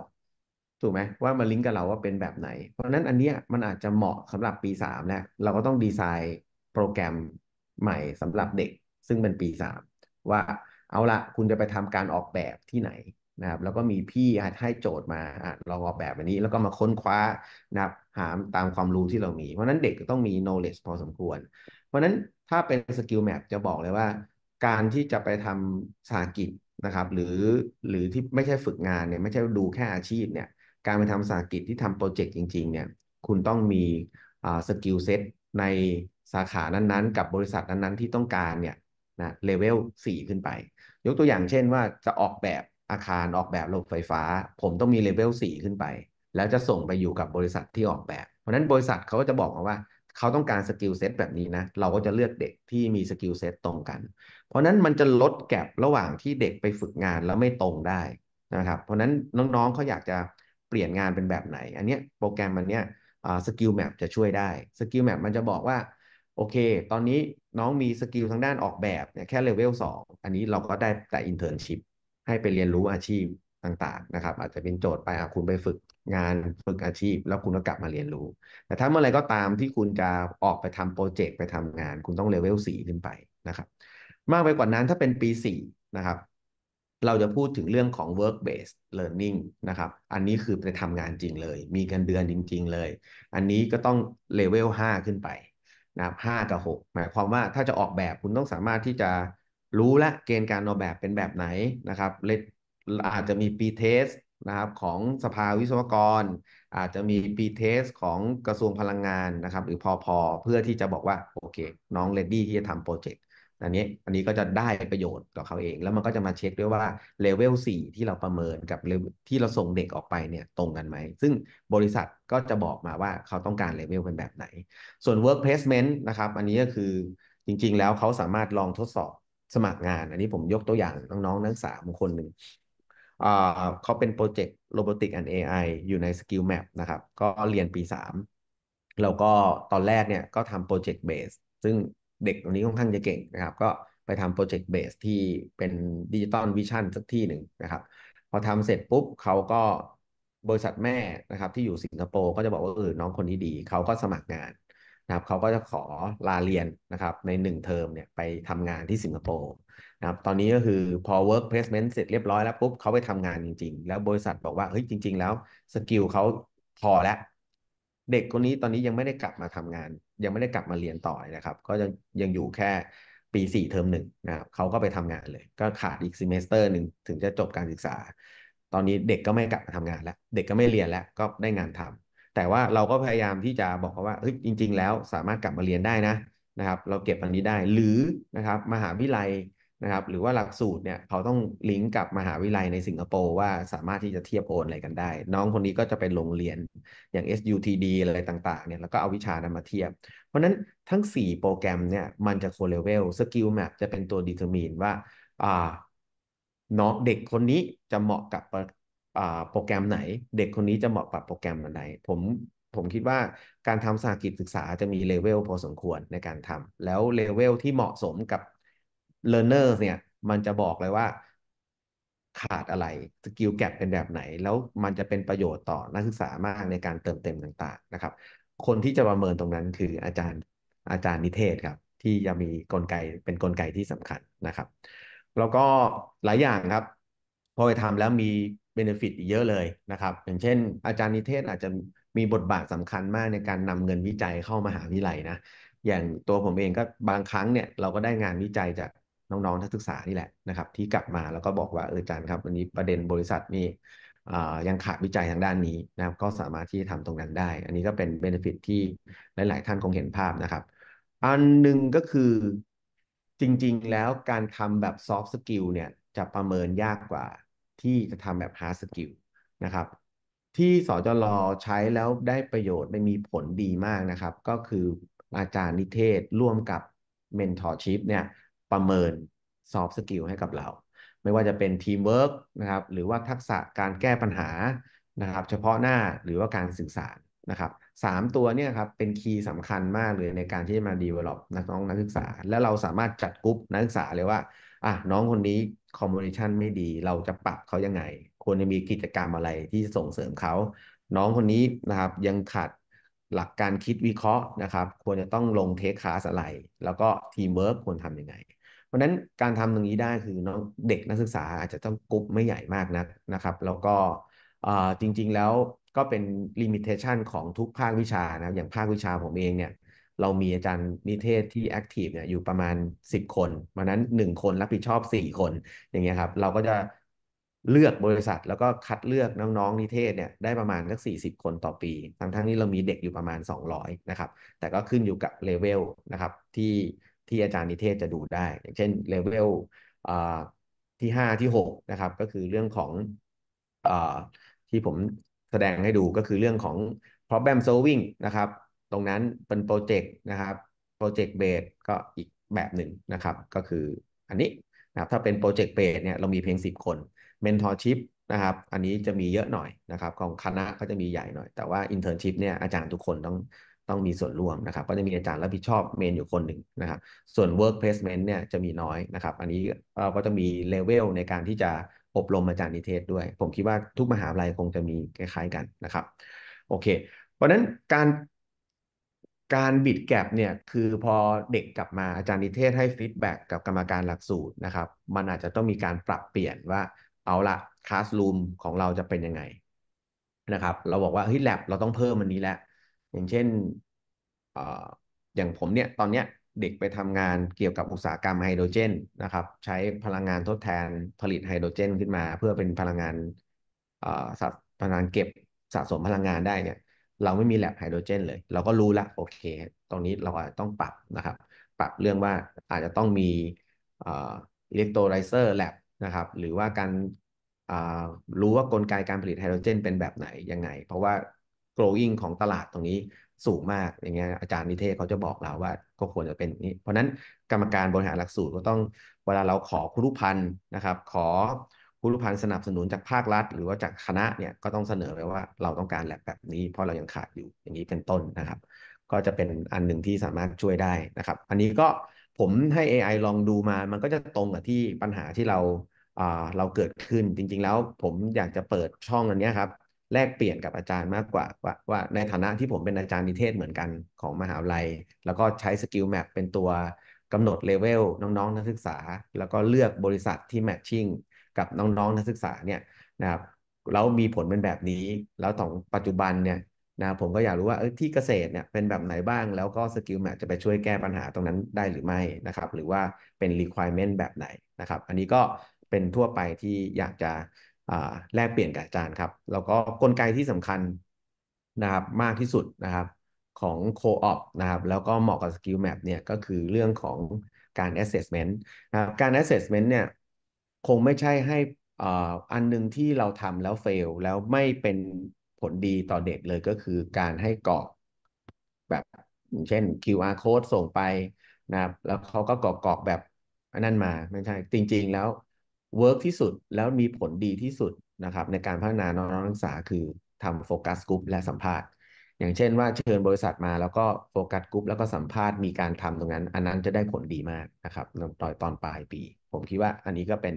ถูกไหมว่ามันลิงก์กับเราว่าเป็นแบบไหน เพราะนั้นอันเนี้ยมันอาจจะเหมาะสำหรับปีสามแล้วเราก็ต้องดีไซน์โปรแกรมใหม่สำหรับเด็กซึ่งเป็นปีสามว่าเอาละคุณจะไปทำการออกแบบที่ไหนนะครับแล้วก็มีพี่ให้โจทย์มาลองออกแบบอันนี้แล้วก็มาค้นคว้านะครับหาตามความรู้ที่เรามีเพราะนั้นเด็กต้องมี knowledge พอสมควร เพราะนั้นถ้าเป็น skill map จะบอกเลยว่า การที่จะไปทำสากิจนะครับหรือหรือที่ไม่ใช่ฝึกงานเนี่ยไม่ใช่ดูแค่อาชีพเนี่ยการไปทำสากิจที่ทำโปรเจกต์จริง ๆเนี่ย คุณต้องมีสกิลเซ็ตในสาขานั้นๆ กับบริษัทนั้นๆที่ต้องการเนี่ยนะเลเวล4ขึ้นไป ยกตัวอย่างเช่นว่าจะออกแบบอาคารออกแบบระบบไฟฟ้า ผมต้องมีเลเวล4ขึ้นไป แล้วจะส่งไปอยู่กับบริษัทที่ออกแบบ เพราะนั้นบริษัทเขาก็จะบอกมาว่าเขาต้องการสกิลเซ็ตแบบนี้นะ เราก็จะเลือกเด็กที่มีสกิลเซ็ตตรงกัน เพราะนั้นมันจะลดแกลบระหว่างที่เด็กไปฝึกงานแล้วไม่ตรงได้นะครับเพราะนั้นน้องๆเขาอยากจะปลี่ยนงานเป็นแบบไหน อันเนี้ยโปรแกรมมันเนี้ยสกิลแมปจะช่วยได้ สกิลแมปมันจะบอกว่าโอเค ตอนนี้น้องมีสกิลทางด้านออกแบบเนี่ยแค่เลเวลสองอันนี้เราก็ได้แต่อินเทอร์นชิพให้ไปเรียนรู้อาชีพต่างๆนะครับ อาจจะเป็นโจทย์ไปคุณไปฝึกงานฝึกอาชีพ แล้วคุณก็กลับมาเรียนรู้ แต่ถ้าเมื่อไรก็ตามที่คุณจะออกไปทำโปรเจกต์ไปทำงานคุณต้องเลเวลสี่ขึ้นไปนะครับมากไปกว่านั้นถ้าเป็นปีสี่นะครับเราจะพูดถึงเรื่องของ work based learning นะครับ อันนี้คือไปทำงานจริงเลย มีเงินเดือนจริงๆเลย อันนี้ก็ต้องเลเวล5ขึ้นไปนะครับ5กับ6หมายความว่าถ้าจะออกแบบคุณต้องสามารถที่จะรู้และเกณฑ์การออกแบบเป็นแบบไหนนะครับ อาจจะมีปีเทสนะครับของสภาวิศวกร อาจจะมีปีเทสของกระทรวงพลังงานนะครับ หรือพอพอเพื่อที่จะบอกว่า โอเค น้องเลดี้ที่จะทำโปรเจกต์อันนี้อันนี้ก็จะได้ประโยชน์กับเขาเองแล้วมันก็จะมาเช็คด้วยว่าเลเวลสี่ที่เราประเมินกับที่เราส่งเด็กออกไปเนี่ยตรงกันไหมซึ่งบริษัทก็จะบอกมาว่าเขาต้องการเลเวลเป็นแบบไหน ส่วน work placement นะครับ อันนี้ก็คือจริงๆแล้วเขาสามารถลองทดสอบสมัครงาน อันนี้ผมยกตัวอย่างน้องๆ นักศึกษาบางคนหนึ่ง เขาเป็นโปรเจกต์โรบอติก and AI เอไออยู่ในสกิลแมปนะครับ ก็เรียนปีสามแล้วก็ตอนแรกเนี่ยก็ทำโปรเจกต์เบสซึ่งเด็กตรงนี้ค่อนข้างจะเก่งนะครับ ก็ไปทำโปรเจกต์เบสที่เป็นดิจิตอลวิชั่นสักที่หนึ่งนะครับ พอทำเสร็จปุ๊บ เขาก็บริษัทแม่นะครับที่อยู่สิงคโปร์ก็จะบอกว่าเออ น้องคนนี้ดี เขาก็สมัครงานนะครับเขาก็จะขอลาเรียนนะครับในหนึ่งเทอมเนี่ยไปทำงานที่สิงคโปร์นะครับ ตอนนี้ก็คือพอ work placement เสร็จเรียบร้อยแล้วปุ๊บเขาไปทำงานจริง ๆ แล้วบริษัทบอกว่าเฮ้ยจริง ๆ แล้วสกิลเขาพอแล้วเด็กคนนี้ตอนนี้ยังไม่ได้กลับมาทำงาน ยังไม่ได้กลับมาเรียนต่อนะครับ ก็ยังยังอยู่แค่ปีสี่เทอมหนึ่งนะครับเขาก็ไปทำงานเลยก็ขาดอีกซีเมสเตอร์หนึ่งถึงจะจบการศึกษา ตอนนี้เด็กก็ไม่กลับมาทำงานแล้ว เด็กก็ไม่เรียนแล้วก็ได้งานทำ แต่ว่าเราก็พยายามที่จะบอกเขาว่าเฮ้ยจริง ๆ แล้วสามารถกลับมาเรียนได้นะนะครับ เราเก็บอันนี้ได้หรือนะครับมหาวิทยาลัยนะครับหรือว่าหลักสูตรเนี่ย เขาต้องลิงก์กับมหาวิทยาลัยในสิงคโปร์ว่าสามารถที่จะเทียบโอนอะไรกันได้ น้องคนนี้ก็จะไปลงเรียนอย่าง SUTD อะไรต่างๆเนี่ยแล้วก็เอาวิชานั้นมาเทียบ เพราะนั้นทั้ง 4 โปรแกรมเนี่ยมันจะโคเลเวลสกิลแมปจะเป็นตัวดีเทอร์มินว่าอ่าน้องเด็กคนนี้จะเหมาะกับโปรแกรมไหน เด็กคนนี้จะเหมาะกับโปรแกรมอะไรผมผมคิดว่าการทำสากิจศึกษาจะมีเลเวลพอสมควรในการทำแล้วเลเวลที่เหมาะสมกับ l e a r n e r ์เนี่ยมันจะบอกเลยว่าขาดอะไร สกิลแกลเป็นแบบไหน แล้วมันจะเป็นประโยชน์ต่อนักศึกษามากในการเติมเต็มต่างๆนะครับ คนที่จะประเมินตรงนั้นคืออาจารย์อาจารย์นิเทศครับ ที่จะมีกลไกเป็นกลไกที่สำคัญนะครับ แล้วก็หลายอย่างครับพอไปทำแล้วมีเบนฟิตอีกเยอะเลยนะครับอย่างเช่นอาจารย์นิเทศอาจจะมีบทบาทสำคัญมากในการนำเงินวิจัยเข้ามาหาวิทยาลัยนะ อย่างตัวผมเองก็บางครั้งเนี่ยเราก็ได้งานวิจัยจากน้องๆนักศึกษา นี่แหละนะครับที่กลับมาแล้วก็บอกว่าเอออาจารย์ครับวันนี้ประเด็นบริษัทนี่ยังขาดวิจัยทางด้านนี้นะครับก็สามารถที่จะทำตรงนั้นได้ อันนี้ก็เป็นเบนฟิตที่หลาย ๆ ท่านคงเห็นภาพนะครับ อันหนึ่งก็คือจริงๆแล้วการทำแบบซอฟต์สกิลเนี่ยจะประเมินยากกว่าที่จะทำแบบฮาร์ดสกิลนะครับ ที่สจอใช้แล้วได้ประโยชน์ได้มีผลดีมากนะครับ ก็คืออาจารย์นิเทศร่วมกับเมนทอร์ชิพเนี่ยประเมินซอฟต์สกิลให้กับเรา ไม่ว่าจะเป็นทีมเวิร์กนะครับหรือว่าทักษะการแก้ปัญหานะครับเฉพาะหน้าหรือว่าการสื่อสารนะครับสามตัวเนี่ยครับเป็นคีย์สำคัญมากเลยในการที่จะมา develop นักน้องนักศึกษาและเราสามารถจัดกลุ่มนักศึกษาเลยว่าอ่ะน้องคนนี้ communication ไม่ดีเราจะปรับเขายังไง ควรจะมีกิจกรรมอะไรที่ส่งเสริมเขา น้องคนนี้นะครับยังขาดหลักการคิดวิเคราะห์นะครับควรจะต้องลงเทคคลาสอะไรแล้วก็ทีมเวิร์กควรทำยังไงราะนั้นการทำตรงนี้ได้คือน้องเด็กนักศึกษาอาจจะต้องกรุ๊ปไม่ใหญ่มากนักนะครับ แล้วก็จริงๆแล้วก็เป็นลิมิเตชันของทุกภาควิชานะอย่างภาควิชาผมเองเนี่ย เรามีอาจารย์นิเทศที่แอคทีฟเนี่ยอยู่ประมาณ 10 คนมานั้น 1 คนรับผิดชอบ 4 คนอย่างเงี้ยครับเราก็จะเลือกบริษัทแล้วก็คัดเลือกน้องๆ นิเทศเนี่ยได้ประมาณสัก 40 คนต่อปี ทั้งๆที่เรามีเด็กอยู่ประมาณ200นะครับแต่ก็ขึ้นอยู่กับเลเวลนะครับที่ที่อาจารย์นิเทศจะดูได้ อย่างเช่นเลเวลที่ห้าที่หกนะครับก็คือเรื่องของอที่ผมแสดงให้ดูก็คือเรื่องของ problem solving นะครับ ตรงนั้นเป็นโปรเจกต์นะครับโปรเจกต์เบสก็อีกแบบหนึ่งนะครับ ก็คืออันนี้นะถ้าเป็นโปรเจกต์เบสเนี่ยเรามีเพียง10 คน mentorship นะครับ อันนี้จะมีเยอะหน่อยนะครับ ของคณะก็จะมีใหญ่หน่อย แต่ว่า internship เนี่ยอาจารย์ทุกคนต้องต้องมีส่วนร่วมนะครับ ก็จะมีอาจารย์รับผิดชอบเมนอยู่คนหนึ่งนะครับ ส่วน work placement เนี่ยจะมีน้อยนะครับ อันนี้เราก็จะมีเลเวลในการที่จะอบรมอาจารย์นิเทศด้วย ผมคิดว่าทุกมหาวิทยาลัยคงจะมีคล้าย ๆ กันนะครับ โอเค เพราะนั้นการการบิดแกลบเนี่ย คือพอเด็กกลับมาอาจารย์นิเทศ ให้ฟีดแบ็กกับกรรมการหลักสูตรนะครับ มันอาจจะต้องมีการปรับเปลี่ยนว่าเอาละคลาสรูมของเราจะเป็นยังไงนะครับเราบอกว่าเฮ้ยแลบเราต้องเพิ่มมันนี้แล้วอย่างเช่นอย่างผมเนี่ย ตอนเนี้ยเด็กไปทำงานเกี่ยวกับอุตสาหกรรมไฮโดรเจนนะครับ ใช้พลังงานทดแทนผลิตไฮโดรเจนขึ้นมา เพื่อเป็นพลังงานสัพลังงานเก็บสะสมพลังงานได้เนี่ยเราไม่มีแลบไฮโดรเจนเลย เราก็รู้ละโอเค ตรงนี้เราอาจจะต้องปรับนะครับ ปรับเรื่องว่าอาจจะต้องมีอิเล็กโทรไลเซอร์แลบนะครับ หรือว่าการรู้ว่ากลไกการผลิตไฮโดรเจนเป็นแบบไหน ยังไง เพราะว่า growing ของตลาดตรงนี้สูงมากอย่างเงี้ยอาจารย์นิเทศเขาจะบอกเราว่าก็ควรจะเป็นนี้เพราะนั้น กรรมการบริหารหลักสูตรก็ต้องเวลาเราขอคุรุพันธ์นะครับ ขอคุรุพันสนับสนุนจากภาครัฐหรือว่าจากคณะเนี่ยก็ต้องเสนอไปว่าเราต้องการแลบแบบนี้ เพราะเรายังขาดอยู่อย่างนี้เป็นต้นนะครับ ก็จะเป็นอันหนึ่งที่สามารถช่วยได้นะครับ อันนี้ก็ผมให้ AI ลองดูมา มันก็จะตรงกับที่ปัญหาที่เราเราเกิดขึ้นจริงๆแล้วผมอยากจะเปิดช่องอันนี้ครับแลกเปลี่ยนกับอาจารย์มากกว่าว่าวาในฐานะที่ผมเป็นอาจารย์นิเทศเหมือนกันของมหาวิทยาลัย แล้วก็ใช้สกิลแมปเป็นตัวกำหนดเลเวลน้อง ๆนักศึกษา แล้วก็เลือกบริษัทที่แมทชิ่งกับน้อง ๆนักศึกษาเนี่ยนะครับแล้วมีผลเป็นแบบนี้ แล้วของปัจจุบันเนี่ยนะผมก็อยากรู้ว่าที่เกษตรเนี่ยเป็นแบบไหนบ้างแล้วก็สกิลแมทจะไปช่วยแก้ปัญหาตรงนั้นได้หรือไม่นะครับหรือว่าเป็น requirement แบบไหนนะครับอันนี้ก็เป็นทั่วไปที่อยากจะแลกเปลี่ยนกับอาจารย์ครับ แล้วก็กลไกที่สำคัญนะครับมากที่สุดนะครับ ของโคออปนะครับแล้วก็เหมาะกับสกิลแมปเนี่ยก็คือเรื่องของการแอสเซสเมนต์นะครับการแอสเซสเมนต์เนี่ย คงไม่ใช่ให้อันหนึ่งที่เราทำแล้วเฟลแล้วไม่เป็นผลดีต่อเด็กเลยก็คือการให้กรอกแบบเช่น QR code ส่งไปนะครับ แล้วเขาก็กรอกกรอกแบบอันนั้นมา ไม่ใช่ จริงๆแล้วเวิร์กที่สุดแล้วมีผลดีที่สุดนะครับในการพัฒนาน้องนักศึกษาคือทำโฟกัสกลุ่มและสัมภาษณ์ อย่างเช่นว่า เชิญบริษัทมาแล้วก็โฟกัสกลุ่มแล้วก็สัมภาษณ์มีการทำตรงนั้น อันนั้นจะได้ผลดีมากนะครับตอนตอนปลายปี ผมคิดว่าอันนี้ก็เป็น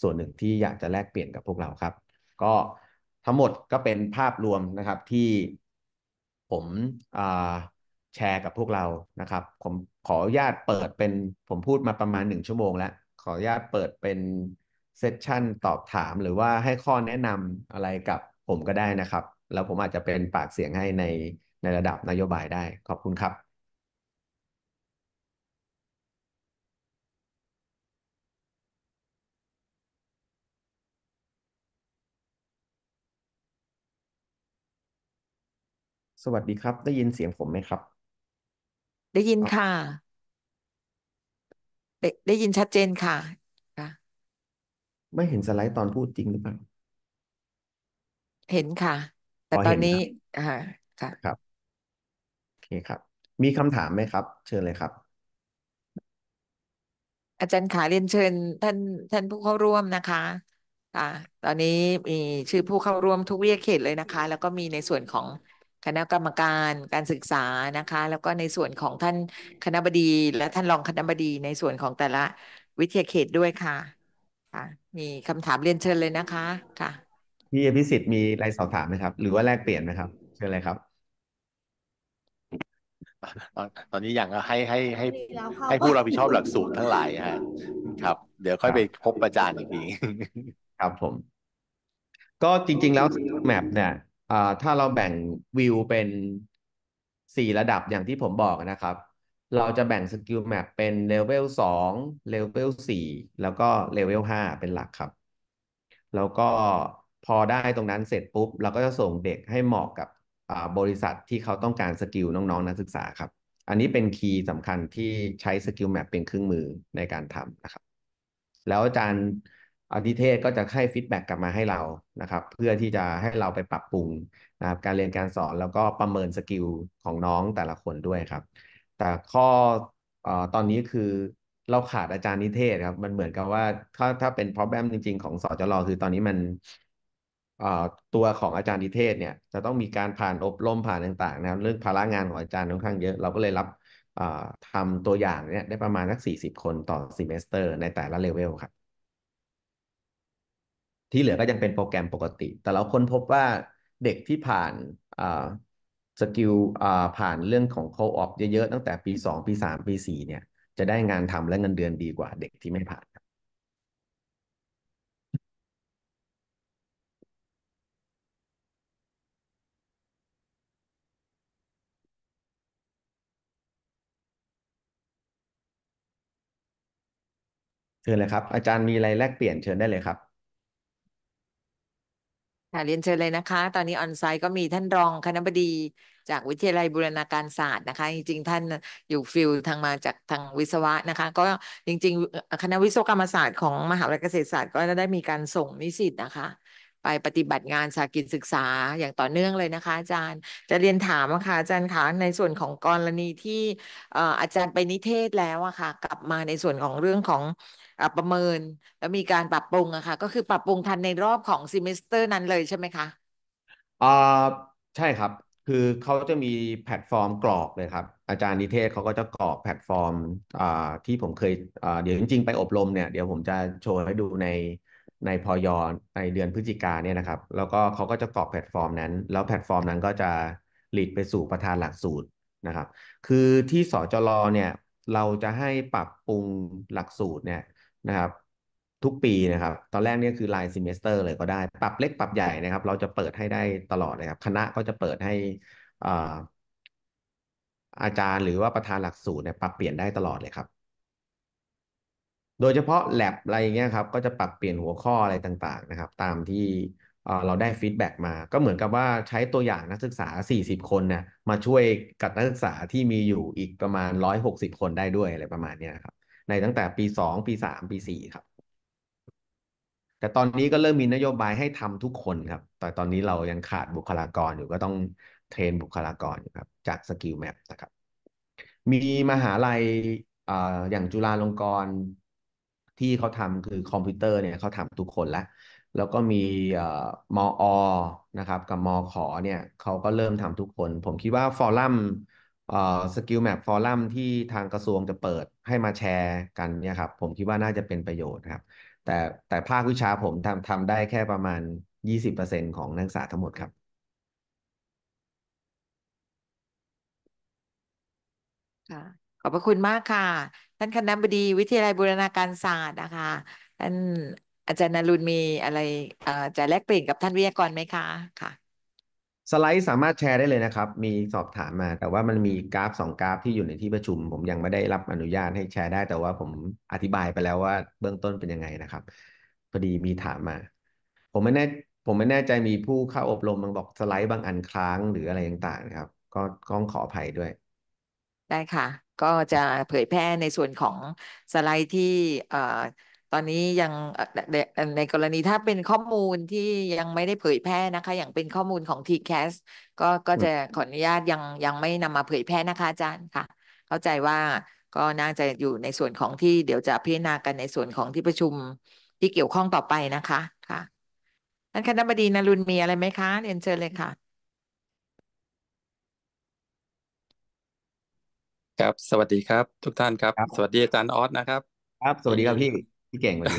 ส่วนหนึ่งที่อยากจะแลกเปลี่ยนกับพวกเราครับ ก็ทั้งหมดก็เป็นภาพรวมนะครับที่ผมแชร์กับพวกเรานะครับผมขออนุญาตเปิดเป็นผมพูดมาประมาณหนึ่งชั่วโมง แล้ว ขออนุญาตเปิดเป็นเซสชันตอบถามหรือว่าให้ข้อแนะนำอะไรกับผมก็ได้นะครับ แล้วผมอาจจะเป็นปากเสียงให้ในในระดับนโยบายได้ขอบคุณครับ สวัสดีครับ ได้ยินเสียงผมไหมครับ ได้ยินค่ะ ได้ได้ยินชัดเจนค่ะไม่เห็นสไลด์ตอนพูดจริงหรือเปล่าเห็นค่ะ แต่ตอนนี้อ่าค่ะครับโอเคครับ มีคำถามไหมครับ เชิญเลยครับ อาจารย์ขาเรียนเชิญท่าน ท่านผู้เข้าร่วมนะคะ ค่ะ ตอนนี้มีชื่อผู้เข้าร่วมทุกวิทยาเขตเลยนะคะ แล้วก็มีในส่วนของคณะกรรมการการศึกษานะคะ แล้วก็ในส่วนของท่านคณบดี และท่านรองคณบดีในส่วนของแต่ละวิทยาเขตด้วยค่ะค่ะมีคำถามเรียนเชิญเลยนะคะ ค่ะพี่อภิสิทธิ์มีอะไรสอบถามไหมครับ หรือว่าแลกเปลี่ยนไหมครับ เชิญเลยครับ ตอนตอนนี้อย่างให้ให้ให้ ให้ผู้รับผิดชอบหลักสูตรทั้งหลายฮะครับ เดี๋ยวค่อยไปพบอาจารย์อีกทีครับผม ก็จริงๆแล้วแมปเนี่ยถ้าเราแบ่งวิวเป็นสี่ระดับอย่างที่ผมบอกนะครับเราจะแบ่งสกิลแมปเป็นเลเวลสองเลเวลสี่แล้วก็เลเวลห้าเป็นหลักครับ แล้วก็พอได้ตรงนั้นเสร็จปุ๊บเราก็จะส่งเด็กให้เหมาะกับบริษัทที่เขาต้องการสกิลน้อง ๆ นักศึกษาครับ อันนี้เป็นคีย์สำคัญที่ใช้สกิลแมปเป็นเครื่องมือในการทำนะครับ แล้วอาจารย์อดิเทศก็จะให้ฟีดแบ็กกลับมาให้เรานะครับ เพื่อที่จะให้เราไปปรับปรุงนะครับการเรียนการสอนแล้วก็ประเมินสกิลของน้องแต่ละคนด้วยครับแต่ข้อตอนนี้คือเราขาดอาจารย์นิเทศครับ มันเหมือนกับว่าถ้าถ้าเป็น problem จริง ๆ ของสอจรคือตอนนี้มันตัวของอาจารย์นิเทศ เนี่ยจะต้องมีการผ่านอบรมผ่านต่าง ๆนะครับเรื่องภาระงานของอาจารย์ค่อนข้างเยอะ เราก็เลยรับทำตัวอย่างเนี่ยได้ประมาณสักสี่สิบคนต่อซีเมสเตอร์ ในแต่ละเลเวลครับที่เหลือก็ยังเป็นโปรแกรมปกติ แต่เราค้นพบว่าเด็กที่ผ่านสกิลผ่านเรื่องของโคออฟเยอะๆ ตั้งแต่ปีสองปีสามปีสี่เนี่ยจะได้งานทำและเงินเดือนดีกว่าเด็กที่ไม่ผ่านเชิญเลยครับอาจารย์มีอะไรแลกเปลี่ยนเชิญได้เลยครับค่ะเรียนเชิญเลยนะคะ ตอนนี้ออนไซต์ก็มีท่านรองคณบดี จากวิทยาลัยบูรณาการศาสตร์นะคะ จริงๆท่านอยู่ฟิลทางมาจากทางวิศวะนะคะ ก็จริง ๆ คณะวิศวกรรมศาสตร์ของมหาวิทยาลัยเกษตรศาสตร์ก็ได้มีการส่งนิสิตนะคะ ไปปฏิบัติงานสากินศึกษาอย่างต่อเนื่องเลยนะคะ อาจารย์จะเรียนถามนะคะอาจารย์คะในส่วนของกรณีที่อาจารย์ไปนิเทศแล้วอะค่ะกลับมาในส่วนของเรื่องของประเมิน แล้วมีการปรับปรุงอะค่ะ ก็คือปรับปรุงทันในรอบของซิมิสเตอร์นั้นเลยใช่ไหมคะอ่าใช่ครับคือเขาจะมีแพลตฟอร์มกรอกเลยครับ อาจารย์นิเทศเขาก็จะกรอกแพลตฟอร์มอ่าที่ผมเคยอ่าเดี๋ยวจริง ๆ ไปอบรมเนี่ย เดี๋ยวผมจะโชว์ให้ดูใน ในพอยอในเดือนพฤศจิกาเนี่ยนะครับ แล้วก็เขาก็จะกรอกแพลตฟอร์มนั้น แล้วแพลตฟอร์มนั้นก็จะหลีดไปสู่ประธานหลักสูตรนะครับ คือที่สจรเนี่ยเราจะให้ปรับปรุงหลักสูตรเนี่ยนะครับทุกปีนะครับตอนแรกเนี่ยคือรายซิเมสเตอร์เลยก็ได้ปรับเล็กปรับใหญ่นะครับ เราจะเปิดให้ได้ตลอดนะครับ คณะก็จะเปิดให้อ่าอาจารย์หรือว่าประธานหลักสูตรเนี่ยปรับเปลี่ยนได้ตลอดเลยครับ โดยเฉพาะแลบอะไรเงี้ยครับ ก็จะปรับเปลี่ยนหัวข้ออะไรต่างๆ นะครับ ตามที่เราได้ฟีดแบ็กมาก็เหมือนกับว่าใช้ตัวอย่างนักศึกษา 40 คนนะมาช่วยกับนักศึกษาที่มีอยู่อีกประมาณ 160 คนได้ด้วยอะไรประมาณนี้นครับในตั้งแต่ปีสองปีสามปีสี่ครับ แต่ตอนนี้ก็เริ่มมีนโยบายให้ทำทุกคนครับ แต่ตอนนี้เรายังขาดบุคลากรอยู่ก็ต้องเทรนบุคลากรครับจากสกิลแมปนะครับ มีมหาลัยออย่างจุฬาลงกรณ์ที่เขาทำคือคอมพิวเตอร์เนี่ยเขาทำทุกคนแล้ว แล้วก็มีมออนะครับ กับมอขอเนี่ยเขาก็เริ่มทำทุกคน ผมคิดว่าฟอรัมสกิลแมปฟอรัมที่ทางกระทรวงจะเปิดให้มาแชร์กันเนี่ยครับผมคิดว่าน่าจะเป็นประโยชน์ครับ แต่แต่ภาควิชาผมทำทำได้แค่ประมาณ 20%ของนักศึกษาทั้งหมดครับค่ะขอบพระคุณมากค่ะ ท่านคณบดีวิทยาลัยบูรณาการศาสตร์นะคะท่านอาจารย์นรุณมีอะไรจะแลกเปลี่ยนกับท่านวิทยากรไหมคะค่ะสไลด์สามารถแชร์ได้เลยนะครับ มีสอบถามมา แต่ว่ามันมีกราฟสองกราฟที่อยู่ในที่ประชุม ผมยังไม่ได้รับอนุญาตให้แชร์ได้ แต่ว่าผมอธิบายไปแล้วว่าเบื้องต้นเป็นยังไงนะครับ พอดีมีถามมา ผมไม่แน่ ผมไม่แน่ใจมีผู้เข้าอบรมบางบอกสไลด์บางอันค้างหรืออะไรต่างๆนะครับ ก็ก้องขออภัยด้วย ได้ค่ะ ก็จะเผยแพร่ในส่วนของสไลด์ที่ตอนนี้ยังในกรณีถ้าเป็นข้อมูลที่ยังไม่ได้เผยแพร่นะคะ อย่างเป็นข้อมูลของ TCAS ก็ก็จะขออนุญาตยังยังไม่นำมาเผยแพร่นะคะอาจารย์ค่ะ เข้าใจว่าก็น่าจะอยู่ในส่วนของที่เดี๋ยวจะพิจารณากันในส่วนของที่ประชุมที่เกี่ยวข้องต่อไปนะคะค่ะท่านคณบดีนรุนมีอะไรไหมคะเรียนเชิญเลยค่ะครับสวัสดีครับทุกท่านครับ สวัสดีอาจารย์ออสนะครับครับสวัสดีครับพี่พี่เก่งเลย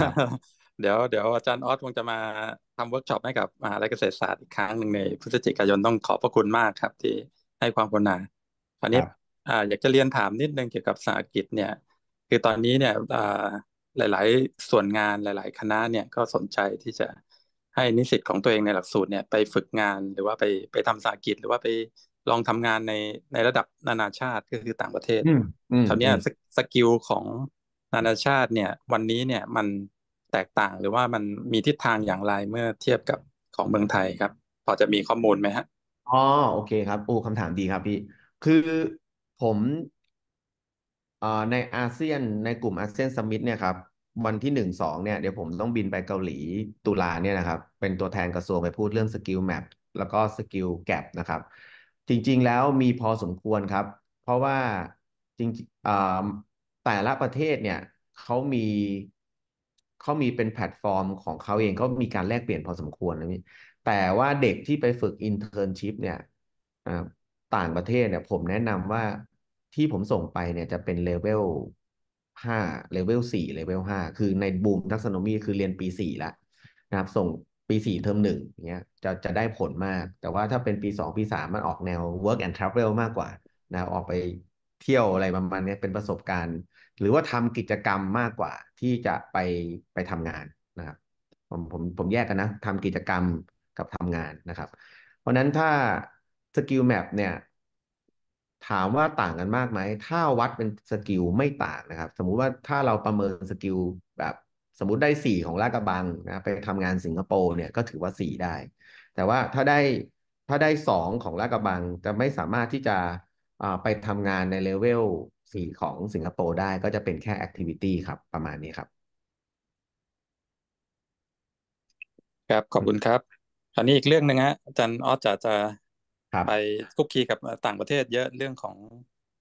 เดี๋ยวเดี๋ยวอาจารย์ออสคงจะมาทำเวิร์กช็อปให้กับมหาลัยเกษตรศาสตร์อีกครั้งหนึ่งในพฤศจิกายนต้องขอบพระคุณมากครับ ที่ให้ความกรุณาคราวนี้อยากจะเรียนถามนิดนึง เกี่ยวกับสาหกิจ เนี่ย คือตอนนี้เนี่ยหลาย ๆส่วนงานหลาย ๆ คณะเนี่ยก็สนใจที่จะให้นิสิตของตัวเองในหลักสูตรเนี่ย ไปฝึกงานหรือว่าไปไปทำสาหกิจ หรือว่าไปลองทำงานในในระดับนานาชาติก็คือต่างประเทศคราวนี้สกิลของนานาชาติเนี่ยวันนี้เนี่ยมันแตกต่างหรือว่ามันมีทิศทางอย่างไรเมื่อเทียบกับของเมืองไทยครับ พอจะมีข้อมูลไหมฮะอ๋อโอเคครับโอ้คำถามดีครับพี่ คือผมอ่าในอาเซียนในกลุ่มอาเซียนสมิธเนี่ยครับวันที่หนึ่งสองเนี่ย เดี๋ยวผมต้องบินไปเกาหลีตุลาเนี่ยนะครับ เป็นตัวแทนกระทรวงไปพูดเรื่องสกิลแมปแล้วก็สกิลแกปนะครับ จริง ๆ แล้วมีพอสมควรครับ เพราะว่าจริงอ่าแต่ละประเทศเนี่ยเขามีเขามีเป็นแพลตฟอร์มของเขาเองเขามีการแลกเปลี่ยนพอสมควรนะพี่แต่ว่าเด็กที่ไปฝึกอินเทอร์นชิพเนี่ยต่างประเทศเนี่ยผมแนะนำว่าที่ผมส่งไปเนี่ยจะเป็นเลเวลห้าเลเวลสี่เลเวลห้าคือในบูมทักษโนมีคือเรียนปีสี่ละนะครับ ส่งปีสี่เทอมหนึ่งเนี้ยจะจะได้ผลมาก แต่ว่าถ้าเป็นปีสองปีสามมันออกแนว work and travel มากกว่านะออกไปเที่ยวอะไรประมาณนี้เป็นประสบการณ์หรือว่าทำกิจกรรมมากกว่าที่จะไปไปทำงานนะครับ ผมผมผมแยกกันนะทำกิจกรรมกับทำงานนะครับ เพราะนั้นถ้าสกิลแมปเนี่ยถามว่าต่างกันมากไหมถ้าวัดเป็นสกิลไม่ต่างนะครับ สมมุติว่าถ้าเราประเมินสกิลแบบ สมมุติได้สี่ของลาชกระบังนะไปทำงานสิงคโปร์เนี่ยก็ถือว่าสี่ได้ แต่ว่าถ้าได้ถ้าได้สองของลาชกระบังจะไม่สามารถที่จะไปทำงานในเลเวลสีของสิงคโปร์ได้ก็จะเป็นแค่ Activity ครับประมาณนี้ครับ ครับขอบคุณครับ ตอนนี้อีกเรื่องหนึ่งฮะอาจารย์ออสจะจะไปคุกคีกับต่างประเทศเยอะเรื่องของ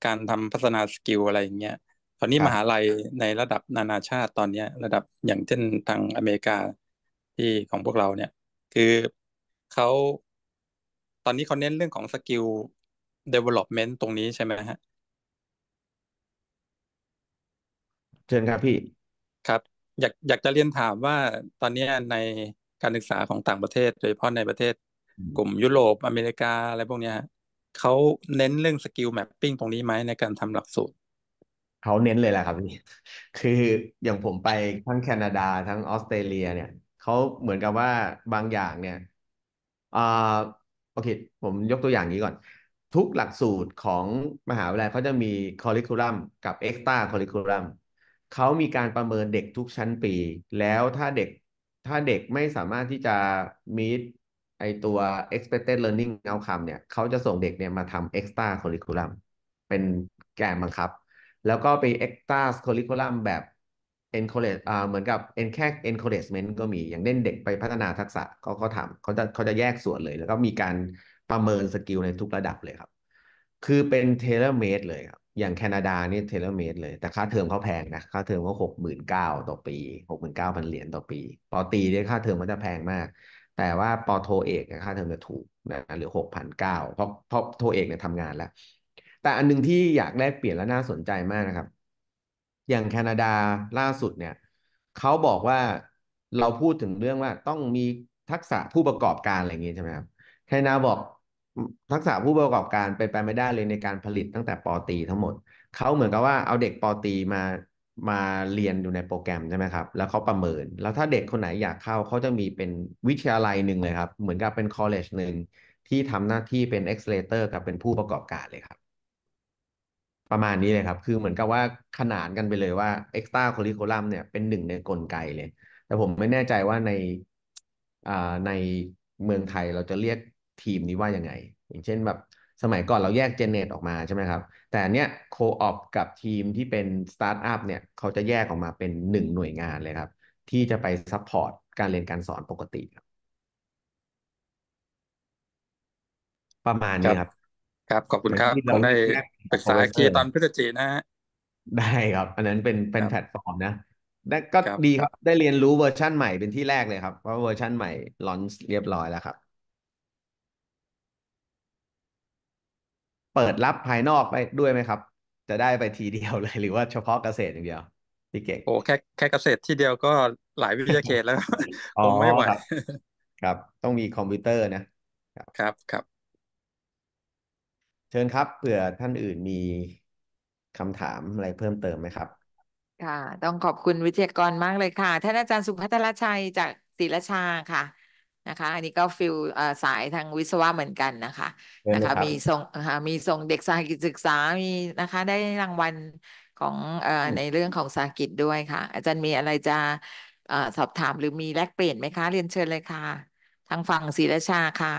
การทำพัฒนาสกิลอะไรอย่างเงี้ย ตอนนี้มหาลัยในระดับนานาชาติ ตอนนี้ระดับอย่างเช่นทางอเมริกา ที่ของพวกเราเนี่ย คือเขาตอนนี้เขาเน้นเรื่องของสกิล development ตรงนี้ใช่ไหมฮะเชิญครับพี่ ครับ อยากอยากจะเรียนถามว่าตอนนี้ในการศึกษาของต่างประเทศโดยเฉพาะในประเทศกลุ่มยุโรปอเมริกา อะไรพวกนี้เขาเน้นเรื่องสกิลแมปปิ้งตรงนี้ไหมในการทำหลักสูตร เขาเน้นเลยแหละครับพี่คืออย่างผมไปทั้งแคนาดา ทั้งออสเตรเลีย เนี่ย เขาเหมือนกับว่าบางอย่างเนี่ยอ่าโอเค ผมยกตัวอย่างนี้ก่อน ทุกหลักสูตรของมหาวิทยาลัยเขาจะมีคอริคูลัม กับเอ็กซ์ตร้าคอริคูลัมเขามีการประเมินเด็กทุกชั้นปี แล้วถ้าเด็กถ้าเด็กไม่สามารถที่จะ meet ไอตัว expected learning outcome เนี่ย เขาจะส่งเด็กเนี่ยมาทำ extra curriculum เป็นแกนบังคับ แล้วก็ไป extra curriculum แบบ encourage อ่าเหมือนกับ en แค่ encouragement ก็มีอย่างเล่นเด็กไปพัฒนาทักษะ เขาเขาทำเขาจะเขาจะแยกส่วนเลย แล้วก็มีการประเมินสกิลในทุกระดับเลยครับคือเป็นเทเลเมดเลยครับอย่างแคนาดานี่เทเลเมดเลยแต่ค่าเทอมเขาแพงนะค่าเทอมเขาหกหมื่นเก้าต่อปีหกหมื่นเก้าพันเหรียญต่อปีปอตีเนี่ยค่าเทอมมันจะแพงมาก แต่ว่าปอโทเอกค่าเทอมจะถูกนะหรือหกพันเก้าเพราะเพราะโทเอกเนี่ยทำงานแล้ว แต่อันนึงที่อยากแลกเปลี่ยนและน่าสนใจมากนะครับ อย่างแคนาดาล่าสุดเนี่ยเขาบอกว่าเราพูดถึงเรื่องว่าต้องมีทักษะผู้ประกอบการอะไรอย่างงี้ใช่ไหมครับแคนาดาบอกทักษะผู้ประกอบการเป็นไปไม่ได้เลยในการผลิตตั้งแต่ปอตีทั้งหมด เขาเหมือนกับว่าเอาเด็กปอตีมามาเรียนอยู่ในโปรแกรมใช่ไหมครับ แล้วเขาประเมิน แล้วถ้าเด็กคนไหนอยากเข้าเขาจะมีเป็นวิทยาลัยหนึ่งเลยครับ เหมือนกับเป็นคอลเลจหนึ่งที่ทำหน้าที่เป็นเอ็กซ์เลเตอร์กับเป็นผู้ประกอบการเลยครับ ประมาณนี้เลยครับ คือเหมือนกับว่าขนานกันไปเลยว่าเอ Extra c u r r i c u ลัมเนี่ยเป็นหนึ่งในกลไกเลย แต่ผมไม่แน่ใจว่าในในเมืองไทยเราจะเรียกทีมนี้ว่ายังไง อย่างเช่นแบบสมัยก่อนเราแยกเจเนตออกมาใช่ไหมครับ แต่เนี้ยโคออปกับทีมที่เป็นสตาร์ทอัพเนี่ย เขาจะแยกออกมาเป็นหนึ่งหน่วยงานเลยครับ ที่จะไปซัพพอร์ตการเรียนการสอนปกติครับ ประมาณนี้ครับ ครับ ขอบคุณครับผมได้ปรึกษาคคตอนพฤศจิกนะฮะได้ครับ อันนั้นเป็นเป็นแพลตฟอร์มนะได้ก็ดีครับได้เรียนรู้เวอร์ชั่นใหม่เป็นที่แรกเลยครับเพราะเวอร์ชั่นใหม่ลอนเรียบร้อยแล้วครับเปิดรับภายนอกไปด้วยไหมครับ จะได้ไปทีเดียวเลยหรือว่าเฉพาะเกษตรอย่างเดียวพี่เก่งโอ้แค่แค่เกษตรที่เดียวก็หลายวิทยาเขตแล้วผมไม่ไหวครับ ต้องมีคอมพิวเตอร์นะครับครับรบเชิญครับเผื่อท่านอื่นมีคำถามอะไรเพิ่มเติมไหมครับ ค่ะ ต้องขอบคุณวิทยากรมากเลยค่ะ ท่านอาจารย์สุพัทรชัยจากศิลชาค่ะนะคะอันนี้ก็ฟิลสายทางวิศวะเหมือนกันนะคะ นะคะมีส่งคะมีส่งเด็กสากิจศึกษามีนะคะได้รางวัลของอในเรื่องของสากิจด้วยค่ะ อาจารย์มีอะไรจะสอบถามหรือมีแลกเปลี่ยนไหมคะ เรียนเชิญเลยค่ะทางฝั่งศรีราชาค่ะ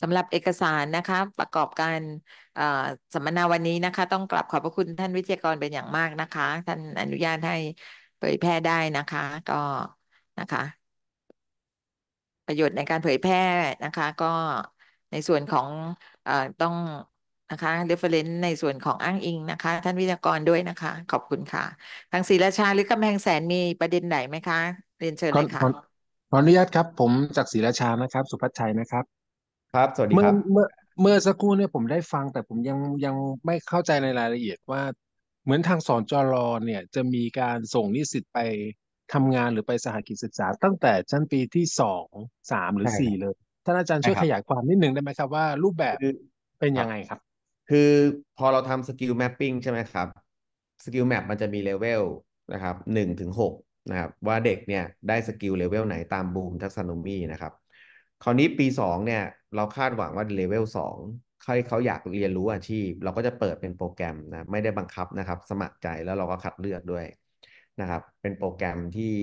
สำหรับเอกสารนะคะ ประกอบการสัมมนาวันนี้นะคะ ต้องกลับขอบพระคุณ ท่านวิทยากรเป็นอย่างมากนะคะ ท่านอนุญาตให้เผยแพร่ได้นะคะ ก็นะคะ ประโยชน์ในการเผยแพร่นะคะ ก็ในส่วนของอต้องนะคะเรฟเฟรนซ์ในส่วนของอ้างอิงนะคะ ท่านวิทยากรด้วยนะคะขอบคุณค่ะ ทางศรีราชาหรือกำแพงแสนมีประเด็นไหนไหมคะ เรียนเชิญเลยค่ะขออนุญาตครับ ผมจากศรีราชานะครับ สุพัชชัยนะครับครับ สวัสดีเมื่คอรับเมื่อเมื่อสักครู่เนี่ยผมได้ฟังแต่ผมยังยังไม่เข้าใจในรายละเอียดว่า เหมือนทางสอนจรเนี่ยจะมีการส่งนิสิตไปทำงานหรือไปสหกิจศึกษาตั้งแต่ชั้นปีที่สองสามหรือ่สี่เลยท่านอาจารย์ช่่วยคขับยายความนิดหนึ่งได้ไหมครับว่ารูปแบบือเป็นยังไงครับ คือพอเราทำสกิลแมปปิ้งใช่ไหมครับสกิลแมปมันจะมีเลเวลนะครับหนึ่งถึงหกนะครับว่าเด็กเนี่ยได้สกิลเลเวลไหนตามบูมทักษ o น o มีนะครับคราวนี้ปีสองเนี่ยเราคาดหวังว่าเลเวลสองใขาเขาอยากเรียนรู้อาชีพ เราก็จะเปิดเป็นโปรแกรมนะไม่ได้บังคับนะครับ สมัครใจแล้วเราก็คัดเลือกด้วยนะครับ เป็นโปรแกรมที่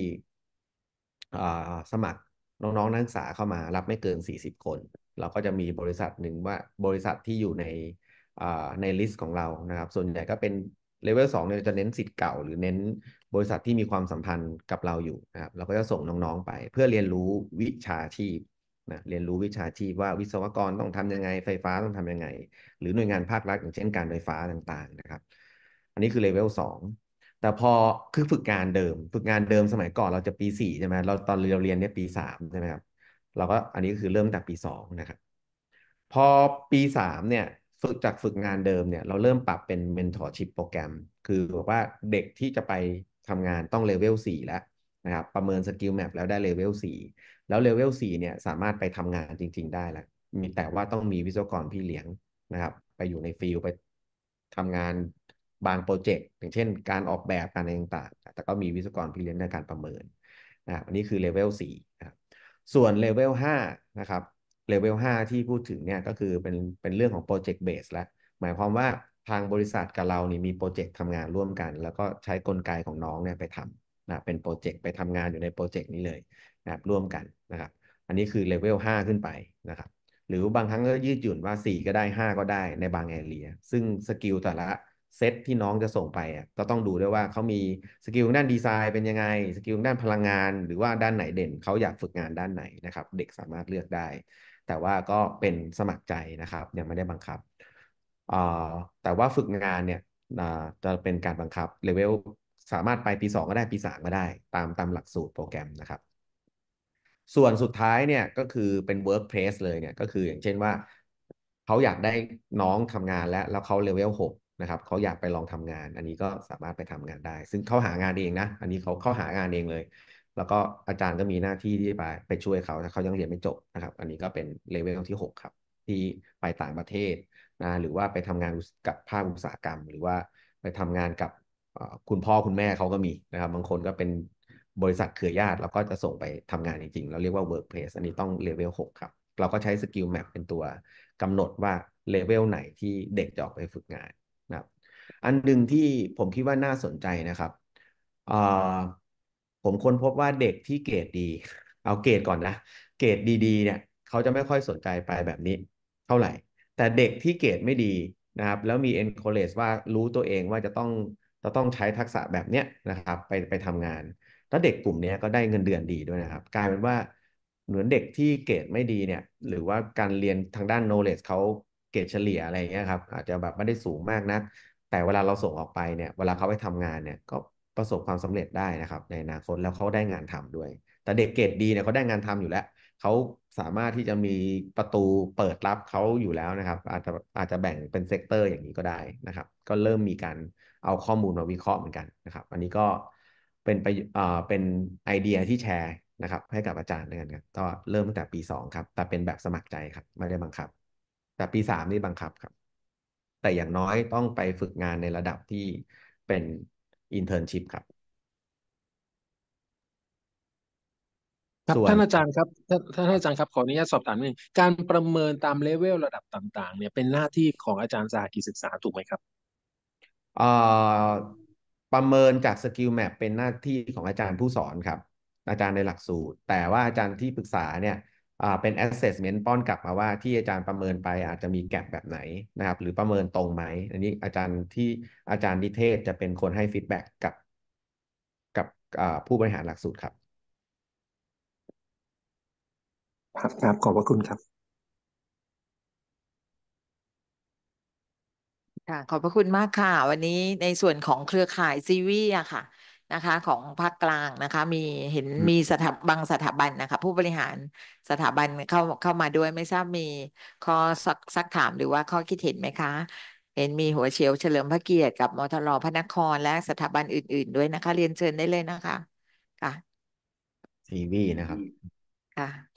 สมัครน้องๆนักศึกษาเข้ามารับไม่เกิน 40 คน เราก็จะมีบริษัทหนึ่งว่าบริษัทที่อยู่ในในลิสต์ของเรานะครับส่วนใหญ่ก็เป็นเลเวลสองเนี่ยจะเน้นสิทธิ์เก่าหรือเน้นบริษัทที่มีความสัมพันธ์กับเราอยู่นะครับ เราก็จะส่งน้องๆไป เพื่อเรียนรู้วิชาชีพนะเรียนรู้วิชาชีพว่าวิศวกรต้องทํำยังไงไฟฟ้าต้องทํำยังไง หรือหน่วยงานภาครัฐอย่างเช่นการไฟฟ้าต่างๆนะครับอันนี้คือเลเวลสองแต่พอคือฝึกงานเดิมฝึกงานเดิมสมัยก่อนเราจะปีสี่ใช่ไหมเราตอนเราเรียนเนี่ยปีสามใช่ไหมครับเราก็อันนี้ก็คือเริ่มจากปีสองนะครับพอปีสามเนี่ยฝึกจากฝึกงานเดิมเนี่ยเราเริ่มปรับเป็นเมนทอร์ชิพโปรแกรมคือบอกว่าเด็กที่จะไปทำงานต้องเลเวลสี่แล้วนะครับประเมินสกิลแมปแล้วได้เลเวลสี่แล้วเลเวล4เนี่ยสามารถไปทำงานจริงๆ ได้ละมีแต่ว่าต้องมีวิศวกรพี่เลี้ยงนะครับ ไปอยู่ในฟิลไปทำงานบางโปรเจกต์อย่างเช่นการออกแบบการอะไรต่างๆ แต่ก็มีวิศวกรพี่เลี้ยงในการประเมินนะอันนี้คือเลเวล4นะส่วนเลเวล5นะครับเลเวล5ที่พูดถึงเนี่ยก็คือเป็นเป็นเรื่องของโปรเจกต์เบสแล้ว หมายความว่าทางบริษัทกับเรานี่มีโปรเจกต์ทำงานร่วมกัน แล้วก็ใช้กลไกของน้องเนี่ยไปทำนะเป็นโปรเจกต์ไปทำงานอยู่ในโปรเจกต์นี้เลยนะร่วมกันนะครับอันนี้คือเลเวล5ขึ้นไปนะครับหรือบางครั้งก็ยืดหยุ่นว่า 4 ก็ได้ 5 ก็ได้ในบางแอเรียซึ่งสกิลแต่ละเซตที่น้องจะส่งไปอ่ะก็ต้องดูด้วยว่าเขามีสกิลด้านดีไซน์เป็นยังไงสกิลด้านพลังงาน หรือว่าด้านไหนเด่น เขาอยากฝึกงานด้านไหนนะครับ เด็กสามารถเลือกได้ แต่ว่าก็เป็นสมัครใจนะครับยังไม่ได้บังคับแต่ว่าฝึกงานเนี่ยจะเป็นการบังคับเลเวลสามารถไปปี 2 ก็ได้ปี 3 ก็ได้ ตามตามหลักสูตรโปรแกรมนะครับ ส่วนสุดท้ายเนี่ยก็คือเป็น workplace เลยเนี่ยก็คืออย่างเช่นว่าเขาอยากได้น้องทำงานแล้วแล้วเขาเลเวลหกนะครับเขาอยากไปลองทำงานอันนี้ก็สามารถไปทำงานได้ ซึ่งเขาหางานเองนะอันนี้เขาเขาหางานเองเลย แล้วก็อาจารย์ก็มีหน้าที่ที่ไปไปช่วยเขาถ้าเขายังเรียนไม่จบนะครับอันนี้ก็เป็นเลเวลที่6ครับที่ไปต่างประเทศนะหรือว่าไปทำงานกับภาคอุตสาหกรรม หรือว่าไปทำงานกับคุณพ่อคุณแม่เขาก็มีนะครับ บางคนก็เป็นบริษัทเครือญาติแล้วก็จะส่งไปทำงานจริงๆเราเรียกว่า workplace อันนี้ต้องเลเวลหกครับเราก็ใช้สกิลแมปเป็นตัวกำหนดว่าเลเวลไหนที่เด็กจะออกไปฝึกงานนะครับอันหนึ่งที่ผมคิดว่าน่าสนใจนะครับ ผมค้นพบว่าเด็กที่เกรดดี เอาเกรดก่อนนะเกรดดีๆเนี่ยเขาจะไม่ค่อยสนใจไปแบบนี้เท่าไหร่ แต่เด็กที่เกรดไม่ดีนะครับ แล้วมี encourage ว่ารู้ตัวเองว่าจะต้องเราต้องใช้ทักษะแบบเนี้ยนะครับไปไปทำงาน แล้วเด็กกลุ่มนี้ก็ได้เงินเดือนดีด้วยนะครับกลายเป็นว่าเหมือนเด็กที่เกรดไม่ดีเนี่ยหรือว่าการเรียนทางด้าน knowledge เขาเกรดเฉลี่ยอะไรเงี้ยครับ อาจจะแบบไม่ได้สูงมากนะัก แต่เวลาเราส่งออกไปเนี่ยเวลาเขาไปทำงานเนี่ยก็ประสบความสำเร็จได้นะครับ ในอนาคตแล้วเขาได้งานทำด้วย แต่เด็กเกรดดีเนี่ยเขาได้งานทำอยู่แล้วเขาสามารถที่จะมีประตูเปิดรับเขาอยู่แล้วนะครับ อาจจะอาจจะแบ่งเป็นเซกเตอร์อย่างนี้ก็ได้นะครับก็เริ่มมีการเอาข้อมูลมาวิเคราะห์เหมือนกันนะครับอันนี้ก็เป็นไปเป็นไอเดียที่แชร์นะครับ ให้กับอาจารย์ด้วยกันครับก็เริ่มตั้งแต่ปีสองครับ แต่เป็นแบบสมัครใจครับไม่ได้บังคับ แต่ปีสามนี่บังคับครับ แต่อย่างน้อยต้องไปฝึกงานในระดับที่เป็นอินเทอร์นชิพครับครับท่านอาจารย์ครับท่านท่านอาจารย์ครับขออนุญาตสอบถามหนึ่งการประเมินตามเลเวลระดับต่างๆ เนี่ยเป็นหน้าที่ของอาจารย์สาหกิจศึกษาถูกไหมครับประเมินจากสกิลแมปเป็นหน้าที่ของอาจารย์ผู้สอนครับ อาจารย์ในหลักสูตร แต่ว่าอาจารย์ที่ปรึกษาเนี่ยเป็น assessment ป้อนกลับมาว่าที่อาจารย์ประเมินไปอาจจะมีแกลบแบบไหนนะครับ หรือประเมินตรงไหมอันนี้อาจารย์ที่อาจารย์ดิเทศจะเป็นคนให้ฟีดแบ็กกับกับผู้บริหารหลักสูตรครับครับขอบพระคุณครับค่ะขอบพระคุณมากค่ะวันนี้ในส่วนของเครือข่ายซีวีอะค่ะ นะคะ ของภาคกลางนะคะ มีเห็นมีสถาบางสถาบันนะคะ ผู้บริหารสถาบันเข้าเข้ามาด้วย ไม่ทราบมีข้อสักซักถามหรือว่าข้อคิดเห็นไหมคะเห็นมีหัวเชียวเฉลิมพระเกียรติกับมทรพระนครและสถาบันอื่น ๆด้วยนะคะ เรียนเชิญได้เลยนะคะ ค่ะ ซีวีนะครับค่ะ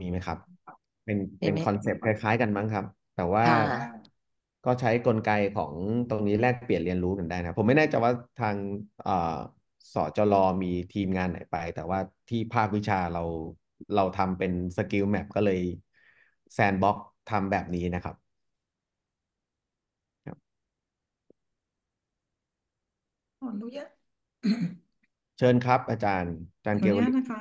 มีไหมครับ เป็นเป็นคอนเซปต์คล้ายๆกันมั้งครับ แต่ว่าก็ใช้กลไกของตรงนี้แลกเปลี่ยนเรียนรู้กันได้นะ ผมไม่แน่ใจว่าทางสอจลมีทีมงานไหนไป แต่ว่าที่ภาควิชาเราเราทำเป็นสกิลแมปก็เลยแซนบ็อกทำแบบนี้นะครับอนรู้เยอะเชิญครับอาจารย์ อาจารย์เกวลิตค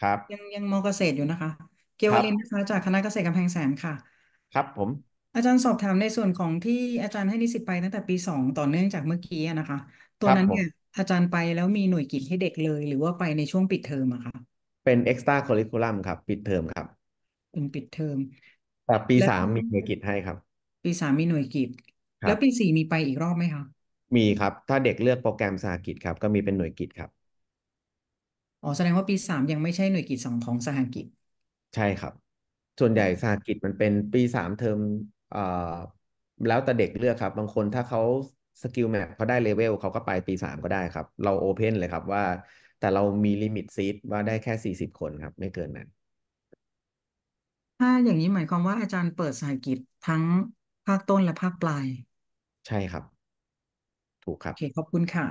ครับ ยังยังมอเกษตรอยู่นะคะเกควรัลินนะคะจากคณะเกษตรกำแพงแสนค่ะ ครับผม อาจารย์สอบถามในส่วนของที่อาจารย์ให้นิสิตไปตั้งแต่ปีสองต่อเนื่องจากเมื่อกี้นะคะ ตัควรับนั้นผเนี่ยอาจารย์ไปแล้วมีหน่วยกิจให้เด็กเลย หรือว่าไปในช่วงปิดเทอมอะคะเป็นเ extra c คอริคูลัมครับปิดเทอมครับเป็นปิดเทอมแต่ปีแลสามมีหน่วยกิจให้ครับ ปีสามมีหน่วยกิจคแล้ัวบปีสี่มีไปอีกรอบไหมคะมีครับถ้าเด็กเลือกโปรแกรมสหกิจครับ ก็มีเป็นหน่วยกิจครับอ๋อแสดงว่าปีสามยังไม่ใช่หน่วยกิจสองของสหกิจใช่ครับ ส่วนใหญ่สหกิจมันเป็นปีสามเทอมเอ่อแล้วแต่เด็กเลือกครับ บางคนถ้าเขาสกิลแมทเขาได้เลเวลเขาก็ไปปีสามก็ได้ครับ เราโอเพนเลยครับว่า แต่เรามีลิมิตซีทว่าได้แค่สี่สิบคนครับ ไม่เกินนั้น ถ้าอย่างนี้หมายความว่าอาจารย์เปิดสหกิจทั้งภาคต้นและภาคปลาย ใช่ครับ ถูกครับ โอเคขอบคุณค่ะ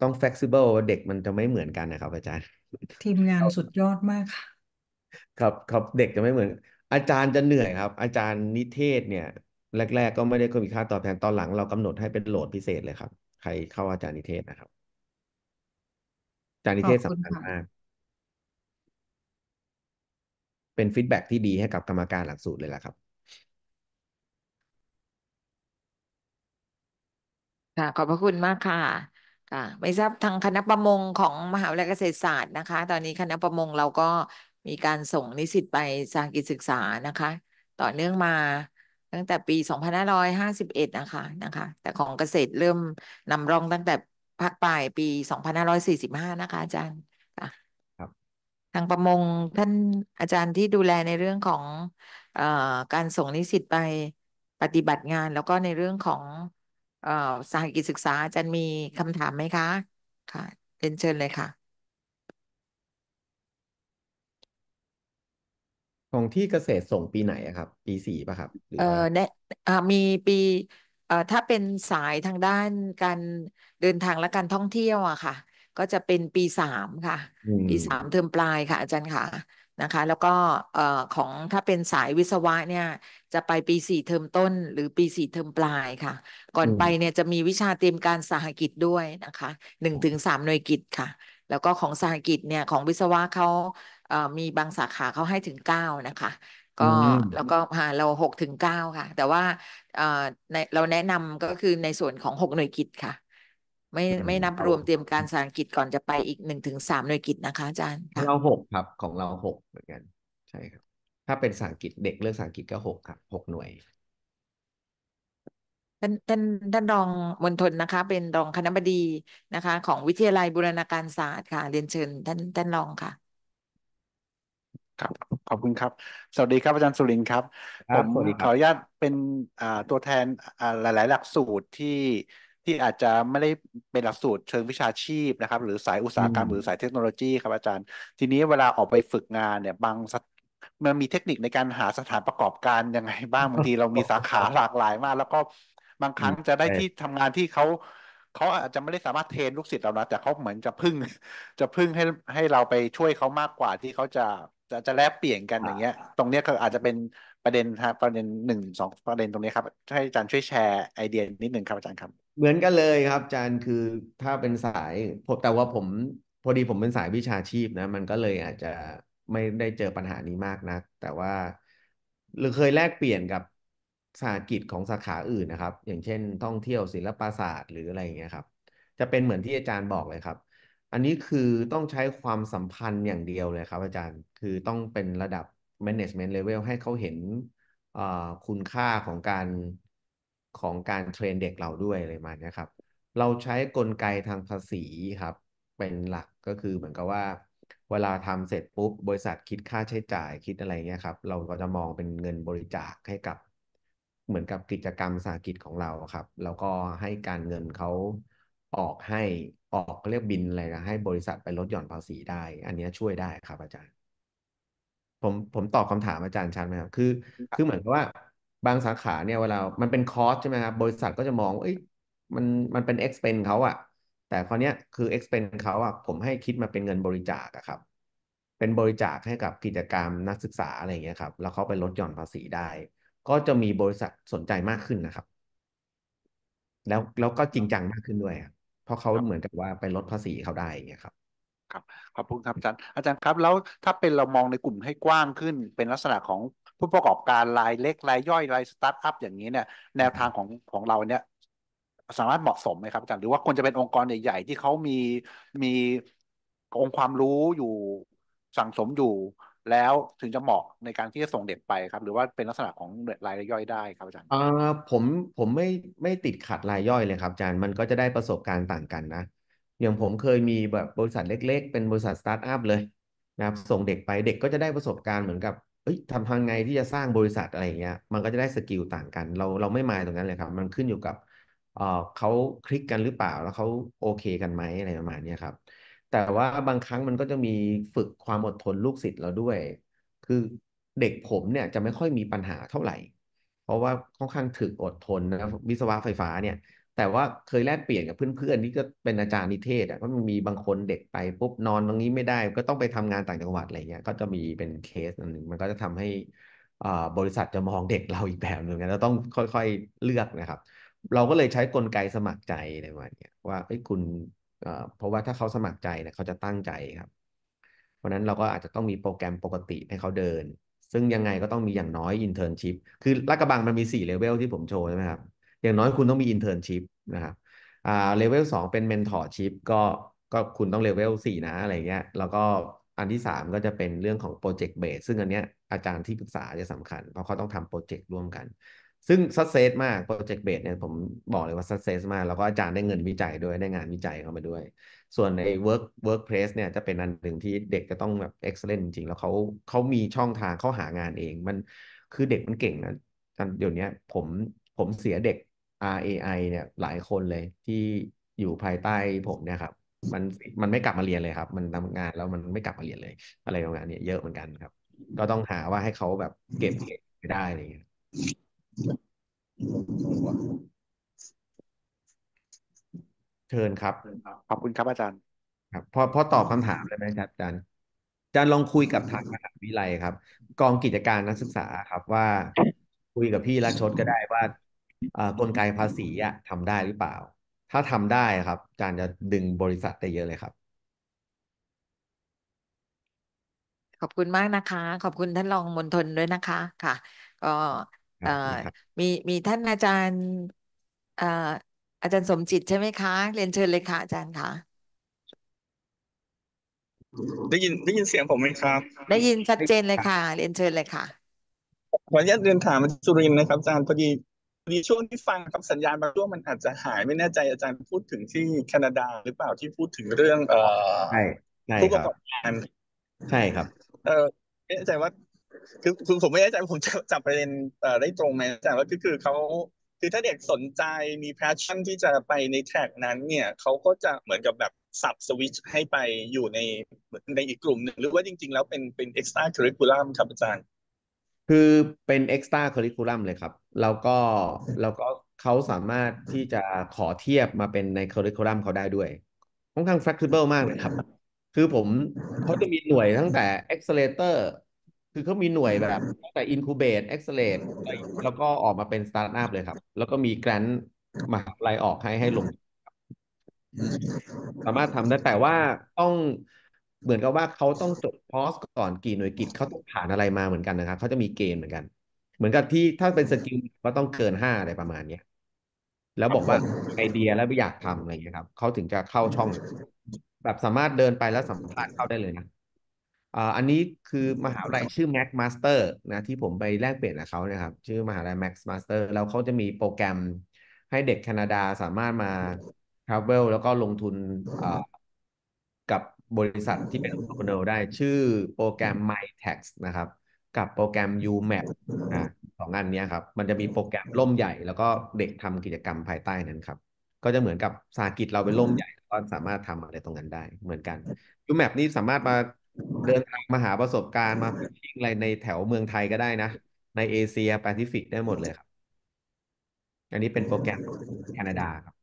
ต้อง flexible เด็กมันจะไม่เหมือนกันนะครับ อาจารย์ ทีมงานสุดยอดมากค่ะครับครับเด็กจะไม่เหมือน อาจารย์จะเหนื่อย ครับ อาจารย์นิเทศเนี่ยแรกๆ ก็ไม่ได้ค็มีค่าตอบแทนตอนหลังเรากำหนดให้เป็นโหลดพิเศษเลยครับ ใครเข้าอาจารย์นิเทศนะครับ อาจารย์นิเทศสำคัญมากเป็นฟีดแบ็กที่ดีให้กับกรรมการหลักสูตรเลยล่ะครับ ค่ะ ขอบพระคุณมากค่ะ ค่ะไม่ทราบทางคณะประมงของมหาวิทยาลัยเกษตรศาสตร์นะคะ ตอนนี้คณะประมงเราก็มีการส่งนิสิตไปสางกิจศึกษานะคะต่อเนื่องมาตั้งแต่ปี 2551 นะคะนะคะ แต่ของเกษตรเริ่มนำร่องตั้งแต่ภาคปลายปี 2545 นะคะอาจารย์ครับทางประมงท่านอาจารย์ที่ดูแลในเรื่องของอการส่งนิสิตไปปฏิบัติงานแล้วก็ในเรื่องของอสาหกิจศึกษา อาจารย์มีคำถามไหมคะค่ะเรียนเชิญเลยค่ะของที่เกษตรส่งปีไหนอะครับปีสี่ป่ะครับหรือเอ่อเนีอ่ามีปีเอ่อถ้าเป็นสายทางด้านการเดินทางและการท่องเที่ยวอะค่ะ ก็จะเป็นปีสามค่ะ ปีสามเทอมปลายค่ะ อาจารย์ค่ะนะคะ แล้วก็เอ่อของถ้าเป็นสายวิศวะเนี่ย จะไปปีสี่เทอมต้น หรือปีสี่เทอมปลายค่ะ ก่อนไปเนี่ยจะมีวิชาเตรียมการสหกิจด้วยนะคะหนึ่งถึงสามหน่วยกิจค่ะ แล้วก็ของสหกิจเนี่ยของวิศวะเขามีบางสาขาเขาให้ถึงเก้านะคะ ก็แล้วก็เราหกถึงเก้าค่ะ แต่ว่าในเราแนะนำก็คือในส่วนของหกหน่วยกิจค่ะ ไม่ไม่นับรวมเตรียมการสารกิจก่อนจะไปอีกหนึ่งถึงสามหน่วยกิจนะคะ อาจารย์เราหกครับของเราหกเหมือนกัน ใช่ครับ ถ้าเป็นสางกิจเด็กเลือกสางกิจก็หกครับหกหน่วยท่านท่านท่านรองมณฑลนะคะ เป็นรองคณบดีนะคะ ของวิทยาลัยบูรณาการศาสตร์ค่ะ เรียนเชิญท่านท่านรองค่ะครับขอบคุณครับ สวัสดีครับ อาจารย์สุรินทร์ครับผรมขออนุญาตเป็นตัวแทนาหลาย ๆ หลักสูตรที่ที่อาจจะไม่ได้เป็นหลักสูตรเชิงวิชาชีพนะครับหรือสายอุตสาหกรรมหรือสายเทคโนโลยีครับอาจารย์ ทีนี้เวลาออกไปฝึกงานเนี่ยบางมันมีเทคนิคในการหาสถานประกอบการยังไงบ้างบางทีเรามีสาขาหลากหลายมากแล้วก็บางครั้งจะได้ที่ทำงานที่เขาเขาอาจจะไม่ได้สามารถเทรนลูกศิษย์เรานะแต่เขาเหมือนจะพึ่งจะพึ่งให้ให้เราไปช่วยเขามากกว่าที่เขาจะจะจะแลกเปลี่ยนกันอย่างเงี้ย ตรงเนี้ยก็อาจจะเป็นประเด็นครับประเด็นหนึ่งสองประเด็นตรงนี้ครับให้อาจารย์ช่วยแชร์ไอเดียนิดหนึ่งครับอาจารย์ครับ เหมือนกันเลยครับ อาจารย์คือถ้าเป็นสายผมแต่ว่าผมพอดีผมเป็นสายวิชาชีพนะ มันก็เลยอาจจะไม่ได้เจอปัญหานี้มากนัก แต่ว่าเราเคยแลกเปลี่ยนกับสากิจของสาขาอื่นนะครับ อย่างเช่นท่องเที่ยวศิลปศาสตร์หรืออะไรอย่างเงี้ยครับ จะเป็นเหมือนที่อาจารย์บอกเลยครับอันนี้คือต้องใช้ความสัมพันธ์อย่างเดียวเลยครับอาจารย์ คือต้องเป็นระดับ management level ให้เขาเห็นคุณค่าของการของการเทรนเด็กเราด้วยอะไรมาเนี่ยครับ เราใช้กลไกทางภาษีครับ เป็นหลักก็คือเหมือนกับว่า เวลาทำเสร็จปุ๊บ บริษัทคิดค่าใช้จ่ายคิดอะไรเงี้ยครับ เราก็จะมองเป็นเงินบริจาคให้กับ เหมือนกับกิจกรรมสากิจของเราครับ แล้วก็ให้การเงินเขาออกให้ออกเรียกบินอะไรนะให้บริษัทไปลดหย่อนภาษีได้ อันนี้ช่วยได้ครับ อาจารย์ ผมผมตอบคำถามอาจารย์ชัดไหมครับ คือ คือเหมือนกับว่าบางสาขาเนี่ยเวลา มันเป็นคอสใช่ไหมครับ บริษัทก็จะมองเอ้ย มันมันเป็นเอ็กซ์เพนเขาอะ แต่คราวนี้คือเอ็กซ์เพนเขาอะ ผมให้คิดมาเป็นเงินบริจาคอะครับ เป็นบริจาคให้กับกิจกรรมนักศึกษาอะไรอย่างเงี้ยครับ แล้วเขาไปลดหย่อนภาษีได้ ก็จะมีบริษัทสนใจมากขึ้นนะครับ แล้วแล้วก็จริงจังมากขึ้นด้วยครับราะเขาเหมือนกับว่าไปลดภาษีเขาได้เงี้ยครับ ครับ ขอบคุณครับอาจารย์ อาจารย์ครับ แล้วถ้าเป็นเรามองในกลุ่มให้กว้างขึ้น เป็นลักษณะของผู้ประกอบการรายเล็กรายย่อยรายสตาร์ทอัพอย่างนี้เนี่ยแนวทางของของเราเนี่ย สามารถเหมาะสมไหมครับอาจารย์หรือว่าควรจะเป็นองค์กรใหญ่ๆ ที่เขามีมีองค์ความรู้อยู่สั่งสมอยู่แล้วถึงจะเหมาะในการที่จะส่งเด็กไปครับ หรือว่าเป็นลักษณะของรายย่อยได้ครับอาจารย์อ่าผมผมไม่ไม่ติดขัดรายย่อยเลยครับอาจารย์มันก็จะได้ประสบการณ์ต่างกันนะอย่างผมเคยมีแบบบริษัทเล็กๆ เป็นบริษัทสตาร์ทอัพเลยนะครับส่งเด็กไปเด็กก็จะได้ประสบการณ์เหมือนกับเอ้ยทำทางไงที่จะสร้างบริษัทอะไรเงี้ยมันก็จะได้สกิลต่างกัน เราเราไม่มายตรงนั้นเลยครับ มันขึ้นอยู่กับเเขาคลิกกันหรือเปล่าแล้วเขาโอเคกันไหมอะไรประมาณนี้ครับแต่ว่าบางครั้งมันก็จะมีฝึกความอดทนลูกศิษย์เราด้วย คือเด็กผมเนี่ยจะไม่ค่อยมีปัญหาเท่าไหร่ เพราะว่าค่อนข้างถึกอดทนนะวิศวะไฟฟ้าเนี่ย แต่ว่าเคยแลกเปลี่ยนกับเพื่อนๆที่ก็เป็นอาจารย์นิเทศอ่ะก็มีบางคนเด็กไปปุ๊บนอนตรงนี้ไม่ได้ก็ต้องไปทำงานต่างจังหวัดอะไรเงี้ยก็จะมีเป็นเคสหนึ่งมันก็จะทำให้บริษัทจะมองเด็กเราอีกแบบหนึ่งเราต้องค่อยๆเลือกนะครับ เราก็เลยใช้กลไกสมัครใจอะไรประมาณนี้ว่าคุณเพราะว่าถ้าเขาสมัครใจเนี่ยเขาจะตั้งใจครับ เพราะนั้นเราก็อาจจะต้องมีโปรแกรมปกติให้เขาเดิน ซึ่งยังไงก็ต้องมีอย่างน้อยอินเทอร์นชิพคือรักกระบังมันมี4เลเวลที่ผมโชว์ใช่ไหมครับ อย่างน้อยคุณต้องมีอินเทอร์นชิพนะครับอ่าเลเวลสองเป็นเมนทอร์ชิพก็ก็คุณต้องเลเวลสี่นะอะไรเงี้ยแล้วก็อันที่สามก็จะเป็นเรื่องของโปรเจกต์เบสซึ่งอันเนี้ยอาจารย์ที่ปรึกษาจะสำคัญเพราะเขาต้องทำโปรเจกต์ร่วมกันซึ่งสักเซสมากโปรเจกต์เบสเนี่ยผมบอกเลยว่าสักเซสมาก แล้วก็อาจารย์ได้เงินวิจัยด้วยได้งานวิจัยเข้ามาด้วย ส่วนใน work workplace เนี่ยจะเป็นอันหนึ่งที่เด็กจะต้องแบบ excellent จริง แล้วเขาเขามีช่องทางเขาหางานเอง มันคือเด็กมันเก่งนะเดี๋ยวนี้ผมผมเสียเด็ก RAI เนี่ยหลายคนเลยที่อยู่ภายใต้ผมเนี่ยครับมันมันไม่กลับมาเรียนเลยครับ มันทำงานแล้วมันไม่กลับมาเรียนเลยอะไรประมาณนี้เยอะเหมือนกันครับ ก็ต้องหาว่าให้เขาแบบเก็บเก็บได้อะไรอย่างเงี้ยเชิญครับ ขอบคุณครับอาจารย์ ครับพอพอตอบคำถามเลยไหมครับอาจารย์ อาจารย์ลองคุยกับทางมหาวิทยาลัยครับ กองกิจการนักศึกษาครับว่า คุยกับพี่รัชดก็ได้ว่าอ่ากลไกภาษีอะทำได้หรือเปล่า ถ้าทำได้ครับอาจารย์จะดึงบริษัทได้เยอะเลยครับ ขอบคุณมากนะคะ ขอบคุณท่านรองมนทนด้วยนะคะค่ะ ก็เอ่อมีมีท่านอาจารย์เอ่ออาจารย์สมจิตใช่ไหมคะ เรียนเชิญเลยค่ะอาจารย์ค่ะได้ยินได้ยินเสียงผมไหมครับ ได้ยินชัดเจนเลยค่ะ เรียนเชิญเลยค่ะขออนุญาตเรียนถามอาจารย์สุรินทร์นะครับอาจารย์พอดีพอดี ช่วงที่ฟังครับสัญญาณบางช่วงมันอาจจะหายไม่แน่ใจอาจารย์พูดถึงที่แคนาดาหรือเปล่าที่พูดถึงเรื่อง เอ่อใช่ใช่ผู้ปคระักบอบการใช่ครับ เออไม่แน่ใจว่าคือคือผมไม่แน่ใจผมจะจับประเด็นได้ตรงไหมแต่ว่าก็คือเขาคือถ้าเด็กสนใจมีแพชชั่นที่จะไปในแทร็กนั้น เนี่ยเขาก็จะเหมือนกับแบบสับสวิตช์ให้ไปอยู่ในในอีกกลุ่มหนึ่งหรือว่าจริงๆ แล้วเป็นเป็นเอซ์ต r a c คอริคูลัมครับ อาจารย์ คือเป็นเอซ์ต r a c คอริคูลัมเลยครับ แล้วก็แล้วก็เขาสามารถที่จะขอเทียบมาเป็นในคอ r ิคูลัมเขาได้ด้วยค่อนข้างฟคซิเบิลมากเลยครับ คือผมเขาจะมีหน่วยตั้งแต่เอ็กซ์เลเตอร์คือเขามีหน่วยแบบ ตั้งแต่ incubate accelerate แล้วก็ออกมาเป็นสตาร์ทอัพเลยครับ แล้วก็มีแกรนด์มาาลัยออกให้ให้ลง สามารถทำได้แต่ว่าต้อง เหมือนกับว่าเขาต้องจบคอร์สก่อนกี่หน่วยกิจ เขาต้องผ่านอะไรมาเหมือนกันนะครับ เขาจะมีเกณฑ์เหมือนกัน เหมือนกับที่ถ้าเป็นสกิลก็ต้องเกินห้าอะไรประมาณเนี้ยแล้วบอกว่าไอเดียแล้วอยากทำอะไรอย่เงี้ยครับ เขาถึงจะเข้าช่อง แบบสามารถเดินไปแล้วสัมภาษณ์เข้าได้เลยนะอันนี้คือมหาวิทยาลัยชื่อ m a x Master นะที่ผมไปแลกเปลี่ยนกับเขานะครับ ชื่อมหาวิทยาลัย m a x Master แล้วเขาจะมีโปรแกรมให้เด็กแคนาดาสามารถมาทราเวลแล้วก็ลงทุนกับบริษัทที่เป็นอุปกรณ์ได้ชื่อโปรแกรม My Tax นะครับ กับโปรแกรม UMAP นะสองอันนี้ครับมันจะมีโปรแกรมล่มใหญ่แล้วก็เด็กทำกิจกรรมภายใต้นั้นครับ ก็จะเหมือนกับสากิจเราเป็นล่มใหญ่ก็สามารถทำอะไรตรงนั้นได้เหมือนกัน UMAP นี่สามารถมาเดินทางมาหาประสบการณ์มาทิ้งอะไรในแถวเมืองไทยก็ได้นะ ในเอเชียแปซิฟิกได้หมดเลยครับ อันนี้เป็นโปรแกรมแคนาดาครับ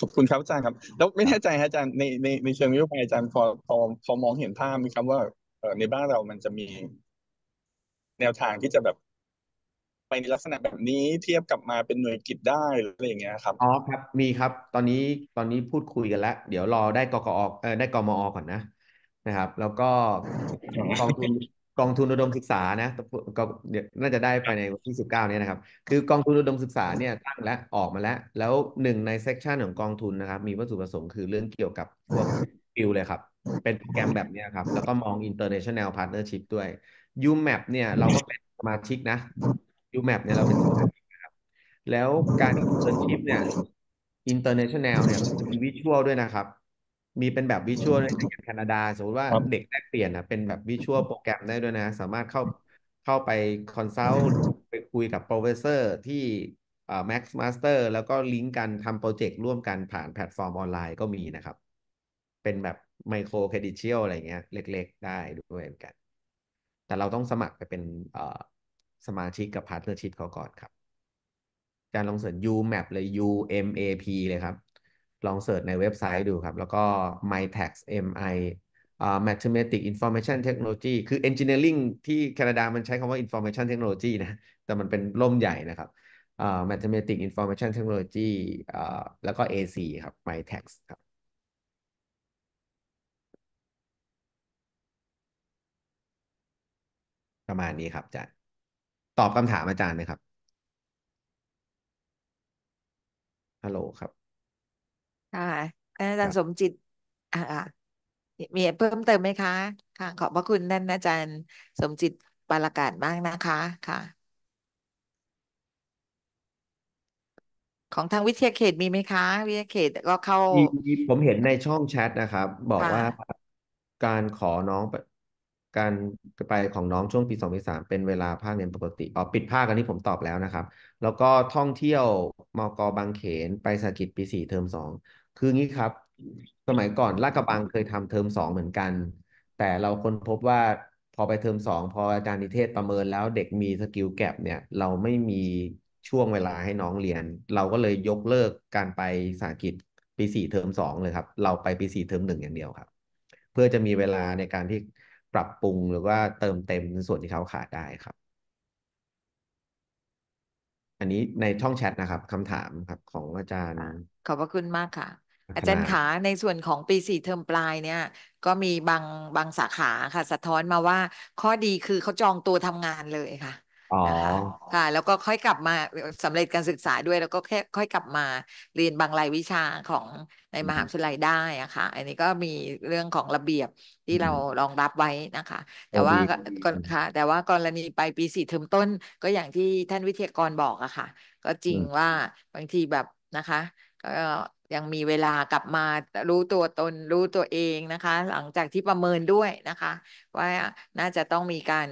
ขอบคุณครับอาจารย์ครับ แล้วไม่แน่ใจฮะอาจารย์ในในในเชิงนโยบายอาจารย์พอพอพอมองเห็นภาพมีครับว่าเออในบ้านเรามันจะมี แนวทางที่จะแบบในลักษณะแบบนี้เทียบกับมาเป็นหน่วยกิจได้อะไรอย่างเงี้ยครับอ๋อครับมีครับตอนนี้ตอนนี้พูดคุยกันแล้ว เดี๋ยวรอได้กกอเออได้กมอ ก่อนนะ นะครับ แล้วก็กองทุนกองทุนอุดมศึกษานะก็เดี๋ยวน่าจะได้ไปในวันที่สิบเก้านี้นะครับ คือกองทุนอุดมศึกษาเนี่ยตั้งและออกมาแล้ว แล้วหนึ่งในเซกชันของกองทุนนะครับมีวัตถุประสงค์คือเรื่องเกี่ยวกับพวกฟิลเลยครับ เป็นโปรแกรมแบบนี้ครับ แล้วก็มอง international partnership ด้วยยูแมปเนี่ยเราก็เป็นสมาชิกนะยูแมปเนี่ย เราเป็นสถานีนะครับแล้วการเซอร์ชิพเนี่ยอินเตอร์เนชั่นแนลเนี่ยมีวิชวลด้วยนะครับ มีเป็นแบบวิชวลในแคนาดา สมมติว่าเด็กแลกเปลี่ยนนะเป็นแบบวิชวลโปรแกรมได้ด้วยนะ สามารถเข้าเข้าไปคอนซัลท์ไปคุยกับโปรเฟสเซอร์ที่อ่า์มาสเตอร์แล้วก็ลิงก์กันทำโปรเจกต์ร่วมกันผ่านแพลตฟอร์มออนไลน์ก็มีนะครับ เป็นแบบไมโครเครดิตเชียลอะไรเงี้ยเล็กๆ ได้ด้วยเหมือนกัน แต่เราต้องสมัครไปเป็นเอ่อสมาชิกกับพาร์ทเนอร์ชิพเขาก่อนครับจารลองเสิร์ช UMAP เลย UMAP เลยครับ ลองเสิร์ชในเว็บไซต์ดูครับ แล้วก็ MyTax MI อ่า Mathematics Information Technology คือ Engineering ที่แคนาดามันใช้คำว่า Information Technology นะ แต่มันเป็นร่มใหญ่นะครับอ่า Mathematics Information Technology อ่าแล้วก็ AC ครับ MyTax ครับประมาณนี้ครับจ้ตอบคำถามอาจารย์ไหมครับ ฮัลโหลครับ ค่ะอาจารย์สมจิตอ่ามีเพิ่มเติมไหมคะค่ะ ขอบพระคุณท่านอาจารย์สมจิตปาลกาศมากนะคะค่ะ ของทางวิทยาเขตมีไหมคะ วิทยาเขตก็เข้ามีผมเห็นในช่องแชทนะครับบอกว่าการขอน้องไปการไปของน้องช่วงปีสองปีสามเป็นเวลาภาคเรียนปกติอ๋อปิดภาคกันนี้ผมตอบแล้วนะครับ แล้วก็ท่องเที่ยว มกบางเขนไปสากิจปีสี่เทอมสองคืองี้ครับ สมัยก่อนลาดกระบังเคยทำเทอมสองเหมือนกัน แต่เราค้นพบว่าพอไปเทอมสองพออาจารย์นิเทศประเมินแล้วเด็กมีสกิลแกลบเนี่ยเราไม่มีช่วงเวลาให้น้องเรียน เราก็เลยยกเลิกการไปสากิจปีสี่เทอมสองเลยครับเราไปปีสี่เทอมหนึ่งอย่างเดียวครับเพื่อจะมีเวลาในการที่ปรับปรุงหรือว่าเติมเต็มส่วนที่เขาขาดได้ครับ อันนี้ในช่องแชทนะครับคำถามครับของอาจารย์ ขอบพระคุณมากค่ะ อาจารย์ขาในส่วนของปีสี่เทอมปลายเนี่ย ก็มีบางบางสาขาค่ะสะท้อนมาว่าข้อดีคือเขาจองตัวทำงานเลยค่ะนะคะค่ะ แล้วก็ค่อยกลับมาสำเร็จการศึกษาด้วย แล้วก็แค่ค่อยกลับมาเรียนบางรายวิชาของในมหาวิทยาลัยได้อะค่ะ อันนี้ก็มีเรื่องของระเบียบที่เรารองรับไว้นะคะ แต่ว่าก็ค่ะ แต่ว่ากรณีไปปีสี่เทอมต้น ก็อย่างที่ท่านวิทยากรบอกอะค่ะ ก็จริงว่าบางทีแบบนะคะก็ยังมีเวลากลับมารู้ตัวตน รู้ตัวเองนะคะ หลังจากที่ประเมินด้วยนะคะ ว่าน่าจะต้องมีการ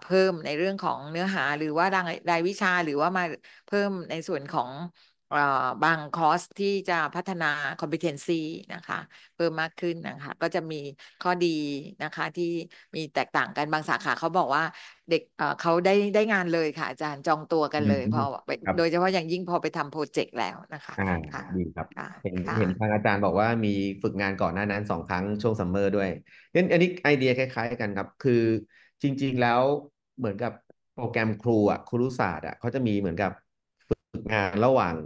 เพิ่มในเรื่องของเนื้อหาหรือว่ารายวิชาหรือว่ามาเพิ่มในส่วนของบางคอร์สที่จะพัฒนา competency นะคะเพิ่มมากขึ้นนะคะก็จะมีข้อดีนะคะที่มีแตกต่างกันบางสาขาเขาบอกว่า เด็กเขาได้ได้งานเลยค่ะอาจารย์จองตัวกันเลยพอโดยเฉพาะอย่างยิ่งพอไปทำโปรเจกต์แล้วนะคะดีครับ เห็นเห็นทางอาจารย์บอกว่ามีฝึกงานก่อนหน้านั้นสองครั้งช่วงซัมเมอร์ด้วยนั่นอันนี้ไอเดียคล้ายๆกันครับ คือจริงๆแล้วเหมือนกับโปรแกรมครูอ่ะครูศาสตร์อ่ะเขาจะมีเหมือนกับฝึกงานระหว่าง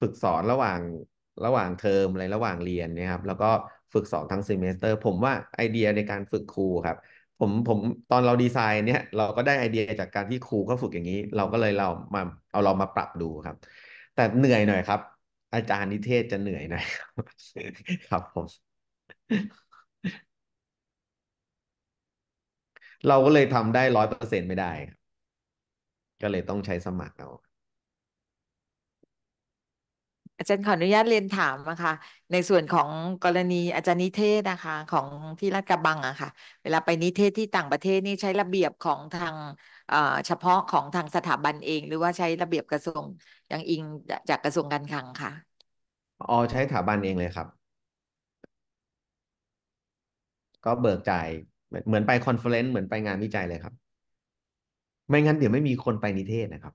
ฝึกสอนระหว่างระหว่างเทอมอะไรระหว่างเรียนนะครับแล้วก็ฝึกสอนทั้งซีเมสเตอร์ ผมว่าไอเดียในการฝึกครูครับ ผมผมตอนเราดีไซน์เนี่ย เราก็ได้ไอเดียจากการที่ครูก็ฝึกอย่างนี้ เราก็เลยเรามา เอาเรามาปรับดูครับ แต่เหนื่อยหน่อยครับ อาจารย์นิเทศจะเหนื่อยหน่อยครับผม เราก็เลยทำได้ร้อยเปอร์เซ็นไม่ได้ ก็เลยต้องใช้สมัครเอาอาจารย์ขออนุญาตเรียนถามนะคะในส่วนของกรณีอาจารย์นิเทศนะคะ ของที่รัฐกระบังอะค่ะ เวลาไปนิเทศที่ต่างประเทศนี่ใช้ระเบียบของทางเฉพาะของทางสถาบันเอง หรือว่าใช้ระเบียบกระทรวงอย่างอิงจากกระทรวงการคลังค่ะอ๋อใช้สถาบันเองเลยครับ ก็เบิกจ่ายเหมือนไปคอนเฟลเลนซ์เหมือนไปงานวิจัยเลยครับ ไม่งั้นเดี๋ยวไม่มีคนไปนิเทศนะครับ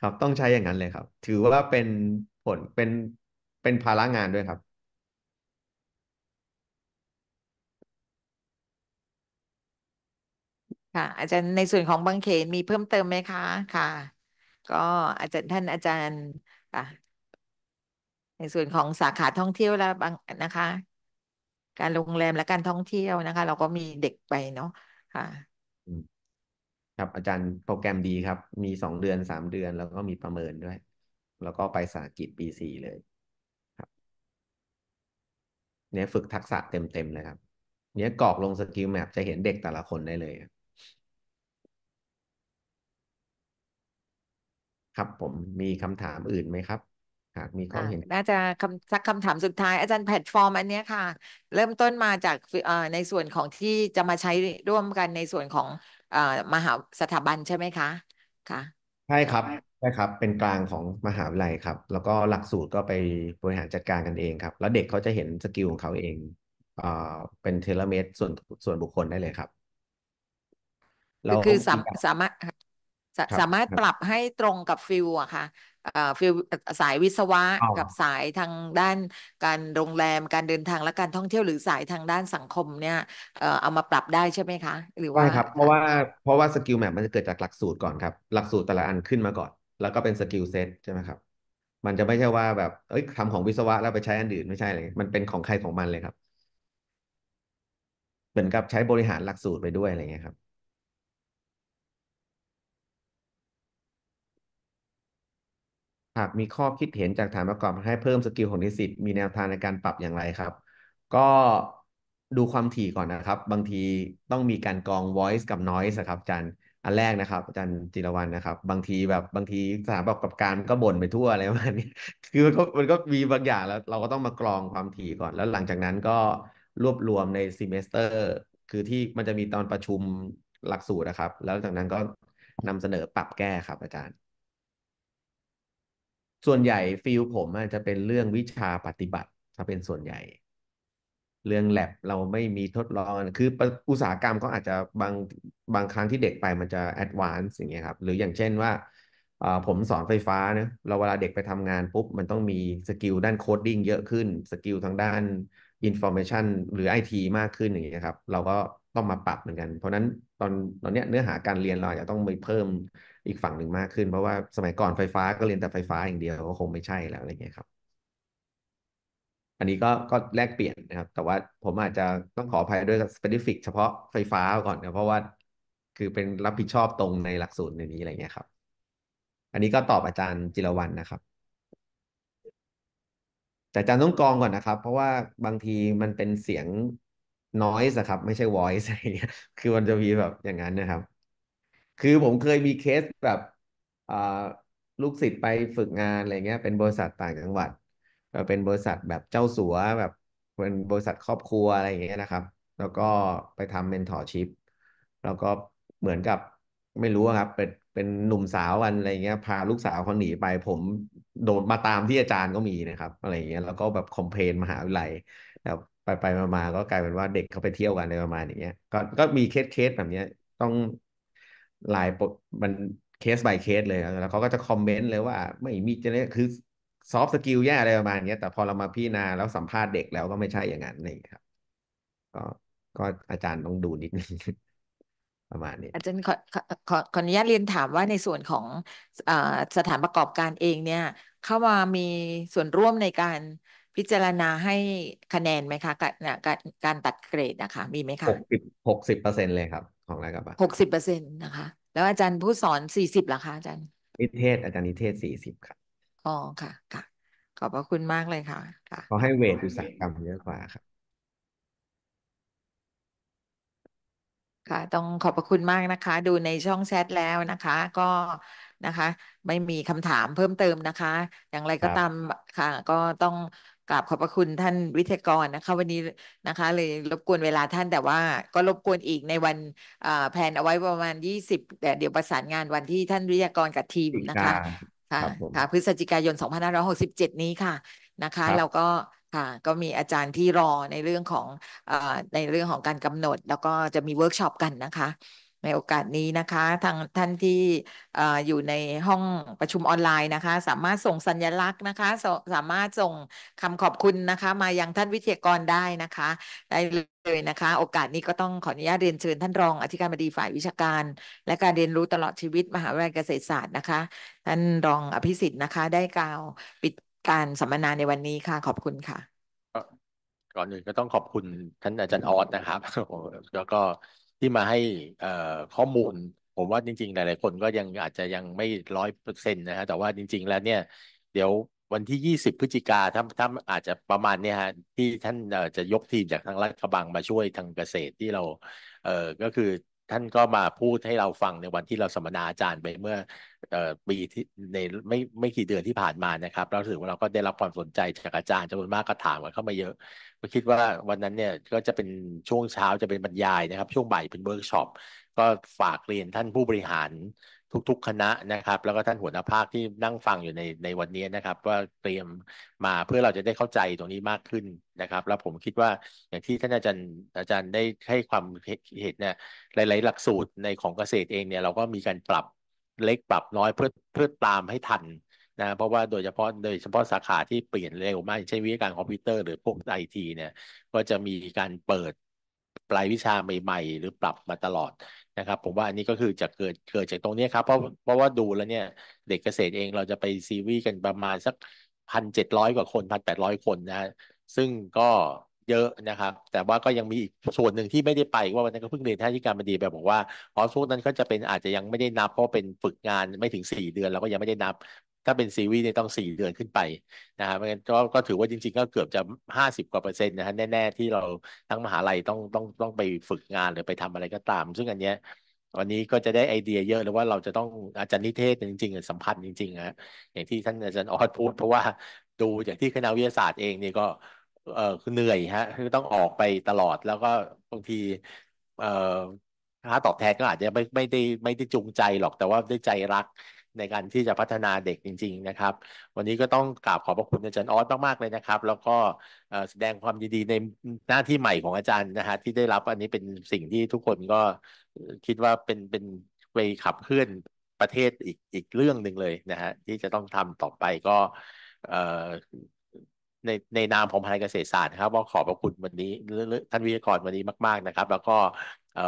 ครับต้องใช้อย่างนั้นเลยครับถือว่าเป็นผลเป็นเป็นภาระงานด้วยครับ ค่ะ อาจารย์ในส่วนของบางเขนมีเพิ่มเติมไหมคะ ค่ะ ก็อาจารย์ท่านอาจารย์ค่ะในส่วนของสาขาท่องเที่ยวและบางนะคะ การโรงแรมและการท่องเที่ยวนะคะ เราก็มีเด็กไปเนาะค่ะครับอาจารย์โปรแกรมดีครับ มีสองเดือนสามเดือน แล้วก็มีประเมินด้วย แล้วก็ไปสาหกิจปีสี่เลยครับ เนี้ยฝึกทักษะเต็มเต็มเลยครับเนี้ยกรอกลงสกิลแมปจะเห็นเด็กแต่ละคนได้เลยครับผมมีคำถามอื่นไหมครับ หากมีข้อเห็นน่าจะคำสักคำถามสุดท้าย อาจารย์แพลตฟอร์มอันนี้ค่ะ เริ่มต้นมาจากในส่วนของที่จะมาใช้ร่วมกันในส่วนของมหาสถาบันใช่ไหมคะค่ะใช่ครับใช่ครับ เป็นกลางของมหาวิทยาลัยครับ แล้วก็หลักสูตรก็ไปบริหารจัดการกันเองครับ แล้วเด็กเขาจะเห็นสกิลของเขาเองเอ่อเป็นเทเลเมตส่วนส่วนบุคคลได้เลยครับ คือสามสามารถสามารถปรับให้ตรงกับฟิลอะค่ะฟิลสายวิศวะอ๋อกับสายทางด้านการโรงแรมการเดินทางและการท่องเที่ยวหรือสายทางด้านสังคมเนี่ยเอ่อเอามาปรับได้ใช่ไหมคะ หรือใช่่าครับเพราะว่าเพราะว่าสกิลแมปมันจะเกิดจากหลักสูตรก่อนครับหลักสูตรแต่ละอันขึ้นมาก่อน แล้วก็เป็นสกิลเซ็ตใช่ไหมครับ มันจะไม่ใช่ว่าแบบเอ้ยทำของวิศวะแล้วไปใช้อันอื่นไม่ใช่เลยมันเป็นของใครของมันเลยครับเหมือนกับใช้บริหารหลักสูตรไปด้วยอะไรเงี้ยครับหากมีข้อคิดเห็นจากฐานประกอบให้เพิ่มสกิลของนิสิตมีแนวทางในการปรับอย่างไรครับ ก็ดูความถี่ก่อนนะครับ บางทีต้องมีการกรอง voice กับ noise ครับอาจารย์อันแรกนะครับ อาจารย์จิรวันนะครับ บางทีแบบบางทีสถานประกอบการก็บ่นไปทั่วอะไรประมาณนี้คือมันก็มันก็มีบางอย่างแล้วเราก็ต้องมากรองความถี่ก่อนแล้วหลังจากนั้นก็รวบรวมในซีเมสเตอร์คือที่มันจะมีตอนประชุมหลักสูตรนะครับ แล้วจากนั้นก็นำเสนอปรับแก้ครับ อาจารย์ส่วนใหญ่ฟิลผมอาจจะเป็นเรื่องวิชาปฏิบัติ ถ้าเป็นส่วนใหญ่ เรื่องแลบเราไม่มีทดลองคืออุตสาหกรรมก็อาจจะบางบางครั้งที่เด็กไปมันจะแอดวานซ์อย่างเงี้ยครับหรืออย่างเช่นว่าผมสอนไฟฟ้านะเราเวลาเด็กไปทำงานปุ๊บมันต้องมีสกิลด้านโคดดิ้งเยอะขึ้น สกิลทางด้านอินโฟเมชันหรือไอทีมากขึ้นอย่างเงี้ยครับเราก็ต้องมาปรับเหมือนกัน เพราะนั้นตอนตอนเนี้ยเนื้อหาการเรียนเราจะต้องไปเพิ่มอีกฝั่งหนึ่งมากขึ้นเพราะว่าสมัยก่อนไฟฟ้าก็เรียนแต่ไฟฟ้าอย่างเดียว ก็คงไม่ใช่แล้วอะไรเงี้ยครับอันนี้ก็ก็แลกเปลี่ยนนะครับ แต่ว่าผมอาจจะต้องขออภัยด้วยสเปซิฟิกเฉพาะไฟฟ้าก่อนนะเพราะว่าคือเป็นรับผิดชอบตรงในหลักสูตรในนี้อะไรเงี้ยครับ อันนี้ก็ตอบอาจารย์จิรวันนะครับแต่อาจารย์ต้องกองก่อนนะครับ เพราะว่าบางทีมันเป็นเสียง noise ครับ ไม่ใช่ voice คือมันจะมีแบบอย่างนั้นนะครับคือผมเคยมีเคสแบบลูกศิษย์ไปฝึกงานอะไรเงี้ย เป็นบริษัทต่างจังหวัดเป็นบริษัทแบบเจ้าสัวแบบเป็นบริษัทครอบครัวอะไรอย่างเงี้ยนะครับ แล้วก็ไปทำเมนทอร์ชิพแล้วก็เหมือนกับไม่รู้ครับ เป็นเป็นหนุ่มสาวกันอะไรเงี้ย พาลูกสาวเขาหนีไป ผมโดนมาตามที่อาจารย์ก็มีนะครับอะไรเงี้ยแล้วก็แบบคอมเพลนมหาวิทยาลัยแล้วไปไปมาๆก็กลายเป็นว่าเด็กเขาไปเที่ยวกันอะไรประมาณอย่างเงี้ย ก็ก็มีเคสเคสแบบเนี้ยต้องลายมันเคส by เคสเลยแล้วเขาก็จะคอมเมนต์เลยว่า ไม่มีจะเนี่ยคือซอฟต์สกิลแย่อะไร ประมาณนี้แต่พอเรามาพิจารณาแล้วสัมภาษณ์เด็กแล้วก็ไม่ใช่อย่างนั้นนี่ครับ ก็ก็อาจารย์ต้องดูนิดนึงประมาณนี้ อาจารย์ขอขอขออนุญาตเรียนถามว่าในส่วนของอสถานประกอบการเอง เนี่ยเข้ามามีส่วนร่วมในการพิจารณาให้คะแนนไหมคะการการการตัดเกรดนะคะ มีไหมคะหกสิบหกสิบเปอร์เซ็นเลยครับของอะไรกับหกสิบเปอร์เซ็นต์นะคะ แล้วอาจารย์ผู้สอนสี่สิบหรอคะอาจารย์นิเทศอาจารย์นิเทศสี่สิบครับอ๋อค่ะค่ะ ขอบพระคุณมากเลยค่ะ ค่ะเขาให้เวทอุตสาหกรรมเยอะกว่าครับค่ะต้องขอบพระคุณมากนะคะดูในช่องแชทแล้วนะคะก็นะคะไม่มีคำถามเพิ่มเติมนะคะ อย่างไรก็ตามค่ะก็ต้องกราบขอบพระคุณท่านวิทยกรนะคะวันนี้นะคะเลยรบกวนเวลาท่านแต่ว่าก็รบกวนอีกในวันแผนเอาไว้ประมาณยี่สิบแต่เดี๋ยวประสานงานวันที่ท่านวิทยกรกับทีมนะคะค่ะค่ะพฤศจิกายน2567 นี้ค่ะนะคะ เราก็ค่ะก็มีอาจารย์ที่รอในเรื่องของอในเรื่องของการกำหนด แล้วก็จะมีเวิร์กช็อปกันนะคะในโอกาสนี้นะคะทางท่านที่อยู่ในห้องประชุมออนไลน์นะคะ สามารถส่งสัญลักษณ์นะคะสสามารถส่งคำขอบคุณนะคะ มายังท่านวิทยากรได้นะคะ ได้เลยนะคะ โอกาสนี้ก็ต้องขออนุญาตเรียนเชิญ ท่านรองอธิการบดีฝ่ายวิชาการ และการเรียนรู้ตลอดชีวิตมหาวิทยาลัยเกษตรศาสตร์นะคะ ท่านรองอภิสิทธิ์นะคะ ได้กล่าวปิดการสัมมนาในวันนี้ค่ะขอบคุณค่ะก่อนอื่นก็ต้องขอบคุณ ท่านอาจารย์ออสนะครับแล้วก็ที่มาให้ข้อมูลผมว่าจริงๆ หลายๆคนก็ยังอาจจะยังไม่ร้อยเปอร์เซ็นต์นะฮะแต่ว่าจริงๆแล้วเนี่ย เดี๋ยววันที่ 20 พฤศจิกาถ้าถ้าอาจจะประมาณเนี่ยฮะที่ท่านจะยกทีมจากทางรัฐบังมาช่วยทางเกษตรที่เราเออก็คือท่านก็มาพูดให้เราฟังในวันที่เราสัมมนาอาจารย์ไปเมื่อปีที่ในไม่ไม่กี่เดือนที่ผ่านมานะครับ เราถือว่าเราก็ได้รับความสนใจจากอาจารย์จำนวนมากก็ถามกันเข้ามาเยอะก็คิดว่าวันนั้นเนี่ยก็จะเป็นช่วงเช้าจะเป็นบรรยายนะครับ ช่วงบ่ายเป็นเวิร์กช็อปก็ฝากเรียนท่านผู้บริหารทุกๆคณะนะครับแล้วก็ท่านหัวหน้าภาคที่นั่งฟังอยู่ในในวันนี้นะครับ ว่าเตรียมมาเพื่อเราจะได้เข้าใจตรงนี้มากขึ้นนะครับ แล้วผมคิดว่าอย่างที่ท่านอาจารย์ อาจารย์ได้ให้ความเห็นเนี่ยหลาย ๆ หลักสูตรในของเกษตรเองเนี่ยเราก็มีการปรับเล็กปรับน้อยเพื่อเพื่อตามให้ทันนะเพราะว่าโดยเฉพาะโดยเฉพาะสาขาที่เปลี่ยนเร็วมากเช่นวิทยาการคอมพิวเตอร์หรือพวกไอทีเนี่ยก็จะมีการเปิดปลายวิชาใหม่ๆ หรือปรับมาตลอดนะครับ ผมว่าอันนี้ก็คือจะเกิดเกิดจากตรงนี้ครับเพราะเพราะว่าดูแล้วเนี่ยเด็กเกษตรเองเราจะไปซีวีกันประมาณสักพันเจ็ดร้อยกว่าคนพันแปดร้อยคนนะฮะซึ่งก็เยอะนะครับ แต่ว่าก็ยังมีอีกส่วนหนึ่งที่ไม่ได้ไป ว่าวันนั้นก็เพิ่งเรียนท่าที่การบดีแบบบอกว่าอ๋อพวกนั้นก็จะเป็นอาจจะยังไม่ได้นับเพราะเป็นฝึกงานไม่ถึงสี่เดือน เราก็ยังไม่ได้นับถ้าเป็นซีรีส์เนี่ยต้องสี่เดือนขึ้นไปนะครับเพราะนั้นก็ถือว่าจริงๆ ก็เกือบจะห้าสิบกว่าเปอร์เซ็นต์นะฮะแน่ๆ ที่เราทั้งมหาลัยต้องต้องต้องไปฝึกงานหรือไปทำอะไรก็ตาม ซึ่งอันเนี้ยวันนี้ก็จะได้ไอเดียเยอะเลยว่าเราจะต้องอาจารย์นิเทศจริงๆสัมพั์จริงๆฮะอย่างที่ท่านอาจารย์ออดพูดเพราะว่า ดูจากที่คณะวิทยาศาสตร์เองนี่ก็เออเหนื่อยฮะคือต้องออกไปตลอดแล้วก็บางทีเอ่อค่าตอบแทนก็อาจจะไม่ไม่ได้ไม่ได้จูงใจหรอกแต่ว่าด้วยใจรักในการที่จะพัฒนาเด็กจริง ๆ นะครับ วันนี้ก็ต้องกราบขอบพระคุณอาจารย์ออสมากๆเลยนะครับ แล้วก็แสดงความยินดีในหน้าที่ใหม่ของอาจารย์นะฮะที่ได้รับอันนี้เป็นสิ่งที่ทุกคนก็คิดว่าเป็นเป็นไปขับเคลื่อนประเทศอีกอีกเรื่องหนึ่งเลยนะฮะที่จะต้องทำต่อไปก็ในในนามของภายเกษตรศาสตร์ครับ ว่าขอบพระคุณวันนี้ท่านวิทยากรวันนี้มาก ๆ นะครับ แล้วก็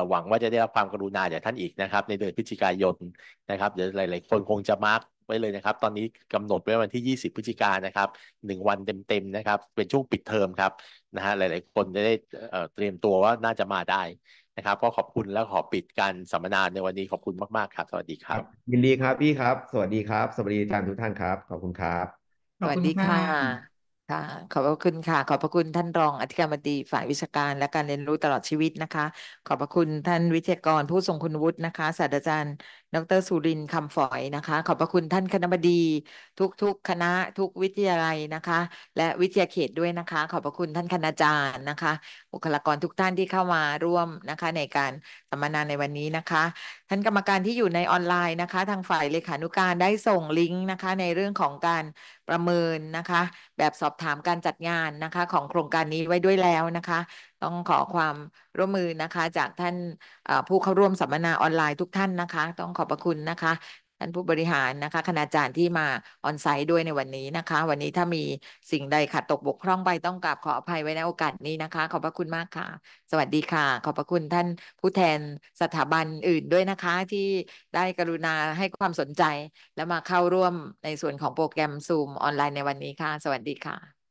หวังว่าจะได้รับความกรุณาจากท่านอีกนะครับ ในเดือนพฤศจิกายนนะครับ เดี๋ยวหลาย ๆ คนคงจะมาร์กไว้เลยนะครับ ตอนนี้กำหนดไว้วันที่20พฤศจิกายนนะครับหนึ่งวันเต็ม ๆ นะครับ เป็นช่วงปิดเทอมครับนะฮะหลาย ๆ คนจะได้เตรียมตัวว่าน่าจะมาได้นะครับก็ขอบคุณแล้วขอปิดการสัมมนาในวันนี้ขอบคุณมาก ๆ ครับ สวัสดีครับยินดีครับพี่ครับสวัสดีครับ สวัสดีอาจารย์ทุกท่านครับ ขอบคุณครับ สวัสดีค่ะค่ะขอบพระคุณค่ะ ขอบพระคุณท่านรองอธิการบดีฝ่ายวิชาการและการเรียนรู้ตลอดชีวิตนะคะ ขอบพระคุณท่านวิทยากรผู้ทรงคุณวุฒินะคะ ศาสตราจารย์ดรสุรินคำฝอยนะคะ ขอบพระคุณท่านคณบดี ทุกๆ คณะทุกวิทยาลัยนะคะ และวิทยาเขตด้วยนะคะ ขอบพระคุณท่านคณาจารย์นะคะบุคลากรทุกท่านที่เข้ามาร่วมนะคะ ในการสัมมนาในวันนี้นะคะ ท่านกรรมการที่อยู่ในออนไลน์นะคะ ทางฝ่ายเลขานุการได้ส่งลิงก์นะคะ ในเรื่องของการประเมินนะคะ แบบสอบถามการจัดงานนะคะ ของโครงการนี้ไว้ด้วยแล้วนะคะต้องขอความร่วมมือนะคะ จากท่านผู้เข้าร่วมสัมมนาออนไลน์ทุกท่านนะคะ ต้องขอบพระคุณนะคะท่านผู้บริหารนะคะ คณาจารย์ที่มาออนไซต์ด้วยในวันนี้นะคะ วันนี้ถ้ามีสิ่งใดขาดตกบกพร่องไปต้องกราบขออภัยไว้ในโอกาสนี้นะคะ ขอบพระคุณมากค่ะ สวัสดีค่ะ ขอบพระคุณท่านผู้แทนสถาบันอื่นด้วยนะคะที่ได้กรุณาให้ความสนใจ และมาเข้าร่วมในส่วนของโปรแกรมซูมออนไลน์ในวันนี้ค่ะสวัสดีค่ะ